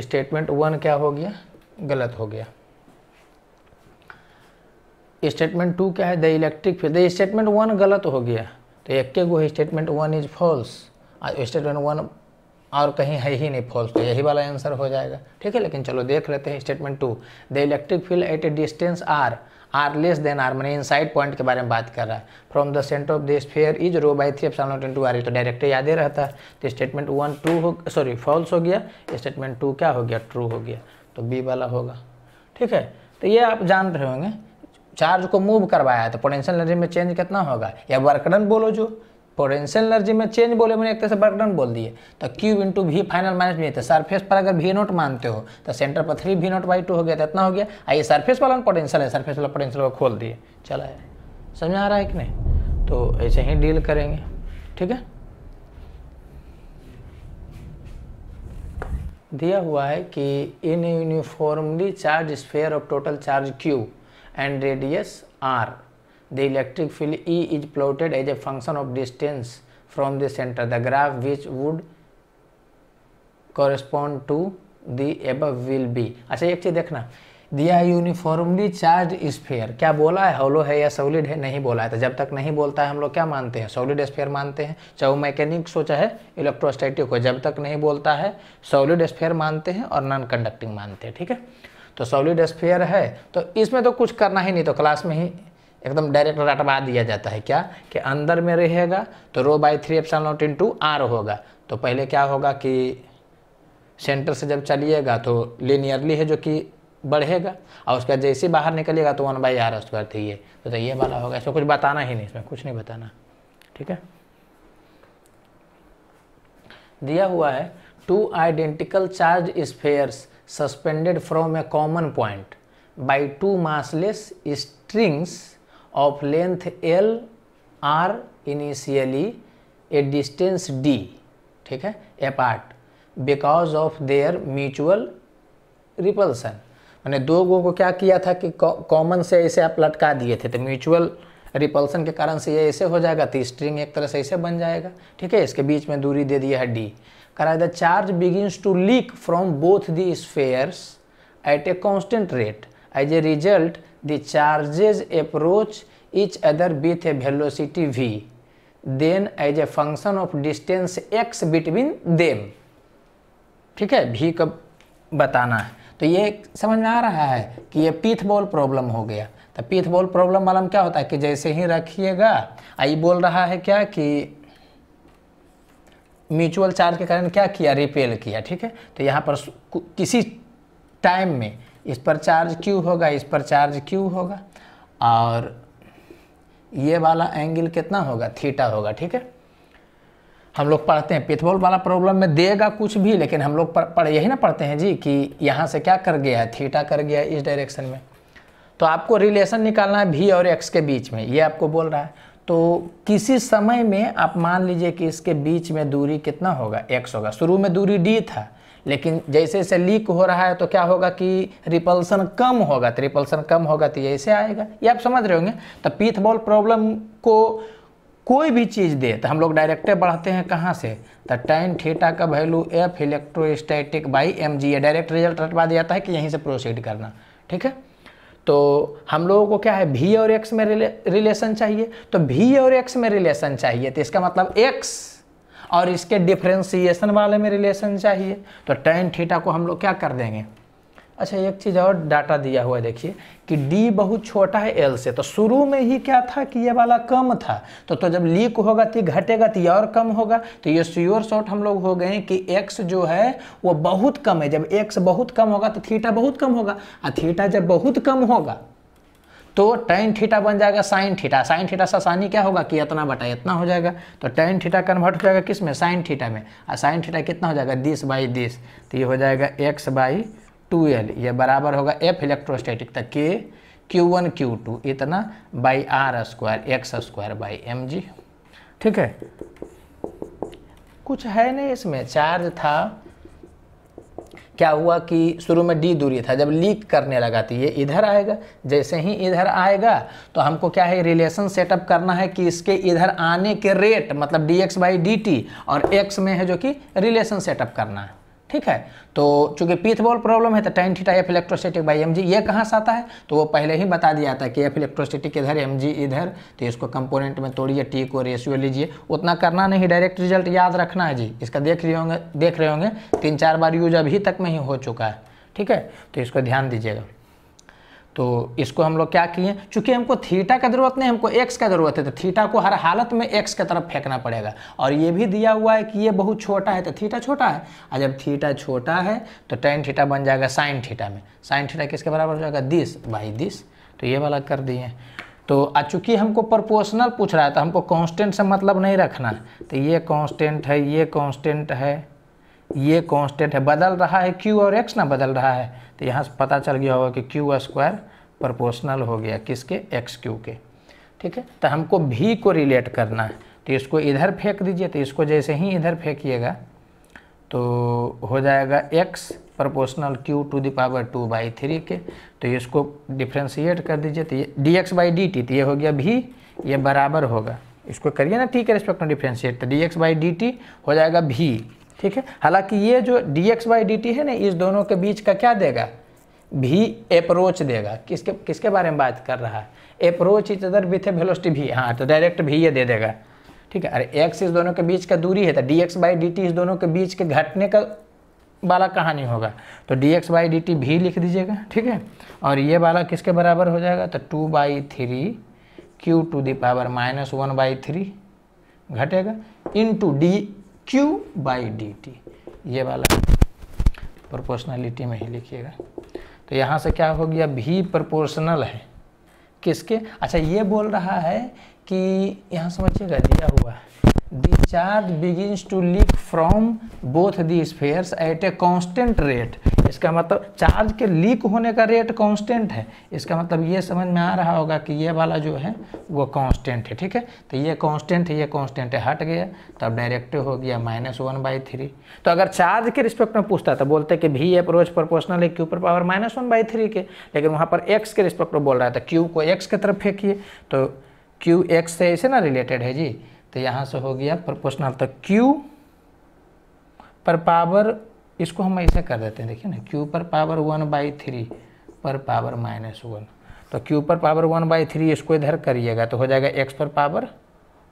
स्टेटमेंट वन क्या हो गया गलत हो गया स्टेटमेंट टू क्या है the electric field the statement one गलत हो गया तो एक गो statement one is false statement one और कहीं है ही नहीं फॉल्स तो यही वाला आंसर हो जाएगा ठीक है लेकिन चलो देख लेते हैं statement two the electric field at a distance r r less than r मैंने इनसाइड पॉइंट के बारे में बात कर रहा है from the centre of the sphere is rho by three seven two are तो डायरेक्ट याद ही रहता है तो स्टेटमेंट वन ट्रू हो सॉरी फॉल्स हो गया स्टेटमेंट टू क्या हो गया ट्रू हो गया तो बी वाला होगा ठीक है तो ये आप जान रहे होंगे चार्ज को मूव करवाया है तो पोटेंशियल एनर्जी में चेंज कितना होगा या वर्कडन बोलो जो पोटेंशियल एनर्जी में चेंज बोले मैंने एक तरह से वर्कडन बोल दिए तो cube into v final minus v तो सरफेस पर अगर वी नोट मानते हो तो सेंटर पर three v naught by two हो गया तो इतना हो गया आइए सरफेस वाला पोटेंशियल है सरफेस वाला पोटेंशियल को खोल दिए चला है समझ आ रहा है कि नहीं तो ऐसे ही डील करेंगे ठीक है दिया हुआ है कि in uniformly charge sphere of total charge q and radius r the electric field e is plotted as a function of distance from the centre the graph which would correspond to the above will be अच्छा एक चीज देखना दिया uniformly charge sphere क्या बोला है होलो है या सॉलिड है नहीं बोला है तो जब तक नहीं बोलता है हम लोग क्या मानते हैं सॉलिड स्फेयर मानते हैं चाहे वो मैकेनिक्स हो चाहे इलेक्ट्रोस्टैटिक हो जब तक नहीं बोलता है सॉलिड स्फेयर मानते हैं और नॉन कंडक्टिंग मानते हैं ठीक है तो सॉलिड स्फेयर है तो इसमें तो कुछ करना ही नहीं तो क्लास में ही एकदम डायरेक्ट रटवा दिया जाता है क्या कि अंदर में रहेगा तो rho by three f naught into r होगा तो पहले क्या होगा कि सेंटर से जब चलिएगा तो लिनियरली है जो कि बढ़ेगा और उसका जैसे बाहर निकलेगा तो वन बाई आर उसका थी ये तो, तो ये वाला होगा इसमें कुछ बताना ही नहीं इसमें कुछ नहीं बताना ठीक है दिया हुआ है two identical charge spheres suspended from a common point by two massless strings of length L are initially a distance d ठीक है apart because of their mutual repulsion मैंने दो गो को क्या किया था कि कॉमन से ऐसे आप लटका दिए थे तो म्यूचुअल रिपल्सन के कारण से ये ऐसे हो जाएगा तो स्ट्रिंग एक तरह से ऐसे बन जाएगा ठीक है इसके बीच में दूरी दे दिया है डी कराए the charge begin to leak from both the spheres at a constant rate as a result the charges approach each other with a velocity v then as a function of distance x between them ठीक है भी कब बताना है तो ये समझ में आ रहा है कि ये पीथ बॉल प्रॉब्लम हो गया तो पीथ बॉल प्रॉब्लम मालूम क्या होता है कि जैसे ही रखिएगा आई बोल रहा है क्या कि म्यूचुअल चार्ज के कारण क्या किया रिपेल किया ठीक है तो यहाँ पर किसी टाइम में इस पर चार्ज क्यू होगा इस पर चार्ज क्यू होगा और ये वाला एंगल कितना होगा थीटा होगा ठीक है हम लोग पढ़ते हैं पिथबॉल वाला प्रॉब्लम में देगा कुछ भी लेकिन हम लोग पढ़ यही ना पढ़ते हैं जी कि यहाँ से क्या कर गया है थीटा कर गया है इस डायरेक्शन में तो आपको रिलेशन निकालना है भी और एक्स के बीच में ये आपको बोल रहा है तो किसी समय में आप मान लीजिए कि इसके बीच में दूरी कितना होगा एक्स होगा शुरू में दूरी डी था लेकिन जैसे जैसे लीक हो रहा है तो क्या होगा कि रिपल्सन कम होगा तो रिपल्सन कम होगा तो ऐसे आएगा ये आप समझ रहे होंगे तो पीथ बॉल प्रॉब्लम को कोई भी चीज़ दे तो हम लोग डायरेक्टे बढ़ाते हैं कहाँ से तो टेन थीटा का value f electrostatic by m g direct result हटवा दिया जाता है कि यहीं से प्रोसीड करना ठीक है तो हम लोगों को क्या है भी और एक्स में रिले, रिलेशन चाहिए तो भी और एक्स में रिलेशन चाहिए तो इसका मतलब एक्स और इसके डिफ्रेंसिएशन वाले में रिलेशन चाहिए तो टेन थीटा को हम लोग क्या कर देंगे अच्छा एक चीज़ और डाटा दिया हुआ है देखिए कि डी बहुत छोटा है एल से तो शुरू में ही क्या था कि ये वाला कम था तो तो जब लीक होगा तो घटेगा तो ये और कम होगा तो ये स्योर शॉर्ट हम लोग हो गए कि एक्स जो है वो बहुत कम है जब एक्स बहुत कम होगा तो थीटा बहुत कम होगा और थीटा जब बहुत कम होगा तो टेन थीटा बन जाएगा साइन थीटा साइन थीटा से आसानी क्या होगा कि इतना बटा इतना हो जाएगा तो टेन थीटा कन्वर्ट हो जाएगा किस में साइन थीटा में और साइन थीटा कितना हो जाएगा दिस बाई दिस तो ये हो जाएगा एक्स बाई टू एल ये बराबर होगा एफ इलेक्ट्रोस्टैटिक तक k q one q two इतना by are square x square by m g ठीक है कुछ है नहीं इसमें चार्ज था क्या हुआ कि शुरू में डी दूरी था जब लीक करने लगा तो ये इधर आएगा जैसे ही इधर आएगा तो हमको क्या है रिलेशन सेटअप करना है कि इसके इधर आने के रेट मतलब d x by d t और एक्स में है जो कि रिलेशन सेटअप करना है ठीक है तो चूंकि पीथ बॉल प्रॉब्लम है तो tan theta f electrostatic by m g ये कहाँ से आता है तो वो पहले ही बता दिया था कि एफ इलेक्ट्रोस्टेटिक इधर एम जी इधर तो इसको कंपोनेंट में तोड़िए टी को रेशियो लीजिए उतना करना नहीं डायरेक्ट रिजल्ट याद रखना है जी इसका देख रहे होंगे देख रहे होंगे तीन चार बार यूज अभी तक में ही हो चुका है ठीक है तो इसको ध्यान दीजिएगा तो इसको हम लोग क्या किए चूंकि हमको थीटा का ज़रूरत नहीं हमको एक्स का ज़रूरत है तो थीटा को हर हालत में एक्स की तरफ फेंकना पड़ेगा और ये भी दिया हुआ है कि ये बहुत छोटा है तो थीटा छोटा है और जब थीटा छोटा है तो टेन थीटा बन जाएगा साइन थीटा में साइन थीटा किसके बराबर हो जाएगा दिस बाई दिस तो ये वाला कर दिए तो आ चूँकि हमको प्रपोर्शनल पूछ रहा है तो हमको कॉन्स्टेंट से मतलब नहीं रखना तो ये कॉन्स्टेंट है ये कॉन्स्टेंट है ये कॉन्स्टेंट है बदल रहा है क्यू और एक्स ना बदल रहा है तो यहाँ से पता चल गया होगा कि क्यू स्क्वायर प्रपोर्सनल हो गया किसके एक्स क्यू के ठीक है तो हमको भी को रिलेट करना है तो इसको इधर फेंक दीजिए तो इसको जैसे ही इधर फेंकिएगा तो हो जाएगा x proportional q to the power two by three के तो इसको डिफ्रेंशिएट कर दीजिए तो ये d x by d t तो ये हो गया भी ये बराबर होगा इसको करिए ना टी के रिस्पेक्ट में डिफ्रेंशिएट तो d x by d t हो जाएगा भी ठीक है हालांकि ये जो d x by d t है ना इस दोनों के बीच का क्या देगा भी अप्रोच देगा किसके किसके बारे में बात कर रहा है approach each other with a velocity भी हाँ तो डायरेक्ट भी ये दे देगा ठीक है अरे एक्स इस दोनों के बीच का दूरी है तो d x by d t इस दोनों के बीच के घटने का वाला कहानी होगा तो d x by d t भी लिख दीजिएगा ठीक है और ये वाला किसके बराबर हो जाएगा तो two by three q to the power minus one by three घटेगा into d Q by d t ये वाला प्रोपोर्शनलिटी में ही लिखिएगा तो यहाँ से क्या हो गया भी प्रोपोर्शनल है किसके अच्छा ये बोल रहा है कि यहाँ समझिएगा दिया हुआ है the charge begins to leak from both the spheres at a constant rate इसका मतलब चार्ज के लीक होने का रेट कांस्टेंट है इसका मतलब ये समझ में आ रहा होगा कि ये वाला जो है वो कांस्टेंट है ठीक है तो ये कांस्टेंट है ये कांस्टेंट है हट गया तो अब हो गया माइनस वन बाई थ्री तो अगर चार्ज के रिस्पेक्ट में पूछता तो बोलते कि भी अप्रोच प्रोपोर्शनल है क्यू पर power minus one by three के लेकिन वहाँ पर एक्स के रिस्पेक्ट में बोल रहा था क्यू तो को एक्स की तरफ फेंकिए तो क्यू एक्स से इसे ना रिलेटेड है जी तो यहाँ से हो गया प्रोपोर्शनल तो क्यू पर पावर इसको हम ऐसे कर देते हैं देखिए ना क्यू पर पावर वन बाई थ्री पर पावर माइनस वन तो क्यू पर पावर वन बाई थ्री इसको इधर करिएगा तो हो जाएगा एक्स पर पावर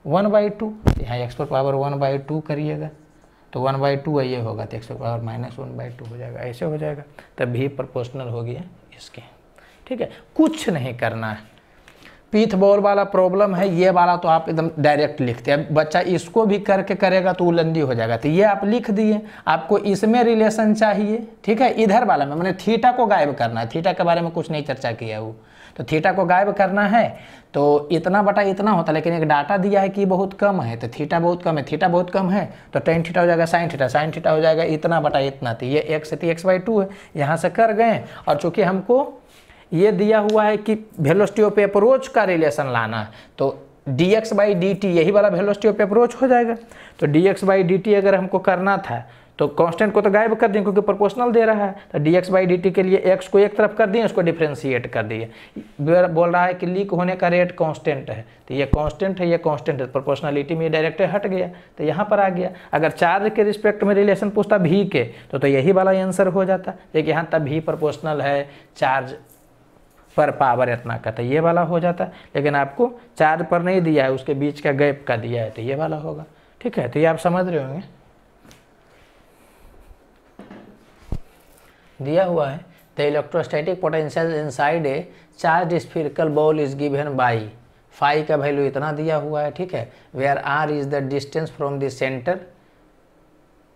वन बाई टू यहाँ एक्स पर पावर वन बाई टू करिएगा तो वन बाई टू ये होगा तो एक्स पर power minus one by two हो जाएगा ऐसे हो जाएगा तब भी प्रपोर्शनल हो गया इसके ठीक है कुछ नहीं करना है पीथ बॉल वाला प्रॉब्लम है ये वाला तो आप एकदम डायरेक्ट लिखते हैं बच्चा इसको भी करके करेगा तो उलंदी हो जाएगा तो ये आप लिख दिए आपको इसमें रिलेशन चाहिए ठीक है इधर वाला में मैंने थीटा को गायब करना है थीटा के बारे में कुछ नहीं चर्चा किया वो तो थीटा को गायब करना है तो इतना बटा इतना होता है लेकिन एक डाटा दिया है कि बहुत कम है तो थीटा बहुत कम है थीटा बहुत कम है तो टेन थीटा हो जाएगा साइन थीटा साइन थीटा हो जाएगा इतना बटा इतना तो ये एक्स थी एक्स बाई टू है यहाँ से कर गए और चूंकि हमको ये दिया हुआ है कि वेलोसिटी ऑफ अप्रोच का रिलेशन लाना है तो d x by d t यही वाला वेलोसिटी ऑफ अप्रोच हो जाएगा तो d x by d t अगर हमको करना था तो कांस्टेंट को तो गायब कर दें क्योंकि प्रोपोर्शनल दे रहा है तो d x by d t के लिए एक्स को एक तरफ कर दिए उसको डिफ्रेंशिएट कर दिए बोल रहा है कि लीक होने का रेट कांस्टेंट है तो ये कांस्टेंट है ये कांस्टेंट है प्रोपोर्शनलिटी में डायरेक्ट हट गया तो यहाँ पर आ गया अगर चार्ज के रिस्पेक्ट में रिलेशन पूछता भी के तो, तो यही वाला आंसर हो जाता देखिए यहाँ तब भी प्रोपोर्शनल है चार्ज पर पावर इतना का तो ये वाला हो जाता है लेकिन आपको चार पर नहीं दिया है उसके बीच का गैप का दिया है तो ये वाला होगा ठीक है तो ये आप समझ रहे होंगे दिया हुआ है the electrostatic potential inside a charge spherical ball is given by phi का वैल्यू इतना दिया हुआ है ठीक है where r is the distance from the centre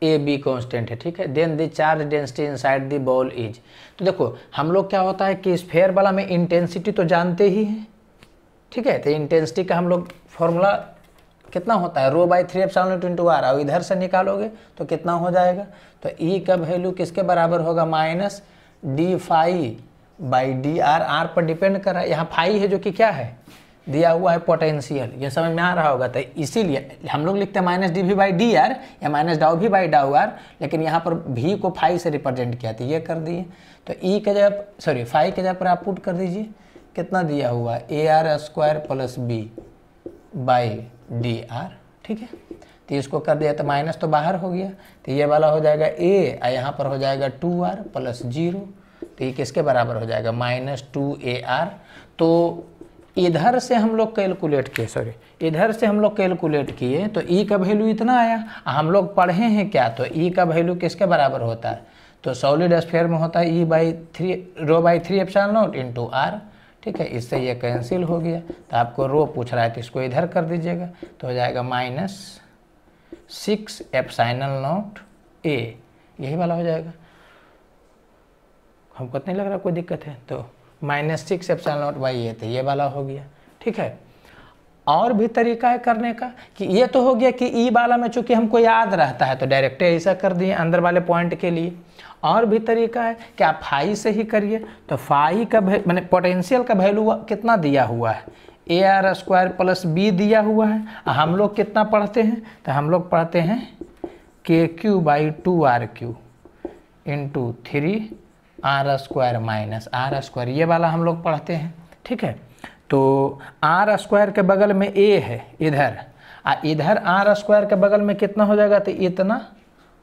a b constant है ठीक है then the charge density inside the ball is तो देखो हम लोग क्या होता है कि स्फेयर वाला में इंटेंसिटी तो जानते ही हैं ठीक है तो इंटेंसिटी का हम लोग फॉर्मूला कितना होता है rho by three f sound into r और इधर से निकालोगे तो कितना हो जाएगा तो ई e का वैल्यू किसके बराबर होगा minus d phi by d r r पर डिपेंड कर रहा है यहाँ फाई है जो कि क्या है दिया हुआ है पोटेंशियल ये समझ में आ रहा होगा तो इसीलिए हम लोग लिखते हैं minus d v by d r या माइनस डाउ भी बाई डाउ आर लेकिन यहाँ पर भी को फाइव से रिप्रेजेंट किया था तो ये कर दिए तो ई e के जगह सॉरी फाइव के जगह पर आप पुट कर दीजिए कितना दिया हुआ a r square plus b by d r ठीक है तो इसको कर दिया तो माइनस तो बाहर हो गया तो ये वाला हो जाएगा ए और यहाँ पर हो जाएगा टू आर प्लस जीरो तो ये किसके बराबर हो जाएगा माइनस टू ए आर तो इधर से हम लोग कैलकुलेट किए सॉरी इधर से हम लोग कैलकुलेट किए तो ई e का वैल्यू इतना आया हम लोग पढ़े हैं क्या तो ई e का वैल्यू किसके बराबर होता है तो सॉलिड स्फेयर में होता है e by three rho by three epsilon naught into r ठीक है इससे ये कैंसिल हो गया तो आपको रो पूछ रहा है तो इसको इधर कर दीजिएगा तो हो जाएगा minus six epsilon naught a यही वाला हो जाएगा हमको तो नहीं लग रहा कोई दिक्कत है तो minus six epsilon naught y a तो ये वाला हो गया ठीक है और भी तरीका है करने का कि ये तो हो गया कि ई वाला में चूंकि हमको याद रहता है तो डायरेक्ट ऐसा कर दिए अंदर वाले पॉइंट के लिए और भी तरीका है कि आप फाई से ही करिए तो फाई का मैंने पोटेंशियल का वैल्यू कितना दिया हुआ है a r square plus b दिया हुआ है हम लोग कितना पढ़ते हैं तो हम लोग पढ़ते हैं के q by two r Q into three r square minus r square ये वाला हम लोग पढ़ते हैं ठीक है तो आर स्क्वायर के बगल में ए है इधर आ इधर आर स्क्वायर के बगल में कितना हो जाएगा तो इतना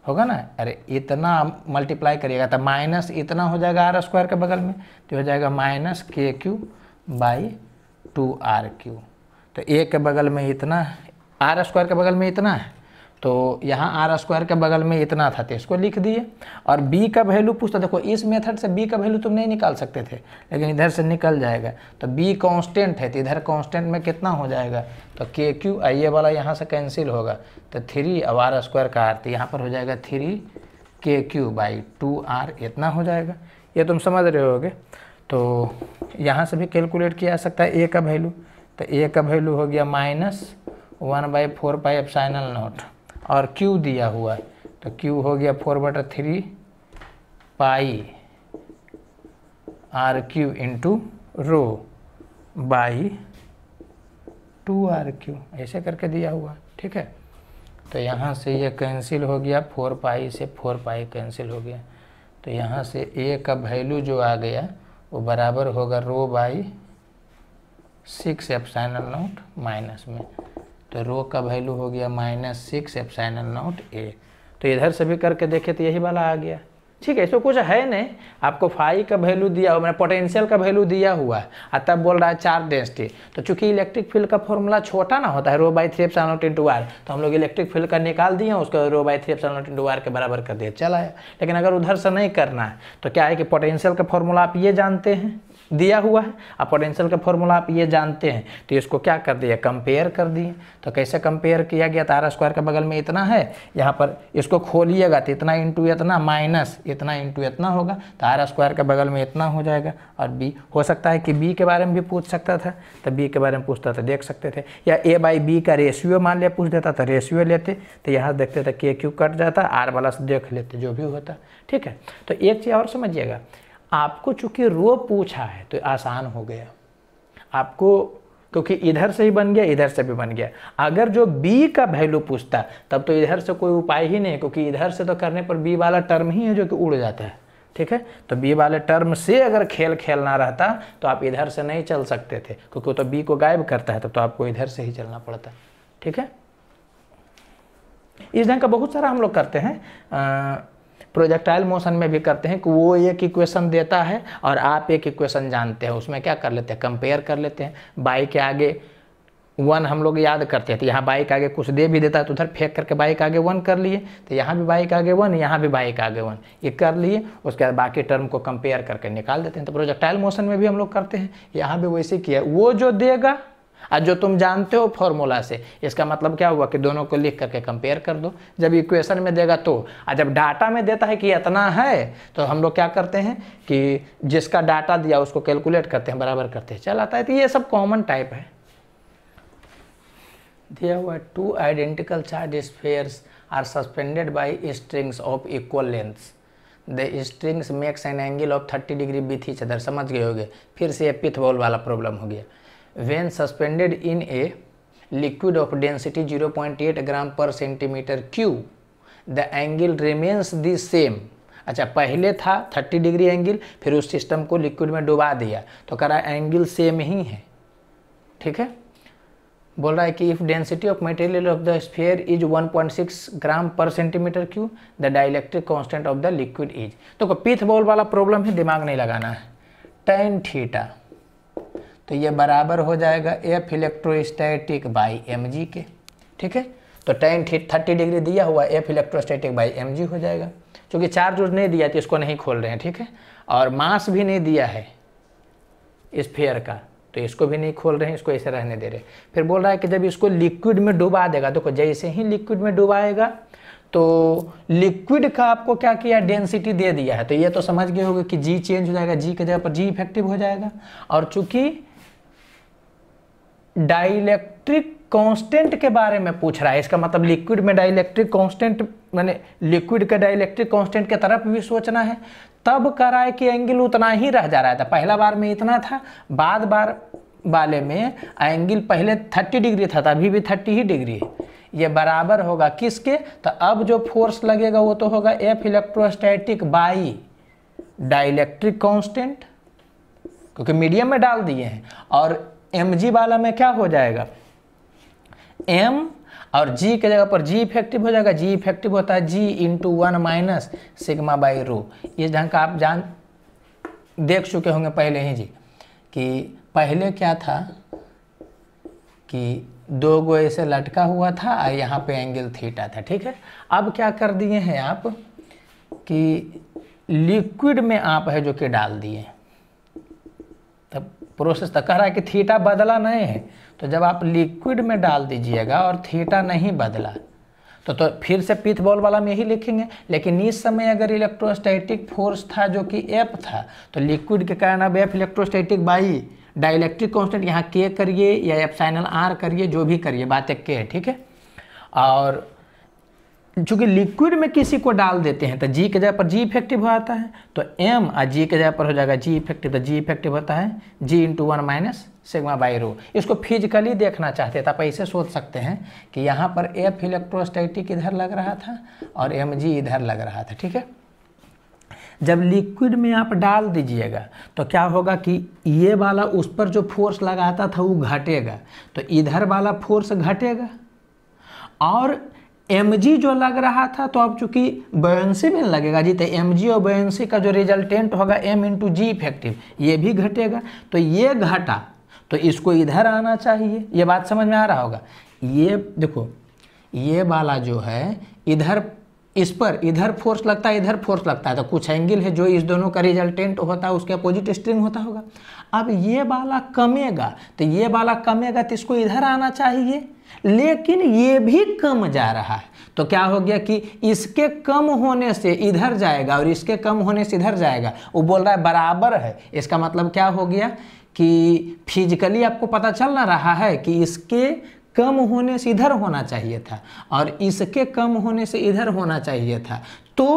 होगा ना अरे इतना मल्टीप्लाई करिएगा तो माइनस इतना हो जाएगा आर स्क्वायर के बगल में तो हो जाएगा minus k q by two r q तो ए के बगल में इतना आर स्क्वायर के बगल में इतना है तो यहाँ आर स्क्वायर के बगल में इतना था तो इसको लिख दिए और बी का वैल्यू पूछता देखो इस मेथड से बी का वैल्यू तुम नहीं निकाल सकते थे लेकिन इधर से निकल जाएगा तो बी कांस्टेंट है तो इधर कांस्टेंट में कितना हो जाएगा तो के क्यू आई ए वाला यहाँ से कैंसिल होगा तो थ्री अब आर स्क्वायर का आर तो यहाँ पर हो जाएगा थ्री के क्यू बाई टू आर इतना हो जाएगा ये तुम समझ रहे होगे तो यहाँ से भी कैलकुलेट किया जा सकता है ए का वैल्यू तो ए का वैल्यू हो गया minus one by four pi epsilon naught और Q दिया हुआ है तो Q हो गया फोर बटा three pi are Q into rho by two r q ऐसे करके दिया हुआ है ठीक है तो यहाँ से ये कैंसिल हो गया फोर पाई से फोर पाई कैंसिल हो गया तो यहाँ से ए का वैल्यू जो आ गया वो बराबर होगा rho by six epsilon naught minus में तो रो का वैल्यू हो गया minus six epsilon naught a तो इधर से भी करके देखे तो यही वाला आ गया ठीक है इसमें कुछ है नहीं आपको फाइव का वैल्यू दिया हुआ मैंने पोटेंशियल का वैल्यू दिया हुआ है और तब बोल रहा है चार डेंसिटी तो चूंकि इलेक्ट्रिक फील्ड का फॉर्मूला छोटा ना होता है rho by three epsilon naught into r तो हम लोग इलेक्ट्रिक फील्ड का निकाल दिए उसको rho by three epsilon naught into r के बराबर कर दिया चला है लेकिन अगर उधर से नहीं करना है तो क्या है कि पोटेंशियल का फॉर्मूला आप ये जानते हैं दिया हुआ है और पोटेंशियल का फॉर्मूला आप ये जानते हैं तो इसको क्या कर दिया कंपेयर कर दिए तो कैसे कंपेयर किया गया तारा स्क्वायर के बगल में इतना है यहाँ पर इसको खोलिएगा तो इतना इंटू इतना माइनस इतना इंटू इतना होगा तारा स्क्वायर के बगल में इतना हो जाएगा और बी हो सकता है कि बी के बारे में भी पूछ सकता था तो बी के बारे में पूछता था देख सकते थे या ए बाई बी का रेशियो मान लिया पूछ देता तो रेशियो लेते तो यहाँ देखते थे के क्यू कट जाता आर वाला से देख लेते जो भी होता ठीक है तो एक चीज़ और समझिएगा आपको चूंकि रो पूछा है तो आसान हो गया आपको क्योंकि इधर से ही बन गया इधर से भी बन गया अगर जो बी का वैल्यू पूछता तब तो इधर से कोई उपाय ही नहीं क्योंकि इधर से तो करने पर बी वाला टर्म ही है जो कि उड़ जाता है ठीक है तो बी वाले टर्म से अगर खेल खेलना रहता तो आप इधर से नहीं चल सकते थे क्योंकि तो बी को गायब करता है तब तो आपको इधर से ही चलना पड़ता ठीक है इस ढंग का बहुत सारा हम लोग करते हैं आ, प्रोजेक्टाइल मोशन में भी करते हैं कि वो एक इक्वेशन देता है और आप एक इक्वेशन जानते हैं उसमें क्या कर लेते हैं कंपेयर कर लेते हैं बाइक के आगे वन हम लोग याद करते हैं तो यहाँ बाइक आगे कुछ दे भी देता है तो उधर फेंक करके बाइक आगे वन कर लिए तो यहाँ भी बाइक आगे वन यहाँ भी बाइक आगे वन ये कर लिए उसके बाद बाकी टर्म को कंपेयर करके निकाल देते हैं तो प्रोजेक्टाइल मोशन में भी हम लोग करते हैं यहाँ भी वैसे किया वो जो देगा आज जो तुम जानते हो फॉर्मूला से इसका मतलब क्या हुआ कि दोनों को लिख करके कंपेयर कर दो जब इक्वेशन में देगा तो आज जब डाटा में देता है कि इतना है तो हम लोग क्या करते हैं कि जिसका डाटा दिया उसको कैलकुलेट करते हैं बराबर करते हैं चल आता है तो ये सब कॉमन टाइप है दिया हुआ two identical charge spheres are suspended by strings of equal length the strings makes an angle of thirty degree बीथ ही चर समझ गए हो फिर से ये पिथ बॉल वाला प्रॉब्लम हो गया when suspended in a liquid of density 0.8 gram पर centimetre cube the angle remains the same अच्छा पहले था 30 डिग्री एंगल फिर उस सिस्टम को लिक्विड में डुबा दिया तो कह रहा है एंगल सेम ही है ठीक है बोल रहा है कि if density of material of the sphere is 1.6 gram पर centimetre cube the dielectric constant of the liquid is तो पिथ बॉल वाला प्रॉब्लम है दिमाग नहीं लगाना है टेन थीटा तो ये बराबर हो जाएगा f electrostatic by m g के ठीक है तो टेन थर्टी डिग्री दिया हुआ f electrostatic by m g हो जाएगा क्योंकि चार्ज उर्ज नहीं दिया तो इसको नहीं खोल रहे हैं ठीक है और मास भी नहीं दिया है इस फेयर का तो इसको भी नहीं खोल रहे हैं इसको ऐसे रहने दे रहे फिर बोल रहा है कि जब इसको लिक्विड में डुबा देगा देखो तो जैसे ही लिक्विड में डुबाएगा तो लिक्विड का आपको क्या किया डेंसिटी दे दिया है तो ये तो समझ गए होगा कि जी चेंज हो जाएगा जी के जगह पर जी इफेक्टिव हो जाएगा और चूंकि डाइलेक्ट्रिक कांस्टेंट के बारे में पूछ रहा है इसका मतलब लिक्विड में डाइलेक्ट्रिक कांस्टेंट मैंने लिक्विड का डाइलेक्ट्रिक कांस्टेंट के तरफ भी सोचना है तब कराए कि एंगल उतना ही रह जा रहा था पहला बार में इतना था बाद बार वाले में एंगल पहले 30 डिग्री था अभी भी 30 ही डिग्री है ये बराबर होगा किसके तो अब जो फोर्स लगेगा वो तो होगा f electrostatic by dielectric constant क्योंकि मीडियम में डाल दिए हैं और एम जी वाला में क्या हो जाएगा एम और जी के जगह पर जी इफेक्टिव हो जाएगा जी इफेक्टिव होता है g into one minus sigma by rho ये ढंग का आप जान देख चुके होंगे पहले ही जी कि पहले क्या था कि दो गो ऐसे लटका हुआ था और यहाँ पे एंगल थीटा था ठीक है अब क्या कर दिए हैं आप कि लिक्विड में आप है जो कि डाल दिए प्रोसेस तो कह रहा है कि थीटा बदला नहीं है तो जब आप लिक्विड में डाल दीजिएगा और थीटा नहीं बदला तो तो फिर से पीथ बॉल वाला में यही लिखेंगे लेकिन इस समय अगर इलेक्ट्रोस्टैटिक फोर्स था जो कि एफ था तो लिक्विड के कारण अब f electrostatic by dielectric constant यहाँ के करिए या एफ साइनल आर करिए जो भी करिए बात एक के है ठीक है और चूंकि लिक्विड में किसी को डाल देते हैं तो जी के जगह पर जी इफेक्टिव हो जाता है तो एम और जी के जगह पर हो जाएगा जी इफेक्टिव तो जी इफेक्टिव होता है g into one minus sigma by rho इसको फिजिकली देखना चाहते हैं तो आप ऐसे सोच सकते हैं कि यहाँ पर एफ इलेक्ट्रोस्टैटिक इधर लग रहा था और एम जी इधर लग रहा था ठीक है जब लिक्विड में आप डाल दीजिएगा तो क्या होगा कि ये वाला उस पर जो फोर्स लगाता था वो घटेगा तो इधर वाला फोर्स घटेगा और एम जी जो लग रहा था तो अब चूंकि बयंसी में लगेगा जी तो एम जी और बयंसी का जो रिजल्टेंट होगा एम इंटू जी इफेक्टिव ये भी घटेगा तो ये घटा तो इसको इधर आना चाहिए ये बात समझ में आ रहा होगा ये देखो ये वाला जो है इधर इस पर इधर फोर्स लगता है इधर फोर्स लगता है तो कुछ एंगल है जो इस दोनों का रिजल्टेंट होता है उसके अपोजिट स्ट्रिंग होता होगा अब ये वाला कमेगा तो ये वाला कमेगा तो इसको इधर आना चाहिए लेकिन ये भी कम जा रहा है तो क्या हो गया कि इसके कम होने से इधर जाएगा और इसके कम होने से इधर जाएगा वो बोल रहा है बराबर है इसका मतलब क्या हो गया कि फिजिकली आपको पता चल ना रहा है कि इसके कम होने से इधर होना चाहिए था और इसके कम होने से इधर होना चाहिए था तो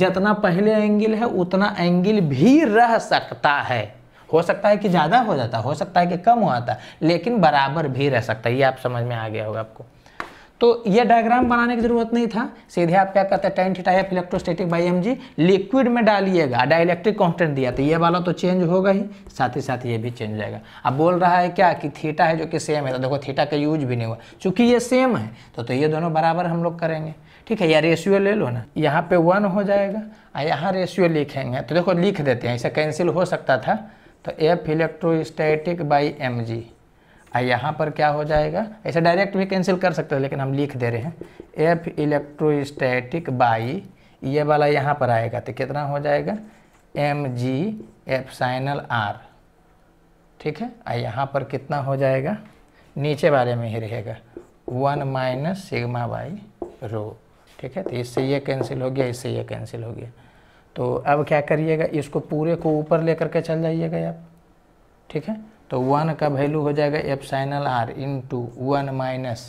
जितना पहले एंगल है उतना एंगल भी रह सकता है हो सकता है कि ज़्यादा हो जाता हो सकता है कि कम हो जाता लेकिन बराबर भी रह सकता है ये आप समझ में आ गया होगा आपको तो ये डायग्राम बनाने की जरूरत नहीं था सीधे आप क्या करते हैं tan theta f electrostatic by m g liquid में डालिएगा डाइलेक्ट्रिक कॉन्स्टेंट दिया तो ये वाला तो चेंज होगा ही साथ ही साथ ये भी चेंज हो जाएगा अब बोल रहा है क्या कि थीटा है जो कि सेम है तो देखो थीटा का यूज भी नहीं हुआ चूंकि ये सेम है तो, तो ये दोनों बराबर हम लोग करेंगे ठीक है या रेशियो ले लो ना यहाँ पे वन हो जाएगा और यहाँ रेशियो लिखेंगे तो देखो लिख देते हैं इसे कैंसिल हो सकता था तो f electrostatic by m g यहाँ पर क्या हो जाएगा ऐसे डायरेक्ट भी कैंसिल कर सकते हो लेकिन हम लिख दे रहे हैं एफ इलेक्ट्रोस्टैटिक बाई ये वाला यहाँ पर आएगा तो कितना हो जाएगा m g epsilon r ठीक है यहाँ पर कितना हो जाएगा नीचे वाले में ही रहेगा one minus sigma by rho ठीक है तो इससे ये कैंसिल हो गया इससे ये कैंसिल हो गया तो अब क्या करिएगा इसको पूरे को ऊपर लेकर के चल जाइएगा आप ठीक है तो वन का वैल्यू हो जाएगा epsilon r into one minus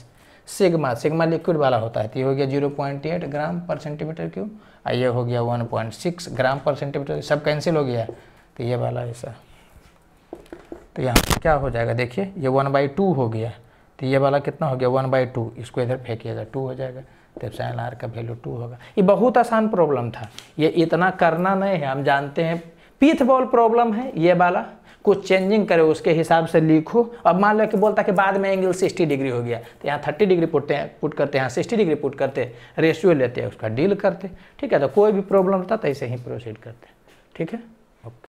sigma sigma liquid वाला होता है तो ये हो गया जीरो पॉइंट एट ग्राम पर सेंटीमीटर क्यूब और ये हो गया वन पॉइंट सिक्स ग्राम पर सेंटीमीटर सब कैंसिल हो गया तो ये वाला ऐसा तो यहाँ क्या हो जाएगा देखिए ये वन बाई टू हो गया तो ये वाला कितना हो गया वन बाई टू इसको इधर फेंकिएगा टू हो जाएगा तो एप्साइल आर का वैल्यू टू होगा ये बहुत आसान प्रॉब्लम था ये इतना करना नहीं है हम जानते हैं पीथ बॉल प्रॉब्लम है ये वाला कुछ चेंजिंग करे उसके हिसाब से लिखो अब मान लो कि बोलता कि बाद में एंगल 60 डिग्री हो गया तो यहाँ 30 डिग्री पुटते हैं पुट करते हैं यहाँ 60 डिग्री पुट करते रेशियो लेते हैं उसका डील करते ठीक है तो कोई भी प्रॉब्लम होता तो ऐसे ही प्रोसीड करते ठीक है